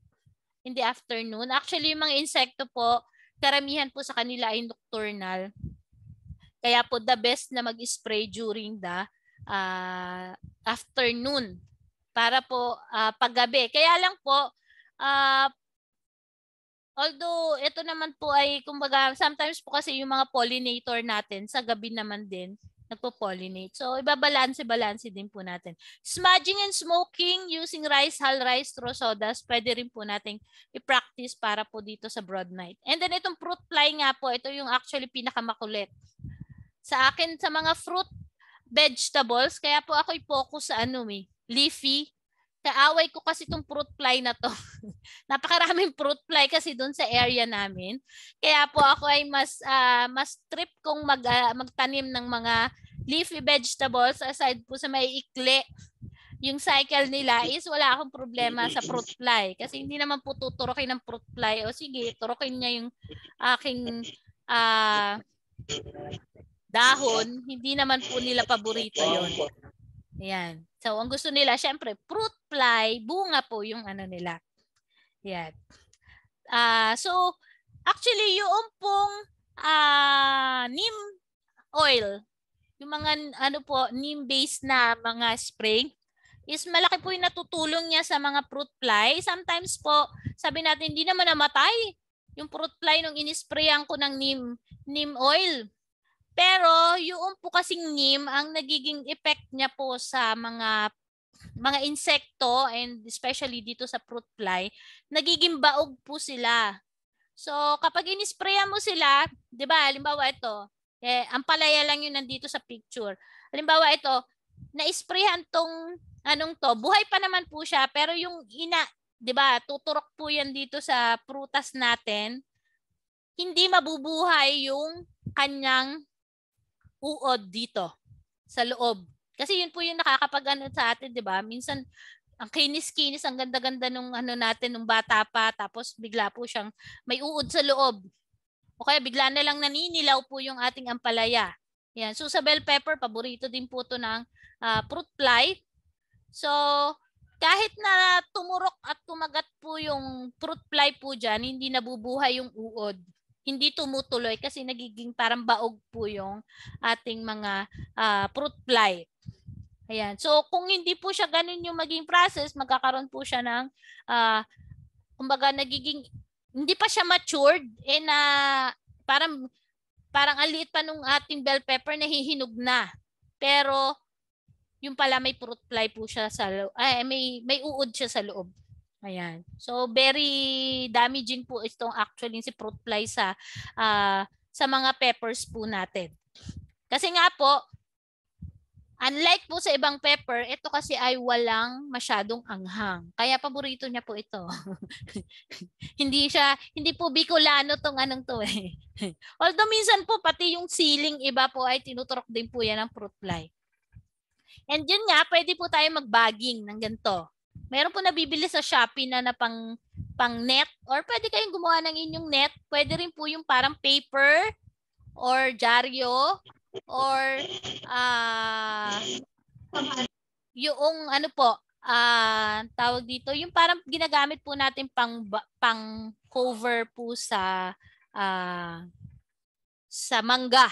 in the afternoon. Actually, yung mga insekto po, karamihan po sa kanila ay nocturnal. Kaya po the best na mag-spray during the uh, afternoon para po uh, paggabi. Kaya lang po, uh, although ito naman po ay kumbaga sometimes po kasi yung mga pollinator natin sa gabi naman din nagpo-pollinate. So, ibabalanse-balanse din po natin. Smudging and smoking using rice hull rice straw sodas, pwede rin po nating i-practice para po dito sa broad night. And then, itong fruit fly nga po, ito yung actually pinakamakulit. Sa akin, sa mga fruit vegetables, kaya po ako i-focus sa ano eh, leafy kaaway ko kasi itong fruit fly na to. Napakaraming fruit fly kasi doon sa area namin. Kaya po ako ay mas uh, mas trip kong mag uh, magtanim ng mga leafy vegetables aside po sa may ikli. Yung cycle nila is wala akong problema sa fruit fly kasi hindi naman po tuturokin ng fruit fly o sige turokin niya yung aking uh, dahon, hindi naman po nila paborito 'yon. Ayan. So, ang gusto nila, syempre, fruit fly, bunga po yung ano nila. Yan. Uh, so, actually, yung pong uh, neem oil, yung mga ano po, neem-based na mga spray, is malaki po yung natutulong niya sa mga fruit fly. Sometimes po, sabi natin, hindi naman namatay yung fruit fly nung inisprayan ko ng neem, neem oil. Pero yung po kasing neem, ang nagiging effect niya po sa mga mga insekto and especially dito sa fruit fly, nagiging baog po sila. So kapag inisprayan mo sila, 'di ba? Halimbawa ito, eh ang palaya lang 'yun nandito sa picture. Halimbawa ito, naisprayan tong anong to, buhay pa naman po siya pero yung ina, 'di ba? Tuturok po 'yan dito sa prutas natin. Hindi mabubuhay yung kanyang uod dito sa loob. Kasi yun po yung nakakapag sa atin, di ba? Minsan, ang kinis-kinis, ang ganda-ganda nung ano natin, nung bata pa, tapos bigla po siyang may uod sa loob. O kaya bigla na lang naninilaw po yung ating ampalaya. Yan. So sa bell pepper, paborito din po ito ng uh, fruit fly. So kahit na tumurok at kumagat po yung fruit fly po dyan, hindi nabubuhay yung uod hindi tumutuloy kasi nagiging parang baog po yung ating mga uh, fruit fly. Ayan. So kung hindi po siya ganun yung maging process, magkakaroon po siya ng uh, kumbaga nagiging hindi pa siya matured eh na parang parang aliit pa nung ating bell pepper na nahihinog na. Pero yung pala may fruit fly po siya sa loob. Ay, may may uod siya sa loob. Ayan. So very damaging po itong actually si fruit fly sa uh, sa mga peppers po natin. Kasi nga po unlike po sa ibang pepper, ito kasi ay walang masyadong anghang. Kaya paborito niya po ito. hindi siya hindi po Bicolano tong anong to eh. Although minsan po pati yung ceiling iba po ay tinuturok din po yan ng fruit fly. And yun nga, pwede po tayo mag-bagging ng ganito. Meron po nabibili sa Shopee na, na pang, pang net or pwede kayong gumawa ng inyong net. Pwede rin po yung parang paper or dyaryo or uh, yung ano po, uh, tawag dito, yung parang ginagamit po natin pang, pang cover po sa uh, sa mangga.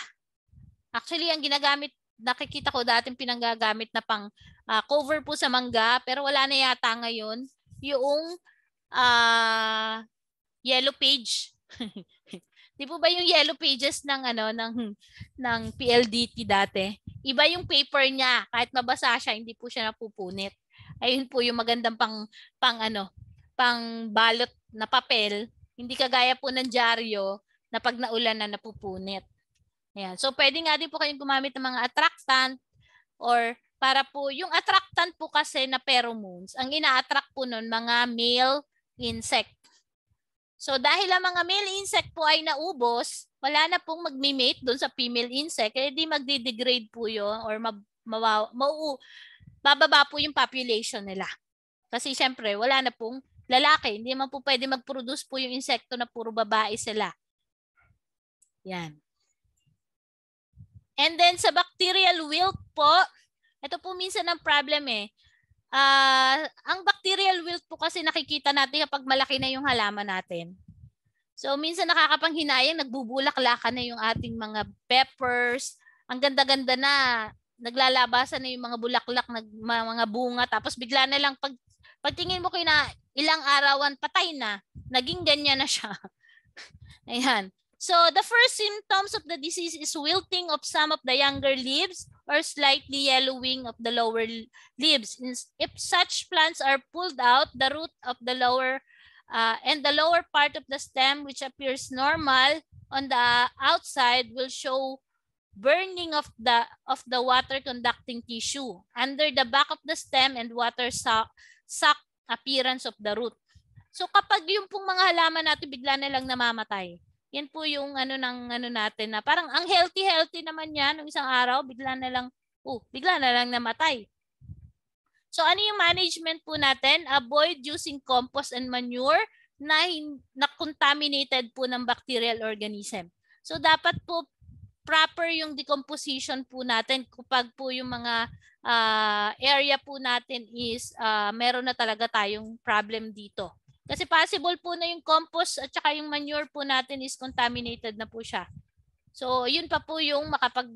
Actually, ang ginagamit, nakikita ko dati pinanggagamit na pang uh, cover po sa mangga pero wala na yata ngayon yung uh, yellow page. Di po ba yung yellow pages ng ano ng ng PLDT dati? Iba yung paper niya kahit mabasa siya hindi po siya napupunit. Ayun po yung magandang pang pang ano, pang balot na papel, hindi kagaya po ng dyaryo na pag naulan na napupunit. Ayan. So pwede nga din po kayong gumamit ng mga attractant or para po yung attractant po kasi na pheromones, ang ina-attract po noon mga male insect. So dahil ang mga male insect po ay naubos, wala na pong magmi-mate doon sa female insect, eh di magde-degrade po 'yon or ma- ma- ma- bababa po yung population nila. Kasi siyempre, wala na pong lalaki. Hindi man po pwede mag-produce po yung insekto na puro babae sila. Yan. And then sa bacterial wilt po, ito po minsan ang problem eh. Uh, ang bacterial wilt po kasi nakikita natin kapag malaki na yung halaman natin. So minsan nakakapanghinayang, nagbubulak-lakan na yung ating mga peppers. Ang ganda-ganda na, naglalabasan na yung mga bulaklak, nag, mga bunga. Tapos bigla na lang, pag, pagtingin mo kayo na ilang arawan, patay na. Naging ganyan na siya. Ayan. So the first symptoms of the disease is wilting of some of the younger leaves or slightly yellowing of the lower leaves. If such plants are pulled out, the root of the lower uh, and the lower part of the stem, which appears normal on the outside, will show burning of the of the water conducting tissue under the back of the stem and water suck, suck appearance of the root. So kapag yung pong mga halaman natin bigla na lang namamatay, yan po yung ano ng ano natin na parang ang healthy healthy naman yan ng isang araw bigla na lang oh bigla na lang namatay so ano yung management po natin avoid using compost and manure na na contaminated po ng bacterial organism so dapat po proper yung decomposition po natin kapag po yung mga uh, area po natin is uh, meron na talaga tayong problem dito kasi possible po na yung compost at saka yung manure po natin is contaminated na po siya. So, yun pa po yung makapag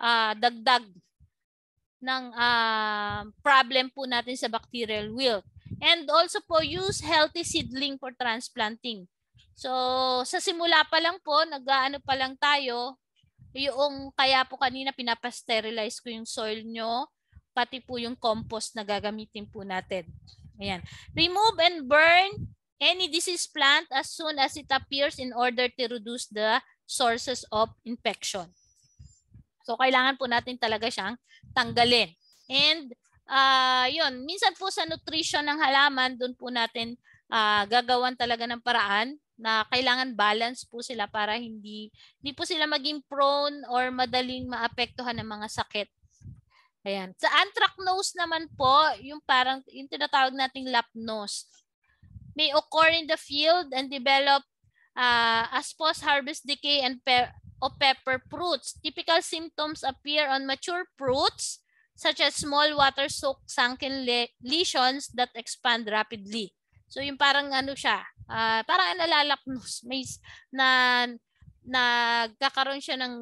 uh, dagdag ng uh, problem po natin sa bacterial wilt. And also po, use healthy seedling for transplanting. So, sa simula pa lang po, nag-ano pa lang tayo, yung kaya po kanina pinapasterilize ko yung soil nyo, pati po yung compost na gagamitin po natin. Ayan. Remove and burn any disease plant as soon as it appears in order to reduce the sources of infection. So, kailangan po natin talaga siyang tanggalin. And, uh, yun, minsan po sa nutrition ng halaman, doon po natin uh, gagawan talaga ng paraan na kailangan balance po sila para hindi, hindi po sila maging prone or madaling maapektuhan ng mga sakit Ayan. Sa anthracnose naman po, yung parang yung tinatawag nating lap nose. May occur in the field and develop uh, as post-harvest decay and pe or pepper fruits. Typical symptoms appear on mature fruits such as small water-soaked sunken le lesions that expand rapidly. So yung parang ano siya, uh, parang nalalaknos, may na nagkakaroon siya ng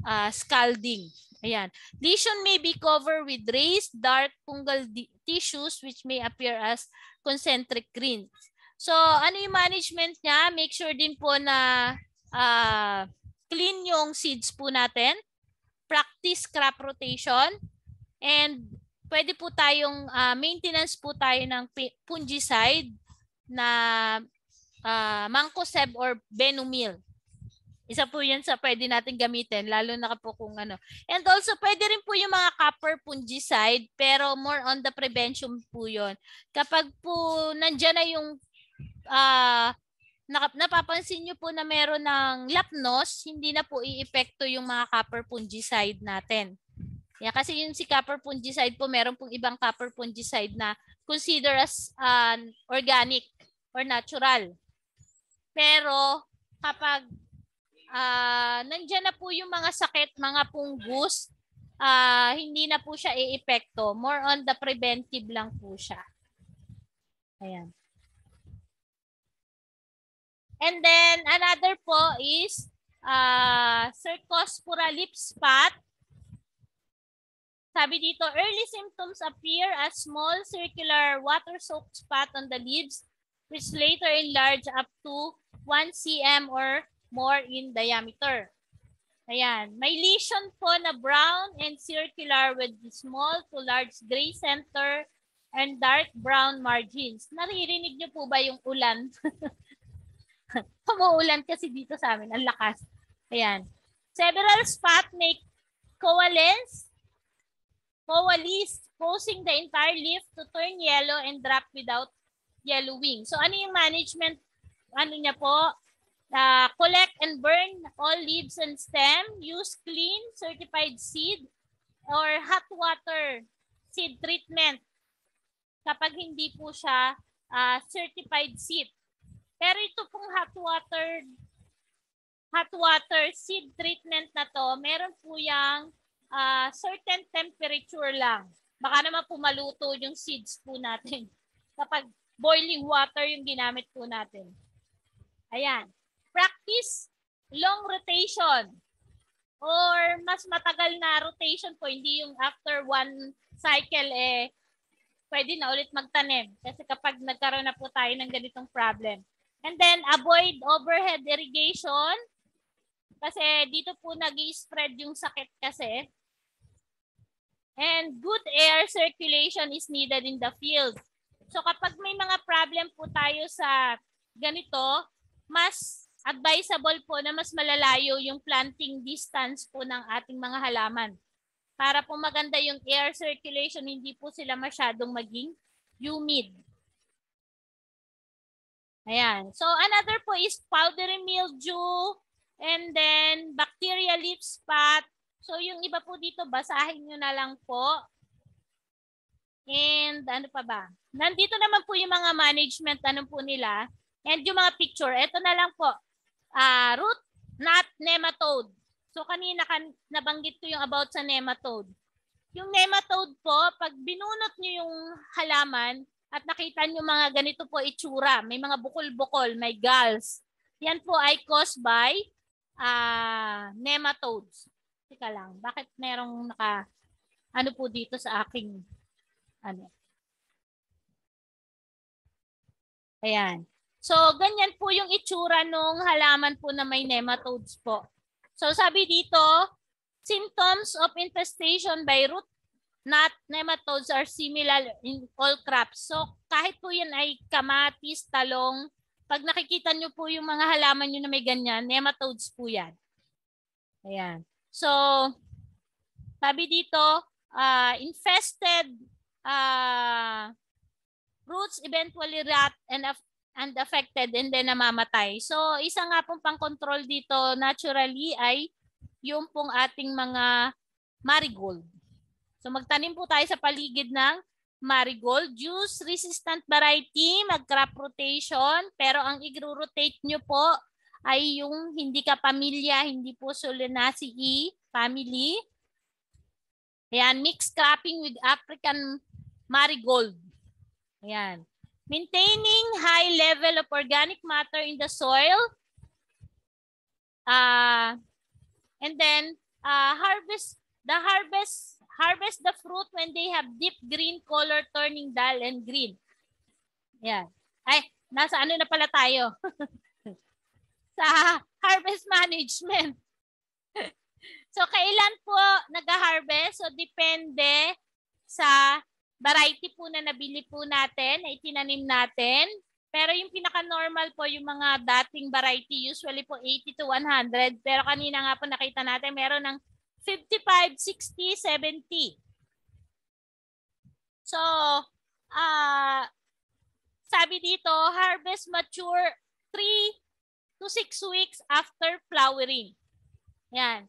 uh, scalding. Ayan. Lesion may be covered with raised dark fungal tissues which may appear as concentric rings. So, ano yung management niya? Make sure din po na uh, clean yung seeds po natin. Practice crop rotation. And pwede po tayong uh, maintenance po tayo ng fungicide na uh, ah, mancozeb or benomil. Isa po yan sa pwede natin gamitin, lalo na po kung ano. And also, pwede rin po yung mga copper fungicide, pero more on the prevention po 'yon. Kapag po nandiyan na yung uh, napapansin nyo po na meron ng lapnos, hindi na po iepekto yung mga copper fungicide natin. Yeah, kasi yung si copper fungicide po, meron pong ibang copper fungicide na consider as uh, organic or natural. Pero kapag Uh, nandiyan na po yung mga sakit, mga punggos. Uh, ah, hindi na po siya iepekto. More on the preventive lang po siya. Ayan. And then another po is uh, cercospora lip spot. Sabi dito, early symptoms appear as small circular water-soaked spot on the leaves which later enlarge up to 1 cm or more in diameter. Ayan. May lesion po na brown and circular with small to large gray center and dark brown margins. Naririnig niyo po ba yung ulan? Umuulan kasi dito sa amin. Ang lakas. Ayan. Several spot make coalesce, coalesce, causing the entire leaf to turn yellow and drop without yellowing. So ano yung management ano niya po? Uh, collect and burn all leaves and stem. Use clean certified seed or hot water seed treatment kapag hindi po siya uh, certified seed. Pero ito pong hot water hot water seed treatment na to, meron po yung uh, ah, certain temperature lang. Baka naman pumaluto yung seeds po natin kapag boiling water yung ginamit po natin. Ayan. Practice long rotation or mas matagal na rotation po, hindi yung after one cycle eh pwede na ulit magtanim kasi kapag nagkaroon na po tayo ng ganitong problem. And then avoid overhead irrigation kasi dito po nag spread yung sakit kasi. And good air circulation is needed in the field. So kapag may mga problem po tayo sa ganito, mas advisable po na mas malalayo yung planting distance po ng ating mga halaman. Para po maganda yung air circulation, hindi po sila masyadong maging humid. Ayan. So another po is powdery mildew and then bacterial leaf spot. So yung iba po dito, basahin nyo na lang po. And ano pa ba? Nandito naman po yung mga management, ano po nila. And yung mga picture, eto na lang po uh, root not nematode. So kanina kan nabanggit ko yung about sa nematode. Yung nematode po, pag binunot niyo yung halaman at nakita niyo mga ganito po itsura, may mga bukol-bukol, may galls. Yan po ay caused by uh, nematodes. Sika lang, bakit merong naka ano po dito sa aking ano? Ayan. So, ganyan po yung itsura nung halaman po na may nematodes po. So, sabi dito, symptoms of infestation by root not nematodes are similar in all crops. So kahit po yan ay kamatis, talong, pag nakikita nyo po yung mga halaman nyo na may ganyan, nematodes po yan. Ayan. So, sabi dito, uh, infested uh, roots eventually rot and and affected and then namamatay. So isa nga pong pang-control dito naturally ay yung pong ating mga marigold. So magtanim po tayo sa paligid ng marigold. Juice resistant variety, mag-crop rotation, pero ang i-rotate nyo po ay yung hindi ka pamilya, hindi po Solanaceae family. Ayan, mixed cropping with African marigold. Ayan. Maintaining high level of organic matter in the soil. Uh, and then uh, harvest the harvest harvest the fruit when they have deep green color turning dull and green. Yeah. Ay, nasa ano na pala tayo? Sa harvest management. so, kailan po nag-harvest? So, depende sa variety po na nabili po natin, na itinanim natin. Pero yung pinaka-normal po yung mga dating variety, usually po 80 to 100. Pero kanina nga po nakita natin, meron ng 55, 60, 70. So, uh, sabi dito, harvest mature 3 to 6 weeks after flowering. Yan.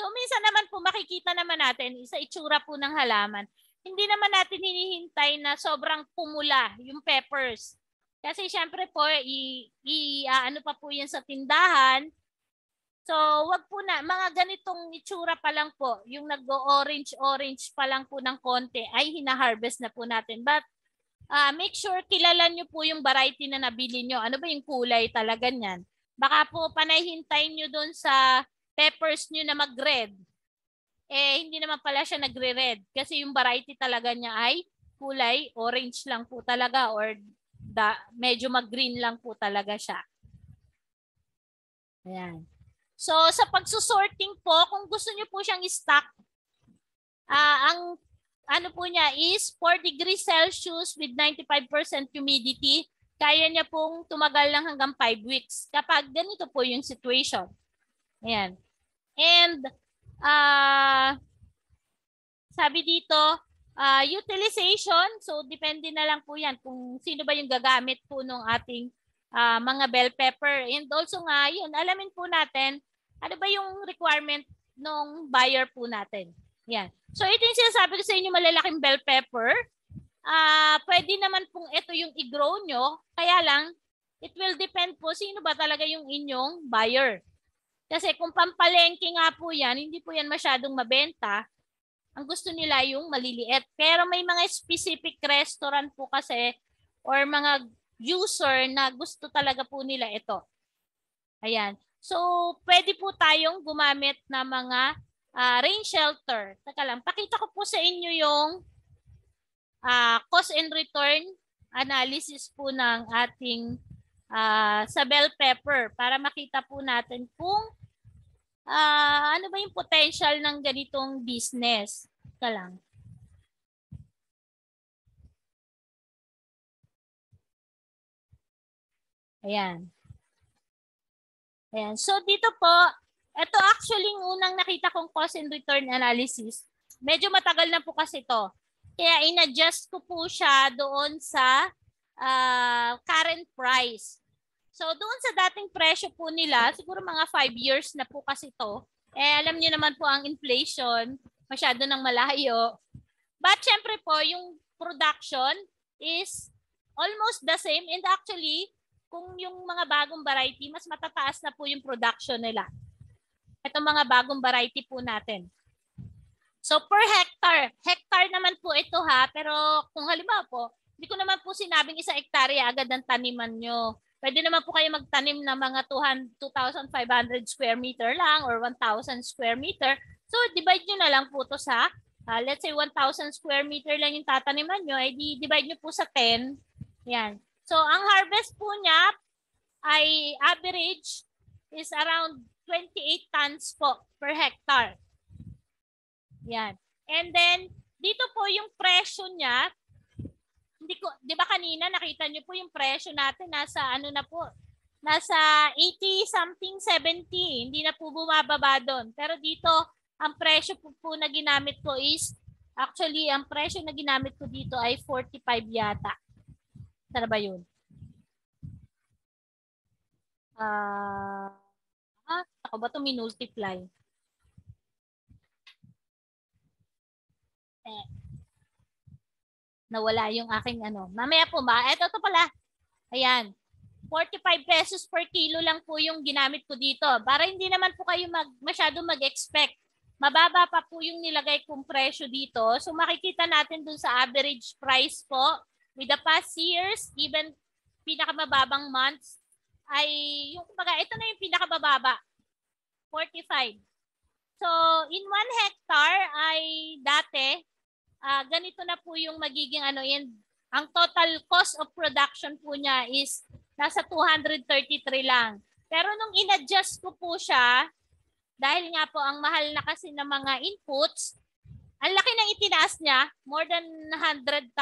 So, minsan naman po makikita naman natin, isa itsura po ng halaman hindi naman natin hinihintay na sobrang pumula yung peppers. Kasi syempre po, i, i uh, ano pa po yan sa tindahan. So, wag po na, mga ganitong itsura pa lang po, yung nag-orange-orange pa lang po ng konti, ay hina-harvest na po natin. But, uh, make sure kilala nyo po yung variety na nabili nyo. Ano ba yung kulay talaga niyan? Baka po panayhintayin nyo doon sa peppers nyo na mag-red eh hindi naman pala siya nagre-red kasi yung variety talaga niya ay kulay orange lang po talaga or da, medyo mag-green lang po talaga siya. Ayan. So sa pagsusorting po, kung gusto niyo po siyang stock, uh, ang ano po niya is 4 degrees Celsius with 95% humidity, kaya niya pong tumagal lang hanggang 5 weeks kapag ganito po yung situation. Ayan. And uh, sabi dito, uh, utilization, so depende na lang po yan kung sino ba yung gagamit po nung ating uh, mga bell pepper. And also nga, yun, alamin po natin ano ba yung requirement nung buyer po natin. Yan. So ito yung sinasabi ko sa inyo malalaking bell pepper. Uh, pwede naman pong ito yung i-grow nyo, kaya lang it will depend po sino ba talaga yung inyong buyer. Kasi kung pampalengke nga po yan, hindi po yan masyadong mabenta. Ang gusto nila yung maliliit. Pero may mga specific restaurant po kasi or mga user na gusto talaga po nila ito. Ayan. So, pwede po tayong gumamit ng mga uh, rain shelter. Taka lang, pakita ko po sa inyo yung uh, cost and return analysis po ng ating uh, ah, sa bell pepper para makita po natin kung uh, ano ba yung potential ng ganitong business? Ka lang. Ayan. Ayan. So dito po, ito actually yung unang nakita kong cost and return analysis. Medyo matagal na po kasi ito. Kaya in-adjust ko po siya doon sa uh, current price. So doon sa dating presyo po nila, siguro mga 5 years na po kasi to. Eh alam niyo naman po ang inflation, masyado nang malayo. But syempre po, yung production is almost the same and actually kung yung mga bagong variety, mas matataas na po yung production nila. Itong mga bagong variety po natin. So per hectare, hectare naman po ito ha, pero kung halimbawa po, hindi ko naman po sinabing isang hektarya agad ang taniman nyo. Pwede naman po kayo magtanim ng mga 2,500 square meter lang or 1,000 square meter. So, divide nyo na lang po to sa, uh, let's say 1,000 square meter lang yung tataniman nyo, ay eh, divide nyo po sa 10. Yan. So, ang harvest po niya ay average is around 28 tons po per hectare. Yan. And then, dito po yung presyo niya, hindi ko, 'di ba kanina nakita niyo po yung presyo natin nasa ano na po, nasa 80 something 70, hindi na po bumababa doon. Pero dito, ang presyo po, po na ginamit ko is actually ang presyo na ginamit ko dito ay 45 yata. Tara ba 'yun? Ah, uh, ako ba 'to minultiply? Eh, nawala yung aking ano. Mamaya po ba? Eto to pala. Ayan. 45 pesos per kilo lang po yung ginamit ko dito. Para hindi naman po kayo mag, masyado mag-expect. Mababa pa po yung nilagay kong presyo dito. So makikita natin dun sa average price po. With the past years, even pinakamababang months, ay yung kumbaga, ito na yung pinakamababa. 45. So in one hectare ay dati, uh, ganito na po yung magiging ano and ang total cost of production po niya is nasa 233 lang. Pero nung inadjust ko po siya, dahil nga po ang mahal na kasi ng mga inputs, ang laki ng itinaas niya, more than 100,000.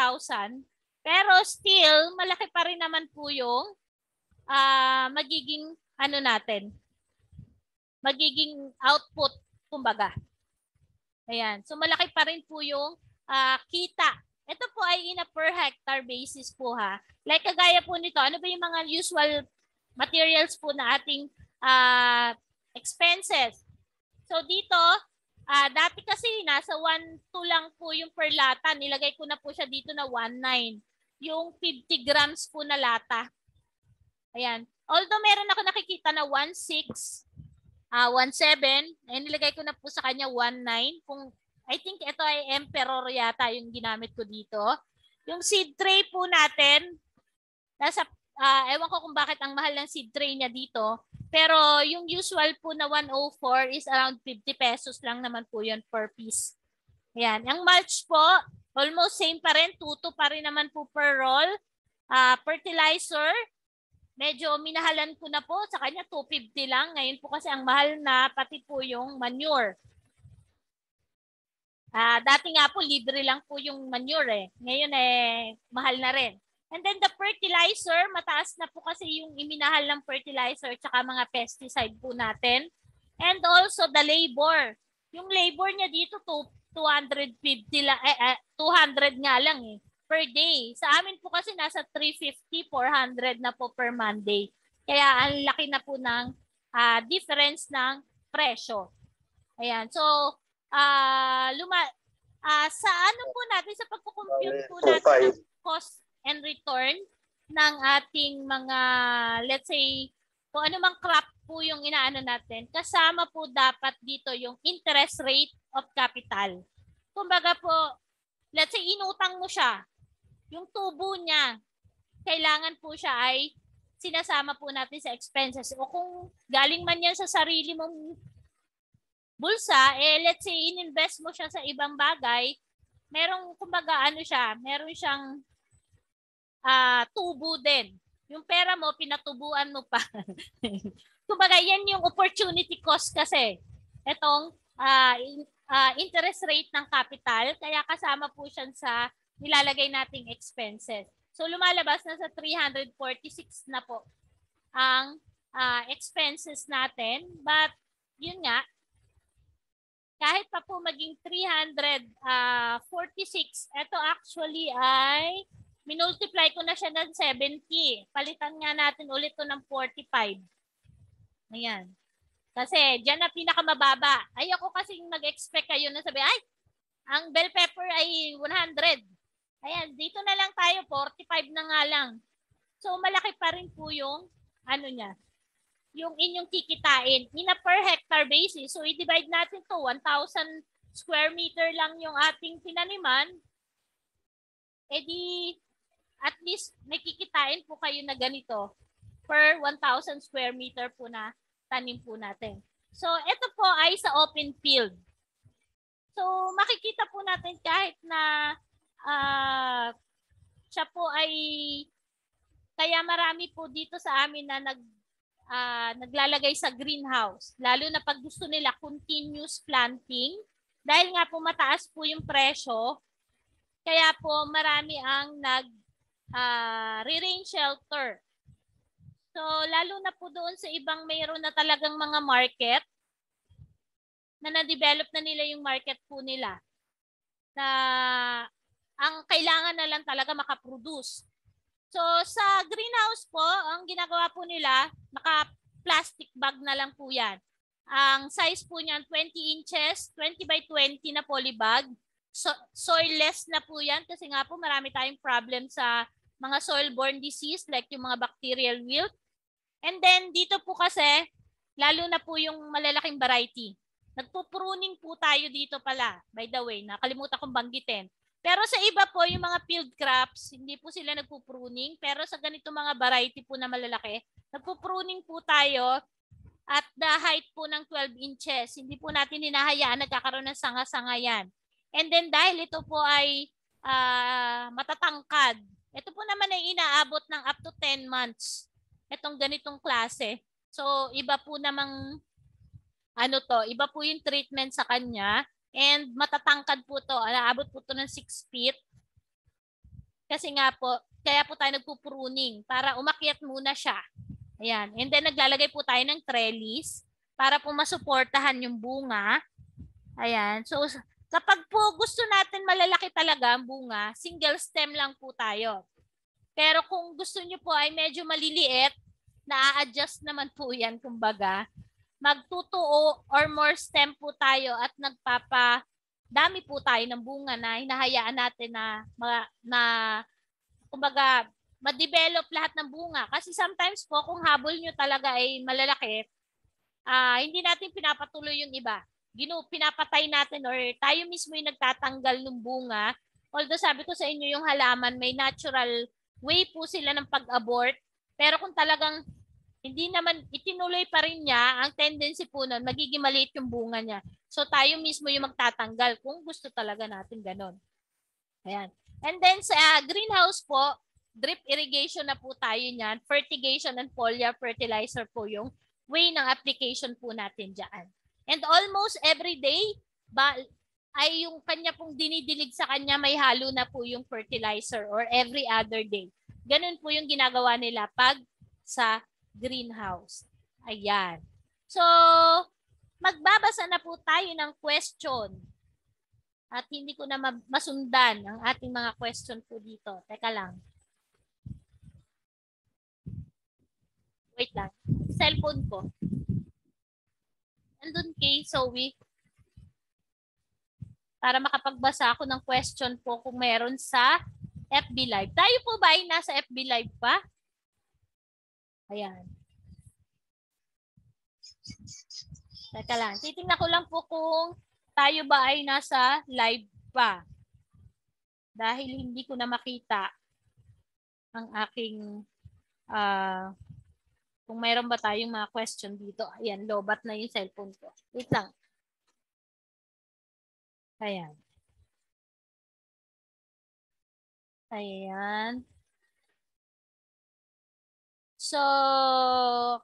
Pero still, malaki pa rin naman po yung uh, magiging ano natin, magiging output, kumbaga. Ayan. So malaki pa rin po yung uh, kita. Ito po ay in a per hectare basis po ha. Like kagaya po nito, ano ba yung mga usual materials po na ating uh, expenses? So dito, uh, dati kasi nasa 1.2 lang po yung per lata. Nilagay ko na po siya dito na 1.9. Yung 50 grams po na lata. Ayan. Although meron ako nakikita na 1.6, uh, 1.7, ay nilagay ko na po sa kanya 1.9 kung I think ito ay Emperor yata yung ginamit ko dito. Yung seed tray po natin, nasa, uh, ewan ko kung bakit ang mahal ng seed tray niya dito, pero yung usual po na 104 is around 50 pesos lang naman po yun per piece. Ayan. Ang mulch po, almost same pa rin, 2 pa rin naman po per roll. Uh, fertilizer, medyo minahalan ko na po, sa kanya 250 lang. Ngayon po kasi ang mahal na pati po yung manure. Uh, dati nga po, libre lang po yung manure eh. Ngayon eh, mahal na rin. And then the fertilizer, mataas na po kasi yung iminahal ng fertilizer at saka mga pesticide po natin. And also the labor. Yung labor niya dito, to, 250 la, eh, 200 eh, nga lang eh, per day. Sa amin po kasi nasa 350, 400 na po per Monday. Kaya ang laki na po ng uh, difference ng presyo. Ayan. So, uh, luma, uh, sa ano po natin, sa pagko-compute po natin ng cost and return ng ating mga, let's say, kung ano mang crop po yung inaano natin, kasama po dapat dito yung interest rate of capital. Kumbaga po, let's say inutang mo siya, yung tubo niya, kailangan po siya ay sinasama po natin sa expenses. O kung galing man yan sa sarili mong bulsa, eh let's say in-invest mo siya sa ibang bagay, merong kumbaga ano siya, meron siyang uh, tubo din. Yung pera mo, pinatubuan mo pa. kumbaga yan yung opportunity cost kasi. Etong uh, uh, interest rate ng capital, kaya kasama po siya sa nilalagay nating expenses. So lumalabas na sa 346 na po ang uh, expenses natin. But yun nga, kahit pa po maging 346, ah, ito actually ay minultiply ko na siya ng 70. Palitan nga natin ulit to ng 45. Ayan. Kasi dyan na pinakamababa. Ayoko kasi mag-expect kayo na sabi, ay, ang bell pepper ay 100. Ayan, dito na lang tayo, 45 na nga lang. So malaki pa rin po yung ano niya, yung inyong kikitain in a per hectare basis. So, i-divide natin to 1,000 square meter lang yung ating tinaniman. E di, at least may kikitain po kayo na ganito per 1,000 square meter po na tanim po natin. So, ito po ay sa open field. So, makikita po natin kahit na uh, siya po ay kaya marami po dito sa amin na nag uh, naglalagay sa greenhouse. Lalo na pag gusto nila continuous planting. Dahil nga po mataas po yung presyo, kaya po marami ang nag uh, re-rain shelter. So lalo na po doon sa ibang mayroon na talagang mga market na na-develop na nila yung market po nila na ang kailangan na lang talaga makaproduce. So sa greenhouse po, ang ginagawa po nila, naka-plastic bag na lang po yan. Ang size po niyan, 20 inches, 20 by 20 na polybag. So, soilless na po yan kasi nga po marami tayong problem sa mga soil-borne disease like yung mga bacterial wilt. And then dito po kasi, lalo na po yung malalaking variety. Nagpo-pruning po tayo dito pala. By the way, nakalimutan kong banggitin pero sa iba po, yung mga field crops, hindi po sila nagpo-pruning. Pero sa ganito mga variety po na malalaki, nagpo-pruning po tayo at the height po ng 12 inches. Hindi po natin hinahayaan na nagkakaroon ng sanga-sanga yan. And then dahil ito po ay uh, matatangkad, ito po naman ay inaabot ng up to 10 months. Itong ganitong klase. So iba po namang ano to, iba po yung treatment sa kanya. And matatangkad po to. Naabot po to ng 6 feet. Kasi nga po, kaya po tayo nagpupruning para umakyat muna siya. Ayan. And then naglalagay po tayo ng trellis para po masuportahan yung bunga. Ayan. So kapag po gusto natin malalaki talaga ang bunga, single stem lang po tayo. Pero kung gusto nyo po ay medyo maliliit, na-adjust naman po yan kumbaga magtutuo or more stem po tayo at nagpapa dami po tayo ng bunga na hinahayaan natin na ma, na kumbaga ma-develop lahat ng bunga kasi sometimes po kung habol nyo talaga ay malalaki uh, hindi natin pinapatuloy yung iba gino pinapatay natin or tayo mismo yung nagtatanggal ng bunga although sabi ko sa inyo yung halaman may natural way po sila ng pag-abort pero kung talagang hindi naman itinuloy pa rin niya, ang tendency po nun, magiging maliit yung bunga niya. So tayo mismo yung magtatanggal kung gusto talaga natin ganun. Ayan. And then sa uh, greenhouse po, drip irrigation na po tayo niyan. Fertigation and foliar fertilizer po yung way ng application po natin diyan. And almost every day, ba, ay yung kanya pong dinidilig sa kanya, may halo na po yung fertilizer or every other day. Ganun po yung ginagawa nila pag sa greenhouse. Ayan. So, magbabasa na po tayo ng question. At hindi ko na masundan ang ating mga question po dito. Teka lang. Wait lang. Cellphone ko. Andun kay Zoe. Para makapagbasa ako ng question po kung meron sa FB Live. Tayo po ba ay nasa FB Live pa? Ayan. Teka lang. Titingnan ko lang po kung tayo ba ay nasa live pa. Dahil hindi ko na makita ang aking uh, kung mayroon ba tayong mga question dito. Ayan, lobat na yung cellphone ko. Wait lang. Ayan. Ayan. So,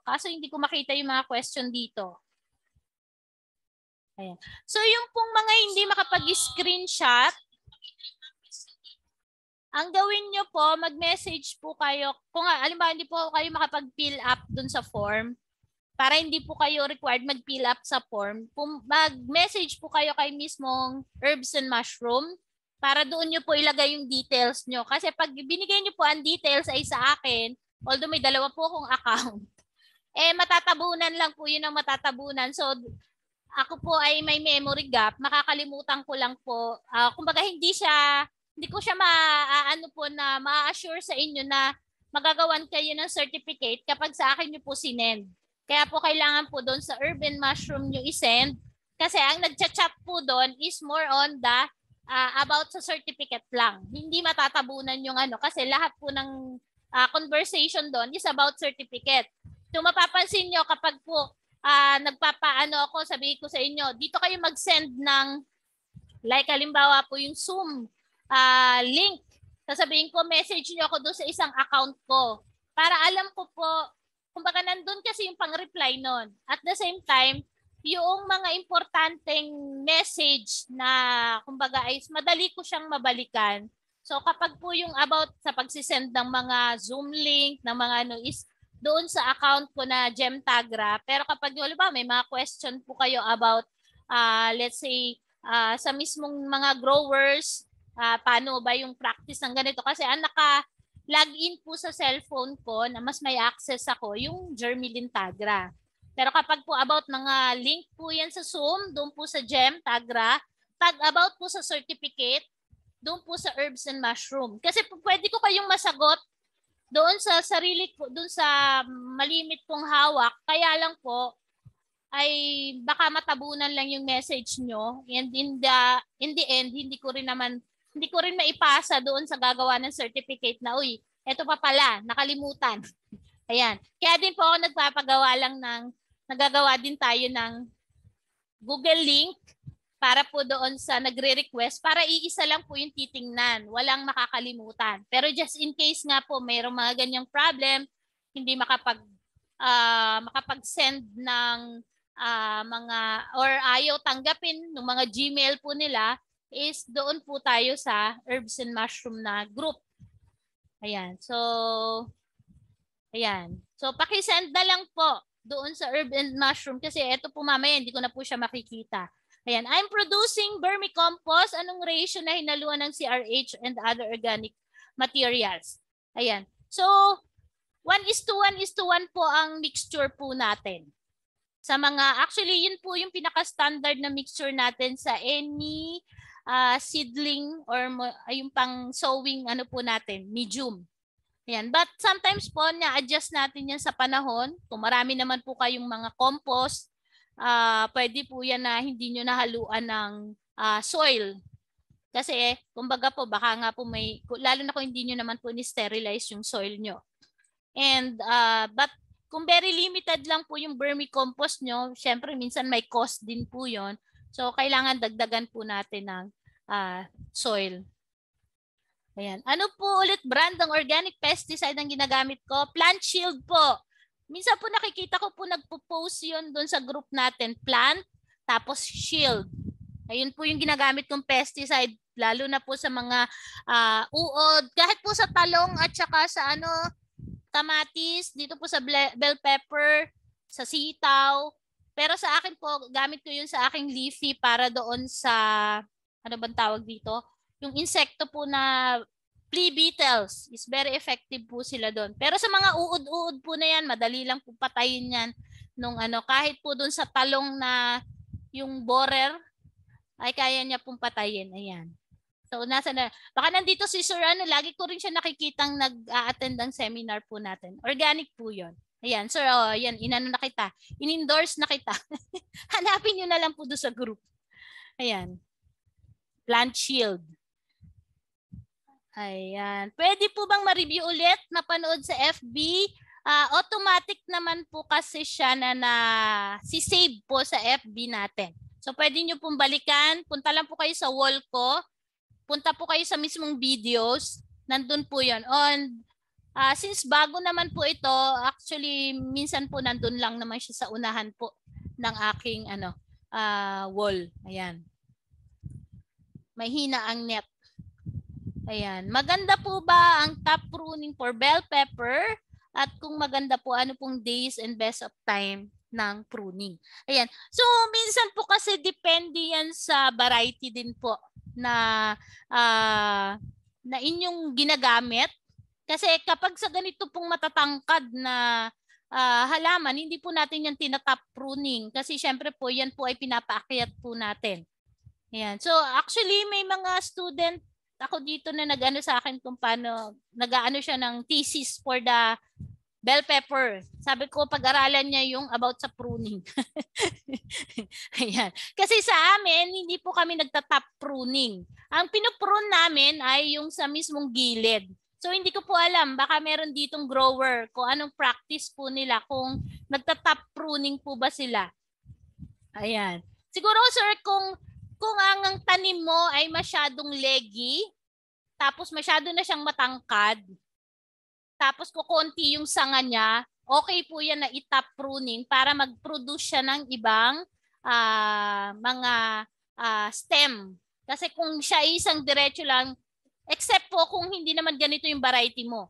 kaso hindi ko makita yung mga question dito. Ayan. So, yung pong mga hindi makapag-screenshot, ang gawin nyo po, mag-message po kayo. Kung alimbawa hindi po kayo makapag-fill up dun sa form, para hindi po kayo required mag-fill up sa form, mag-message po kayo kay mismong herbs and mushroom para doon nyo po ilagay yung details nyo. Kasi pag binigay nyo po ang details ay sa akin, Although may dalawa po akong account. Eh, matatabunan lang po yun ang matatabunan. So, ako po ay may memory gap. Makakalimutan ko lang po. Uh, kumbaga, hindi siya, hindi ko siya maaano uh, po na ma-assure sa inyo na magagawan kayo ng certificate kapag sa akin nyo po sinend. Kaya po kailangan po doon sa urban mushroom nyo isend kasi ang nagchat-chat po doon is more on the uh, about sa certificate lang. Hindi matatabunan yung ano kasi lahat po ng uh, conversation doon is about certificate. So mapapansin nyo kapag po uh, nagpapaano ako, sabihin ko sa inyo, dito kayo mag-send ng like halimbawa po yung Zoom uh, link. Sasabihin ko, message nyo ako doon sa isang account ko para alam ko po, kumbaga nandun kasi yung pang-reply noon. At the same time, yung mga importanteng message na kumbaga ay madali ko siyang mabalikan So kapag po yung about sa pagsisend ng mga Zoom link, ng mga ano is doon sa account ko na Gemtagra. Pero kapag wala ba, may mga question po kayo about uh, let's say uh, sa mismong mga growers, uh, paano ba yung practice ng ganito? Kasi ang naka login po sa cellphone ko na mas may access ako yung Germilin Tagra. Pero kapag po about mga link po yan sa Zoom, doon po sa GEM Tagra, tag about po sa certificate, doon po sa herbs and mushroom. Kasi pwede ko kayong masagot doon sa sarili ko, doon sa malimit kong hawak. Kaya lang po, ay baka matabunan lang yung message nyo. And in the, in the end, hindi ko rin naman, hindi ko rin maipasa doon sa gagawa ng certificate na, uy, eto pa pala, nakalimutan. Ayan. Kaya din po ako nagpapagawa lang ng, nagagawa din tayo ng Google link para po doon sa nagre-request, para iisa lang po yung titingnan, walang makakalimutan. Pero just in case nga po, mayroong mga ganyang problem, hindi makapag, uh, makapag-send ng uh, mga, or ayaw tanggapin ng mga Gmail po nila, is doon po tayo sa herbs and mushroom na group. Ayan. So, ayan. So, paki-send na lang po doon sa herb and mushroom kasi ito po mamaya hindi ko na po siya makikita. Ayan, I'm producing vermicompost. Anong ratio na hinaluan ng CRH and other organic materials? Ayan. So, 1 is to 1 is to 1 po ang mixture po natin. Sa mga, actually yun po yung pinaka-standard na mixture natin sa any uh, seedling or uh, yung pang sowing ano po natin, medium. Ayan. But sometimes po, na-adjust natin yan sa panahon. Kung marami naman po kayong mga compost, uh, pwede po yan na hindi nyo nahaluan ng uh, soil. Kasi kumbaga po baka nga po may, lalo na kung hindi nyo naman po ni-sterilize yung soil nyo. And uh, but kung very limited lang po yung vermicompost nyo, syempre minsan may cost din po yon So kailangan dagdagan po natin ng uh, soil. Ayan. Ano po ulit brand ng organic pesticide ang ginagamit ko? Plant Shield po. Minsan po nakikita ko po nagpo-post yun doon sa group natin, plant, tapos shield. Ayun po yung ginagamit kong pesticide, lalo na po sa mga uh, uod, kahit po sa talong at saka sa ano, kamatis, dito po sa bell pepper, sa sitaw. Pero sa akin po, gamit ko yun sa aking leafy para doon sa, ano bang tawag dito? Yung insekto po na flea beetles is very effective po sila doon. Pero sa mga uod-uod po na yan, madali lang po patayin yan nung ano, kahit po doon sa talong na yung borer, ay kaya niya pong patayin. Ayan. So, nasa na. Baka nandito si Sir ano, lagi ko rin siya nakikitang nag-attend ang seminar po natin. Organic po yon. Ayan, sir, oh, ayan, inano na kita. In-endorse na kita. Hanapin nyo na lang po doon sa group. Ayan. Plant Shield. Ayan. Pwede po bang ma-review ulit na panood sa FB? Uh, ah, automatic naman po kasi siya na, na si save po sa FB natin. So pwede niyo pong balikan. Punta lang po kayo sa wall ko. Punta po kayo sa mismong videos. Nandun po yon On, uh, since bago naman po ito, actually minsan po nandun lang naman siya sa unahan po ng aking ano uh, wall. Ayan. Mahina ang net. Ayan. Maganda po ba ang top pruning for bell pepper? At kung maganda po, ano pong days and best of time ng pruning? Ayan. So, minsan po kasi depende yan sa variety din po na, uh, na inyong ginagamit. Kasi kapag sa ganito pong matatangkad na uh, halaman, hindi po natin yan tinatap pruning. Kasi syempre po, yan po ay pinapaakyat po natin. Ayan. So actually, may mga student ako dito na nag-ano sa akin kung paano, nagaano siya ng thesis for the bell pepper. Sabi ko, pag-aralan niya yung about sa pruning. Ayan. Kasi sa amin, hindi po kami nagtatap pruning. Ang pinuprun namin ay yung sa mismong gilid. So hindi ko po alam, baka meron ditong grower kung anong practice po nila, kung nagtatap pruning po ba sila. Ayan. Siguro sir, kung kung ang, ang tanim mo ay masyadong leggy, tapos masyado na siyang matangkad, tapos kukunti yung sanga niya, okay po yan na itap pruning para mag-produce siya ng ibang uh, mga uh, stem. Kasi kung siya isang diretso lang, except po kung hindi naman ganito yung variety mo.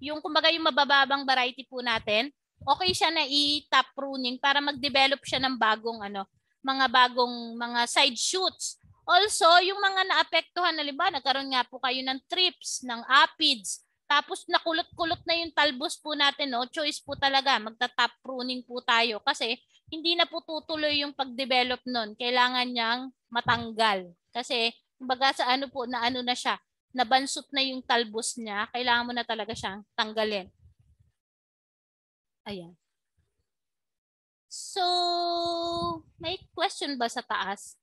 Yung kumbaga yung mabababang variety po natin, okay siya na i-top pruning para mag-develop siya ng bagong ano, mga bagong mga side shoots. Also, yung mga naapektuhan, halimbawa, nagkaroon nga po kayo ng trips, ng apids, tapos nakulot-kulot na yung talbos po natin, no? choice po talaga, magta-top pruning po tayo kasi hindi na po tutuloy yung pag-develop nun. Kailangan niyang matanggal. Kasi baga sa ano po, na ano na siya, nabansot na yung talbos niya, kailangan mo na talaga siyang tanggalin. Ayan. So, may question ba sa taas?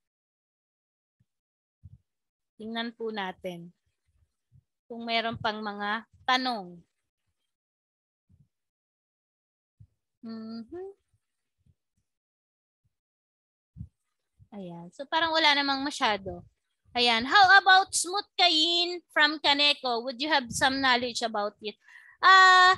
Tingnan po natin kung meron pang mga tanong. Mm-hmm. Ayan. So parang wala namang masyado. Ayan. How about smooth cayenne from Kaneko? Would you have some knowledge about it? Ah, uh,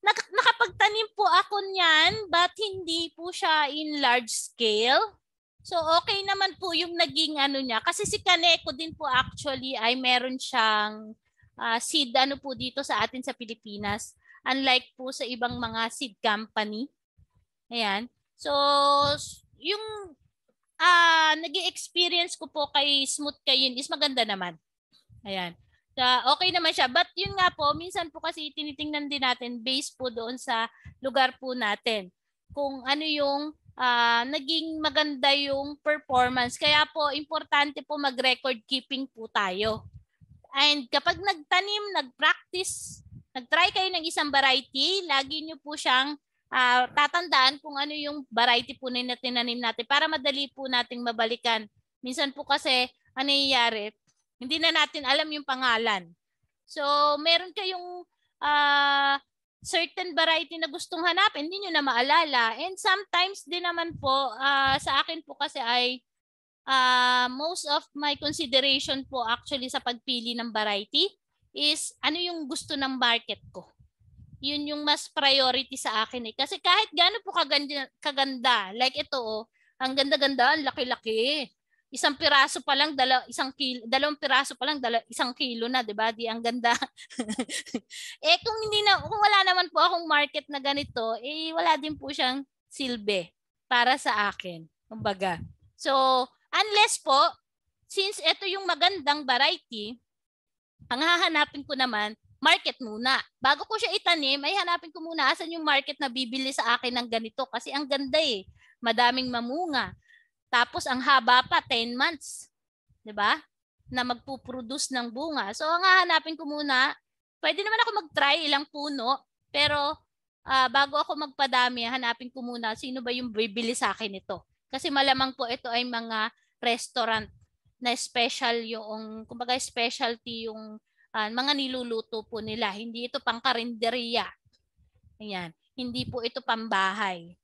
nak- nakapagtanim po ako niyan but hindi po siya in large scale. So okay naman po yung naging ano niya kasi si Kaneko din po actually ay meron siyang uh, seed ano po dito sa atin sa Pilipinas unlike po sa ibang mga seed company. Ayan. So yung uh, ah, nag experience ko po kay Smooth Kayin is maganda naman. Ayan. Sa okay naman siya. But yun nga po, minsan po kasi tinitingnan din natin base po doon sa lugar po natin. Kung ano yung uh, naging maganda yung performance. Kaya po importante po mag-record keeping po tayo. And kapag nagtanim, nag-practice, nag-try kayo ng isang variety, lagi nyo po siyang uh, tatandaan kung ano yung variety po na tinanim natin para madali po nating mabalikan. Minsan po kasi, ano nangyayari? Hindi na natin alam yung pangalan. So, meron kayong uh, certain variety na gustong hanapin, hindi nyo na maalala. And sometimes din naman po, uh, sa akin po kasi ay uh, most of my consideration po actually sa pagpili ng variety is ano yung gusto ng market ko. Yun yung mas priority sa akin eh. Kasi kahit gaano po kaganda, kaganda like ito oh, ang ganda-ganda, ang laki-laki isang piraso pa lang dala, isang kilo, dalawang piraso pa lang dala, isang kilo na, 'di ba? Di ang ganda. eh kung hindi na kung wala naman po akong market na ganito, eh wala din po siyang silbi para sa akin. Kumbaga. So, unless po since ito yung magandang variety, ang hahanapin ko naman market muna. Bago ko siya itanim, ay hanapin ko muna asan yung market na bibili sa akin ng ganito kasi ang ganda eh. Madaming mamunga tapos ang haba pa, 10 months. 'Di ba? Na magpuproduce ng bunga. So ang hahanapin ko muna, pwede naman ako mag-try ilang puno, pero uh, bago ako magpadami, hanapin ko muna sino ba yung bibili sa akin ito. Kasi malamang po ito ay mga restaurant na special yung, kumbaga specialty yung uh, mga niluluto po nila. Hindi ito pang karinderiya. Ayan. Hindi po ito pambahay.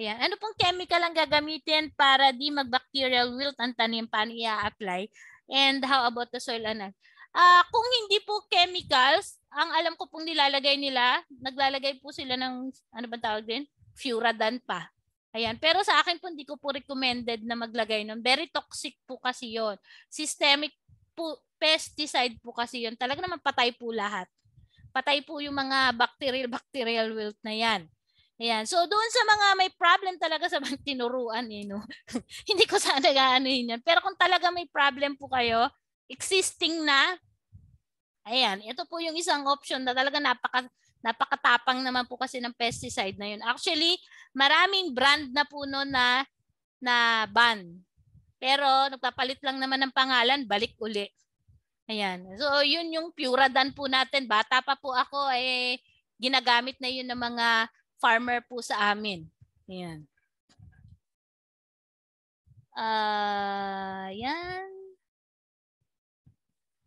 Ayan. Ano pong chemical ang gagamitin para di magbacterial wilt ang tanim? Paano i-apply? And how about the soil anak? Uh, kung hindi po chemicals, ang alam ko pong nilalagay nila, naglalagay po sila ng, ano ba tawag din? Furadan pa. Ayan. Pero sa akin po, hindi ko po recommended na maglagay nun. Very toxic po kasi yon Systemic po, pesticide po kasi yon Talaga naman patay po lahat. Patay po yung mga bacterial-bacterial wilt na yan. Ayan. So, doon sa mga may problem talaga sa mga tinuruan, eh, no? Hindi ko sana gaanuhin yan. Pero kung talaga may problem po kayo, existing na, ayan, ito po yung isang option na talaga napaka, napakatapang naman po kasi ng pesticide na yun. Actually, maraming brand na po noon na, na ban. Pero nagpapalit lang naman ng pangalan, balik uli. Ayan. So, yun yung Puradan po natin. Bata pa po ako, eh, ginagamit na yun ng mga farmer po sa amin. Ayan. Uh, yan.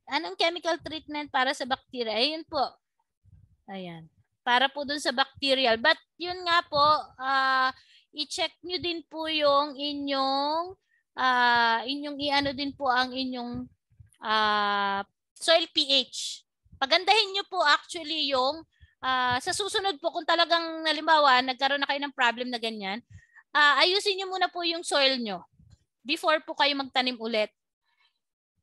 Anong chemical treatment para sa bacteria? Ayun po. Ayan. Para po dun sa bacterial. But yun nga po, uh, i-check nyo din po yung inyong, uh, inyong i-ano din po ang inyong uh, soil pH. Pagandahin nyo po actually yung uh, sa susunod po kung talagang halimbawa nagkaroon na kayo ng problem na ganyan, uh, ayusin niyo muna po yung soil nyo before po kayo magtanim ulit.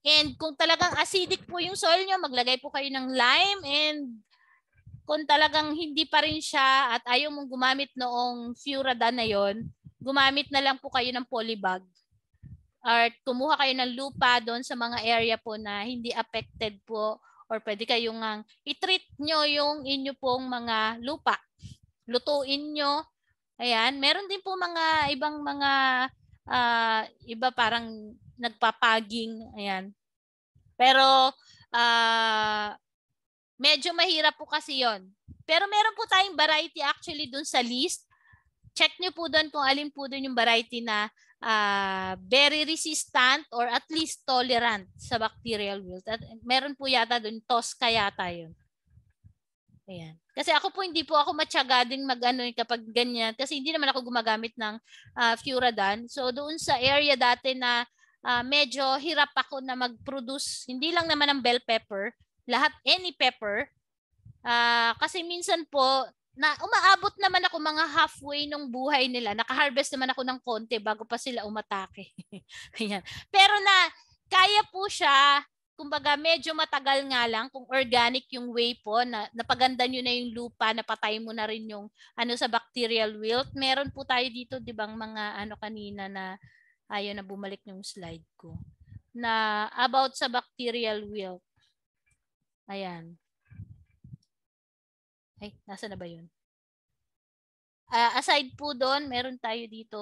And kung talagang acidic po yung soil nyo, maglagay po kayo ng lime and kung talagang hindi pa rin siya at ayaw mong gumamit noong furada na yon, gumamit na lang po kayo ng polybag or kumuha kayo ng lupa doon sa mga area po na hindi affected po or pwede kayong ang ah, i-treat nyo yung inyo pong mga lupa. Lutuin nyo. Ayan. Meron din po mga ibang mga uh, iba parang nagpapaging. Ayan. Pero uh, medyo mahirap po kasi yon. Pero meron po tayong variety actually dun sa list. Check nyo po doon kung alin po doon yung variety na uh, very resistant or at least tolerant sa bacterial wilt. At meron po yata doon, Tosca yata yun. Ayan. Kasi ako po hindi po ako matyaga din mag-ano eh, kapag ganyan kasi hindi naman ako gumagamit ng uh, Furadan. So doon sa area dati na uh, medyo hirap ako na mag-produce, hindi lang naman ng bell pepper, lahat any pepper. Uh, kasi minsan po na umaabot naman ako mga halfway ng buhay nila. Nakaharvest naman ako ng konti bago pa sila umatake. Ayan. Pero na kaya po siya kumbaga medyo matagal nga lang kung organic yung way po na napaganda niyo na yung lupa napatay mo na rin yung ano sa bacterial wilt meron po tayo dito 'di bang mga ano kanina na ayun na bumalik yung slide ko na about sa bacterial wilt ayan ay, nasa na ba yun? Uh, aside po doon, meron tayo dito.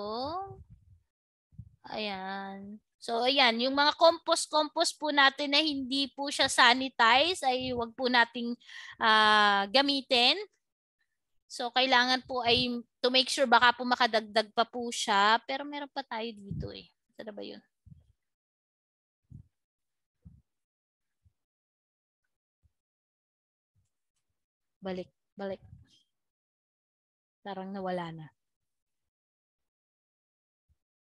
Ayan. So, ayan. Yung mga compost-compost po natin na hindi po siya sanitize, ay wag po nating uh, gamitin. So, kailangan po ay to make sure baka po makadagdag pa po siya. Pero meron pa tayo dito eh. Ano ba yun? Balik balik. Parang nawala na.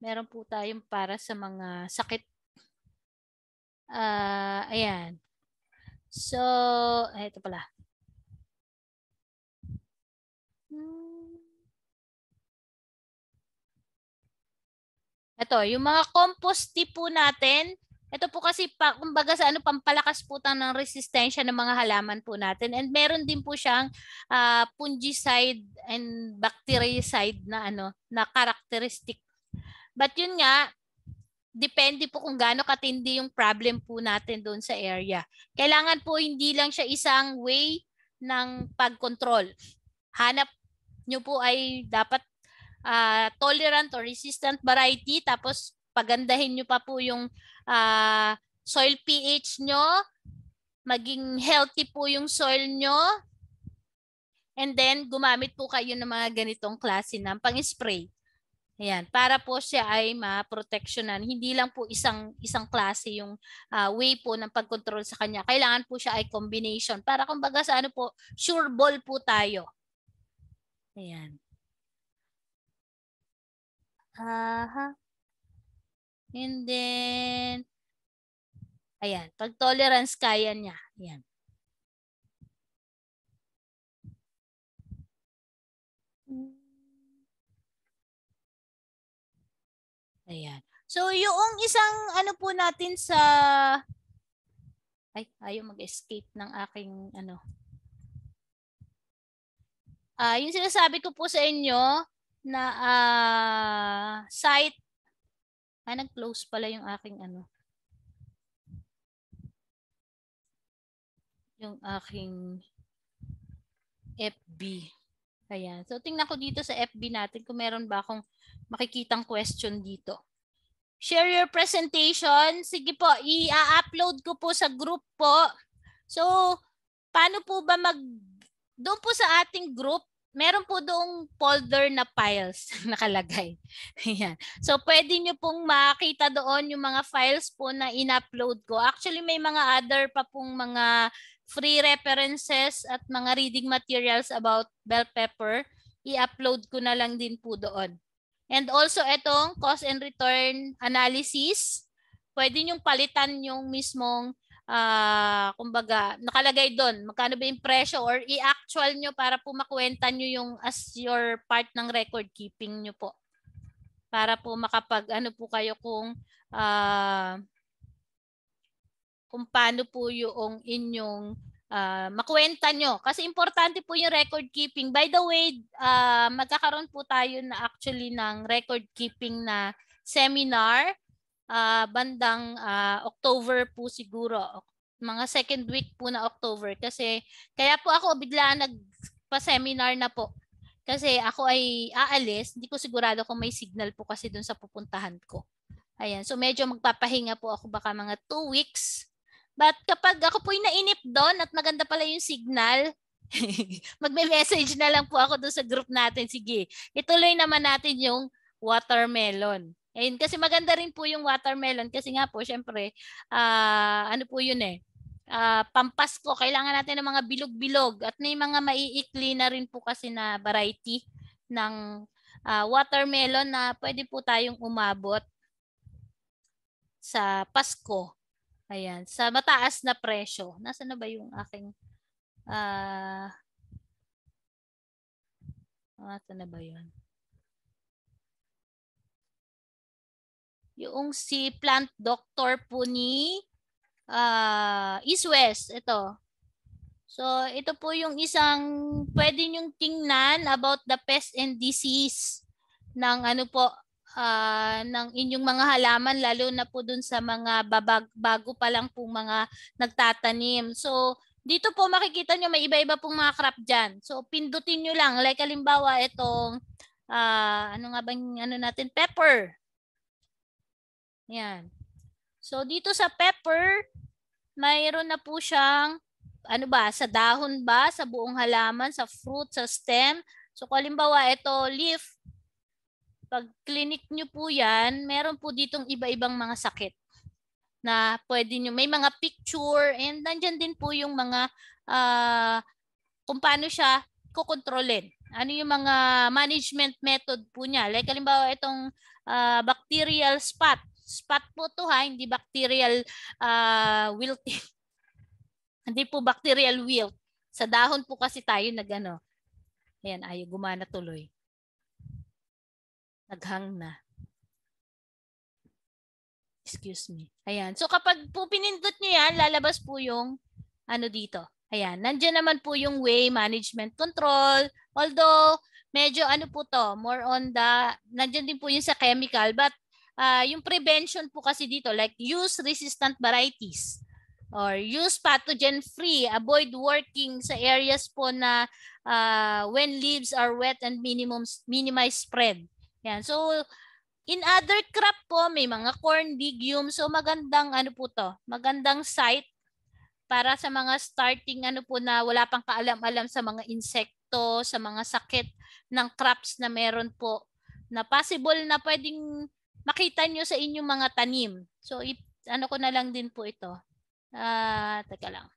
Meron po tayong para sa mga sakit. Uh, ayan. So, ah, ito pala. Hmm. Ito, yung mga compost tip po natin, ito po kasi pa, kumbaga sa ano pampalakas po tang ng resistensya ng mga halaman po natin. And meron din po siyang uh, fungicide and bactericide na ano na characteristic. But yun nga depende po kung gaano katindi yung problem po natin doon sa area. Kailangan po hindi lang siya isang way ng pagkontrol. Hanap nyo po ay dapat uh, tolerant or resistant variety tapos pagandahin nyo pa po yung uh, soil pH nyo, maging healthy po yung soil nyo, and then gumamit po kayo ng mga ganitong klase ng pang-spray. Ayan, para po siya ay ma-protectionan. Hindi lang po isang isang klase yung uh, way po ng pagkontrol sa kanya. Kailangan po siya ay combination para kumbaga sa ano po, sure ball po tayo. Ayan. Aha. Uh-huh. And then, ayan, pag tolerance kaya niya. Ayan. Ayan. So, yung isang ano po natin sa... Ay, ayaw mag-escape ng aking ano. Uh, yung sinasabi ko po sa inyo na uh, site Ah, nag-close pala yung aking ano. Yung aking FB. Ayan. So, tingnan ko dito sa FB natin kung meron ba akong makikitang question dito. Share your presentation. Sige po, i-upload ko po sa group po. So, paano po ba mag... Doon po sa ating group, meron po doong folder na files nakalagay. Ayan. So, pwede nyo pong makita doon yung mga files po na in-upload ko. Actually, may mga other pa pong mga free references at mga reading materials about bell pepper. I-upload ko na lang din po doon. And also, itong cost and return analysis. Pwede nyong palitan yung mismong uh, kumbaga, nakalagay doon, magkano ba yung presyo or i-actual nyo para po makuwenta nyo yung as your part ng record keeping nyo po. Para po makapag, ano po kayo kung, uh, kung paano po yung inyong uh, makuwenta nyo. Kasi importante po yung record keeping. By the way, uh, magkakaroon po tayo na actually ng record keeping na seminar uh, bandang uh, October po siguro. Mga second week po na October. Kasi kaya po ako bigla nagpa-seminar na po. Kasi ako ay aalis. Hindi ko sigurado kung may signal po kasi dun sa pupuntahan ko. Ayan. So medyo magpapahinga po ako baka mga two weeks. But kapag ako po'y nainip doon at maganda pala yung signal, magme-message na lang po ako doon sa group natin. Sige, ituloy naman natin yung watermelon. Ayun, kasi maganda rin po yung watermelon kasi nga po, syempre, uh, ano po yun eh, uh, ah, pampasko, kailangan natin ng mga bilog-bilog at may mga maiikli na rin po kasi na variety ng uh, watermelon na pwede po tayong umabot sa Pasko. Ayan, sa mataas na presyo. Nasaan na ba yung aking uh, Nasaan na ba 'yon? Yung si plant doctor po ni uh, East West. Ito. So, ito po yung isang pwede nyong tingnan about the pest and disease ng ano po, uh, ng inyong mga halaman, lalo na po dun sa mga babag, bago pa lang po mga nagtatanim. So, dito po makikita nyo may iba-iba pong mga crop dyan. So, pindutin nyo lang. Like halimbawa, itong, uh, ano nga bang ano natin, pepper. Yan. So, dito sa pepper, mayroon na po siyang, ano ba, sa dahon ba, sa buong halaman, sa fruit, sa stem. So, kalimbawa, ito, leaf. Pag clinic nyo po yan, meron po ditong iba-ibang mga sakit na pwede nyo. May mga picture and nandyan din po yung mga uh, kung paano siya kukontrolin. Ano yung mga management method po niya. Like, kalimbawa, itong uh, bacterial spot Spot po to ha, hindi bacterial uh, ah, wilting. hindi po bacterial wilt. Sa dahon po kasi tayo nagano. Ayan, ayo gumana tuloy. Naghang na. Excuse me. Ayan. So kapag po pinindot nyo yan, lalabas po yung ano dito. Ayan. Nandiyan naman po yung way management control. Although, medyo ano po to, more on the, nandiyan din po yung sa chemical, but Uh, yung prevention po kasi dito, like use resistant varieties or use pathogen free avoid working sa areas po na uh, when leaves are wet and minimum minimize spread yan so in other crop po may mga corn legume so magandang ano po to magandang site para sa mga starting ano po na wala pang kaalam-alam sa mga insekto sa mga sakit ng crops na meron po na possible na pwedeng makita nyo sa inyong mga tanim. So, if, ano ko na lang din po ito. Ah, uh, teka lang.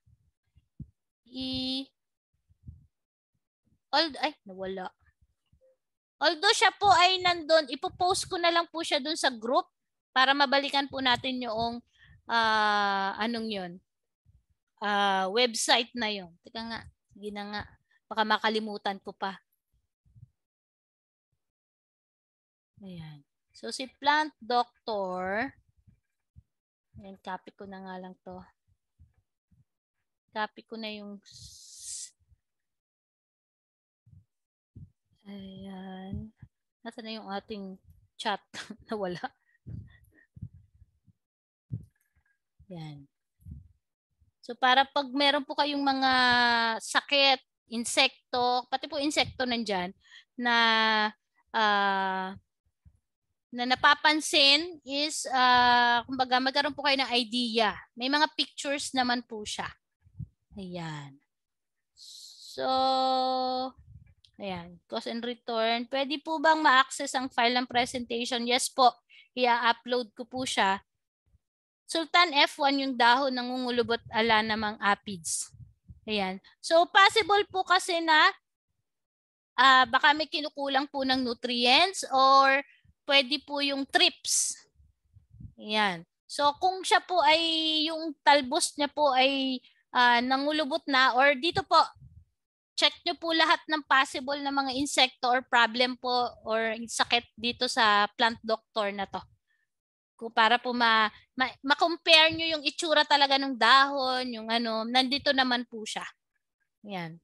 I Old ay nawala. Although siya po ay nandoon, ipo-post ko na lang po siya doon sa group para mabalikan po natin yung uh, anong 'yon. Uh, ah, website na 'yon. Teka nga, sige nga. Baka makalimutan ko pa. Ayan. So, si plant doctor, ayan, copy ko na nga lang to. Copy ko na yung ayan. Nasaan na yung ating chat? Nawala. Yan. So para pag meron po kayong mga sakit, insekto, pati po insekto nandyan, na uh, na napapansin is, uh, kumbaga, magkaroon po kayo ng idea. May mga pictures naman po siya. Ayan. So, ayan, cost and return. Pwede po bang ma-access ang file ng presentation? Yes po, i-upload ko po siya. Sultan F1 yung dahon nangungulubot ala namang apids. Ayan. So, possible po kasi na uh, baka may kinukulang po ng nutrients or pwede po yung trips. Yan. So kung siya po ay yung talbos niya po ay uh, nangulubot na or dito po check nyo po lahat ng possible na mga insekto or problem po or sakit dito sa plant doctor na to. Para po ma, ma, ma-compare nyo yung itsura talaga ng dahon, yung ano, nandito naman po siya. Yan.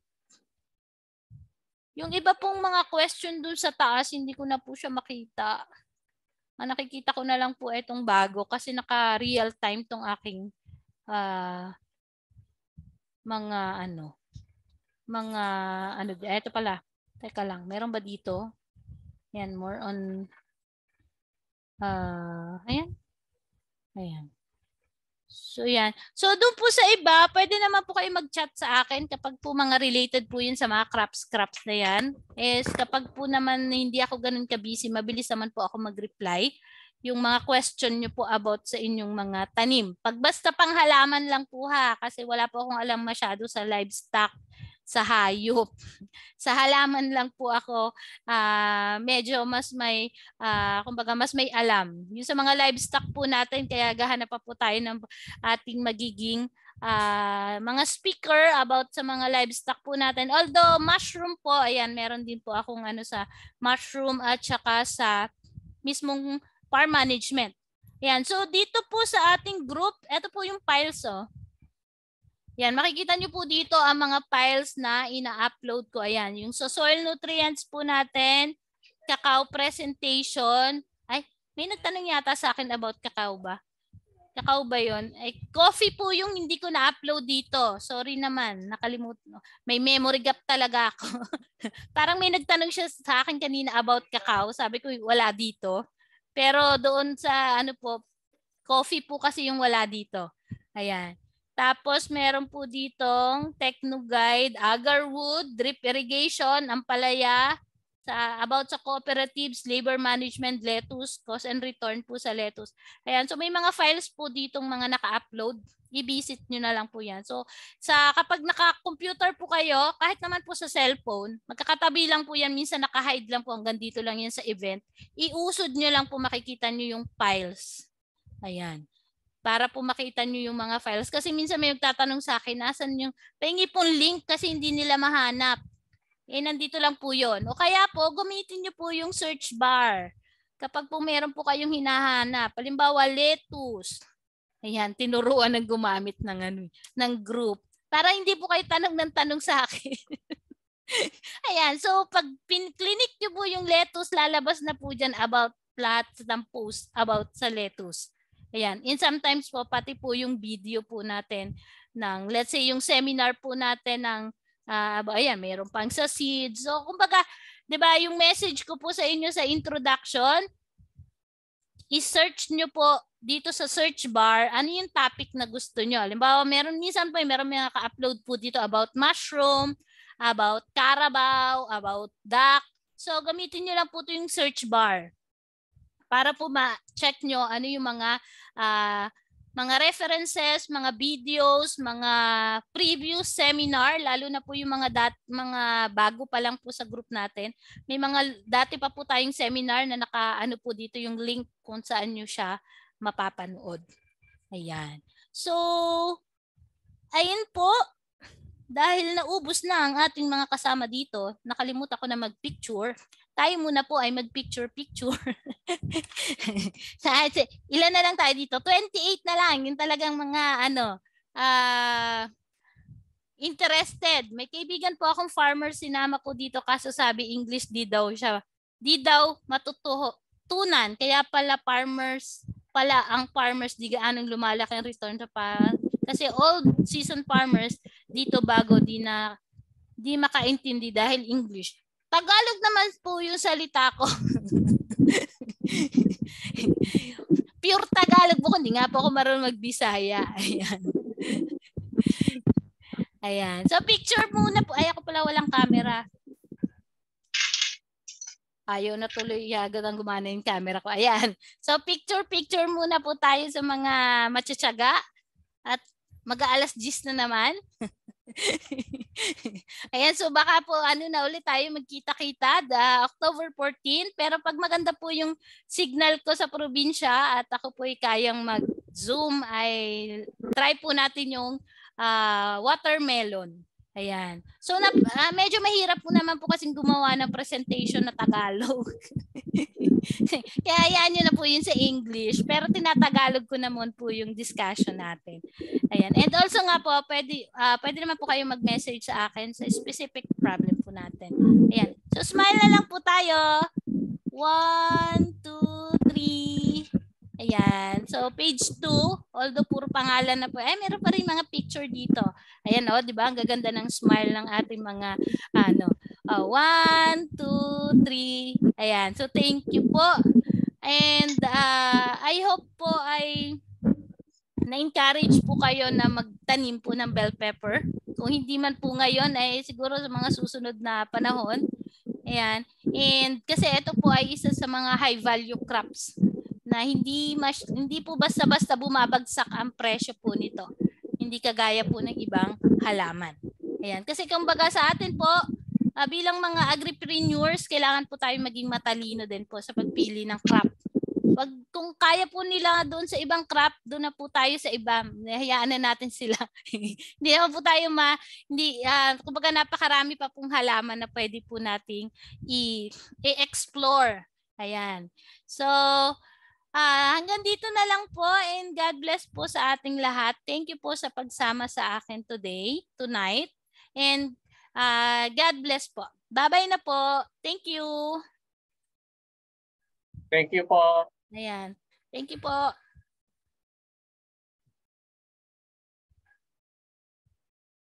Yung iba pong mga question dun sa taas, hindi ko na po siya makita. Ang nakikita ko na lang po itong bago kasi naka-real time tong aking uh, mga ano, mga ano, ito pala. Teka lang, meron ba dito? Yan, more on, uh, ayan. Ayan. So yan. So doon po sa iba, pwede naman po kayo mag-chat sa akin kapag po mga related po yun sa mga crops-crops na yan. Is kapag po naman hindi ako ganun kabisi, mabilis naman po ako mag-reply yung mga question nyo po about sa inyong mga tanim. Pag basta panghalaman lang po ha, kasi wala po akong alam masyado sa livestock sa hayop. sa halaman lang po ako uh, medyo mas may uh, kumbaga mas may alam. Yung sa mga livestock po natin kaya gahanap pa po tayo ng ating magiging uh, mga speaker about sa mga livestock po natin. Although mushroom po, ayan, meron din po akong ano sa mushroom at saka sa mismong farm management. Ayan, so dito po sa ating group, ito po yung files oh. Yan, makikita nyo po dito ang mga files na ina-upload ko. Ayan, yung so soil nutrients po natin, cacao presentation. Ay, may nagtanong yata sa akin about cacao ba? Cacao ba yun? Ay, coffee po yung hindi ko na-upload dito. Sorry naman, nakalimutan. May memory gap talaga ako. Parang may nagtanong siya sa akin kanina about cacao. Sabi ko, wala dito. Pero doon sa ano po, coffee po kasi yung wala dito. Ayan. Tapos meron po ditong Techno Guide Agarwood, Drip Irrigation, ang palaya sa, about sa cooperatives, labor management, lettuce, cost and return po sa lettuce. Ayan, so may mga files po ditong mga naka-upload. I-visit niyo na lang po yan. So sa, kapag naka-computer po kayo, kahit naman po sa cellphone, magkakatabi lang po yan. Minsan naka-hide lang po hanggang dito lang yan sa event. Iusod niyo lang po makikita niyo yung files. Ayan para po makita nyo yung mga files. Kasi minsan may nagtatanong sa akin, nasan yung, pahingi pong link kasi hindi nila mahanap. Eh, nandito lang po yon. O kaya po, gumitin nyo po yung search bar. Kapag po meron po kayong hinahanap. Halimbawa, letus. Ayan, tinuruan ng gumamit ng, ano, ng group. Para hindi po kayo tanong ng tanong sa akin. Ayan, so pag pin-clinic nyo po yung letus, lalabas na po dyan about lahat ng post about sa lettuce. Ayan. And sometimes po, pati po yung video po natin ng, let's say, yung seminar po natin ng, uh, ayan, mayroon pang sa seeds. So, kumbaga, di ba, yung message ko po sa inyo sa introduction, i-search nyo po dito sa search bar, ano yung topic na gusto nyo. Halimbawa, meron minsan po, eh, meron mga naka-upload po dito about mushroom, about carabao, about duck. So, gamitin nyo lang po ito yung search bar para po ma-check nyo ano yung mga uh, mga references, mga videos, mga previous seminar, lalo na po yung mga dat mga bago pa lang po sa group natin. May mga dati pa po tayong seminar na nakaano po dito yung link kung saan niyo siya mapapanood. Ayan. So, ayun po. Dahil naubos na ang ating mga kasama dito, nakalimutan ko na mag-picture tayo muna po ay mag-picture-picture. Ilan na lang tayo dito? 28 na lang. Yung talagang mga ano, uh, interested. May kaibigan po akong farmer, sinama ko dito kaso sabi English di daw siya. Di daw matutuho. Tunan. Kaya pala farmers, pala ang farmers di gaanong lumalaki ang return sa pa. Kasi old season farmers dito bago di na di makaintindi dahil English. Tagalog naman po yung salita ko. Pure Tagalog po. Hindi nga po ako marunong magbisaya. Ayan. Ayan. So, picture muna po. Ay, ako pala walang camera. Ayaw na tuloy yagad ang gumana yung camera ko. Ayan. So, picture, picture muna po tayo sa mga matsatsaga. At mag-aalas 10 na naman. Ayan, so baka po ano na ulit tayo magkita-kita da, October 14. Pero pag maganda po yung signal ko sa probinsya at ako po ay kayang mag-zoom, ay try po natin yung uh, watermelon. Ayan. So, na, uh, ah, medyo mahirap po naman po kasing gumawa ng presentation na Tagalog. Kaya ayan nyo na po yun sa English. Pero tinatagalog ko naman po yung discussion natin. Ayan. And also nga po, pwede, uh, pwede naman po kayo mag-message sa akin sa specific problem po natin. Ayan. So, smile na lang po tayo. One, two, three. Ayan. So, page 2, although puro pangalan na po, eh, meron pa rin mga picture dito. Ayan, oh, di ba? Ang gaganda ng smile ng ating mga, ano, oh, one, two, three. Ayan. So, thank you po. And uh, I hope po ay na-encourage po kayo na magtanim po ng bell pepper. Kung hindi man po ngayon, ay eh, siguro sa mga susunod na panahon. Ayan. And kasi ito po ay isa sa mga high value crops na hindi mas, hindi po basta-basta bumabagsak ang presyo po nito. Hindi kagaya po ng ibang halaman. Ayan. Kasi kumbaga sa atin po, uh, bilang mga agripreneurs, kailangan po tayo maging matalino din po sa pagpili ng crop. Pag, kung kaya po nila doon sa ibang crop, doon na po tayo sa iba. Hayaan na natin sila. hindi naman po tayo ma... Hindi, uh, kumbaga napakarami pa pong halaman na pwede po nating i-explore. Ayan. So, Uh, hanggang dito na lang po and God bless po sa ating lahat. Thank you po sa pagsama sa akin today, tonight. And uh, God bless po. Bye-bye na po. Thank you. Thank you po. Ayan. Thank you po.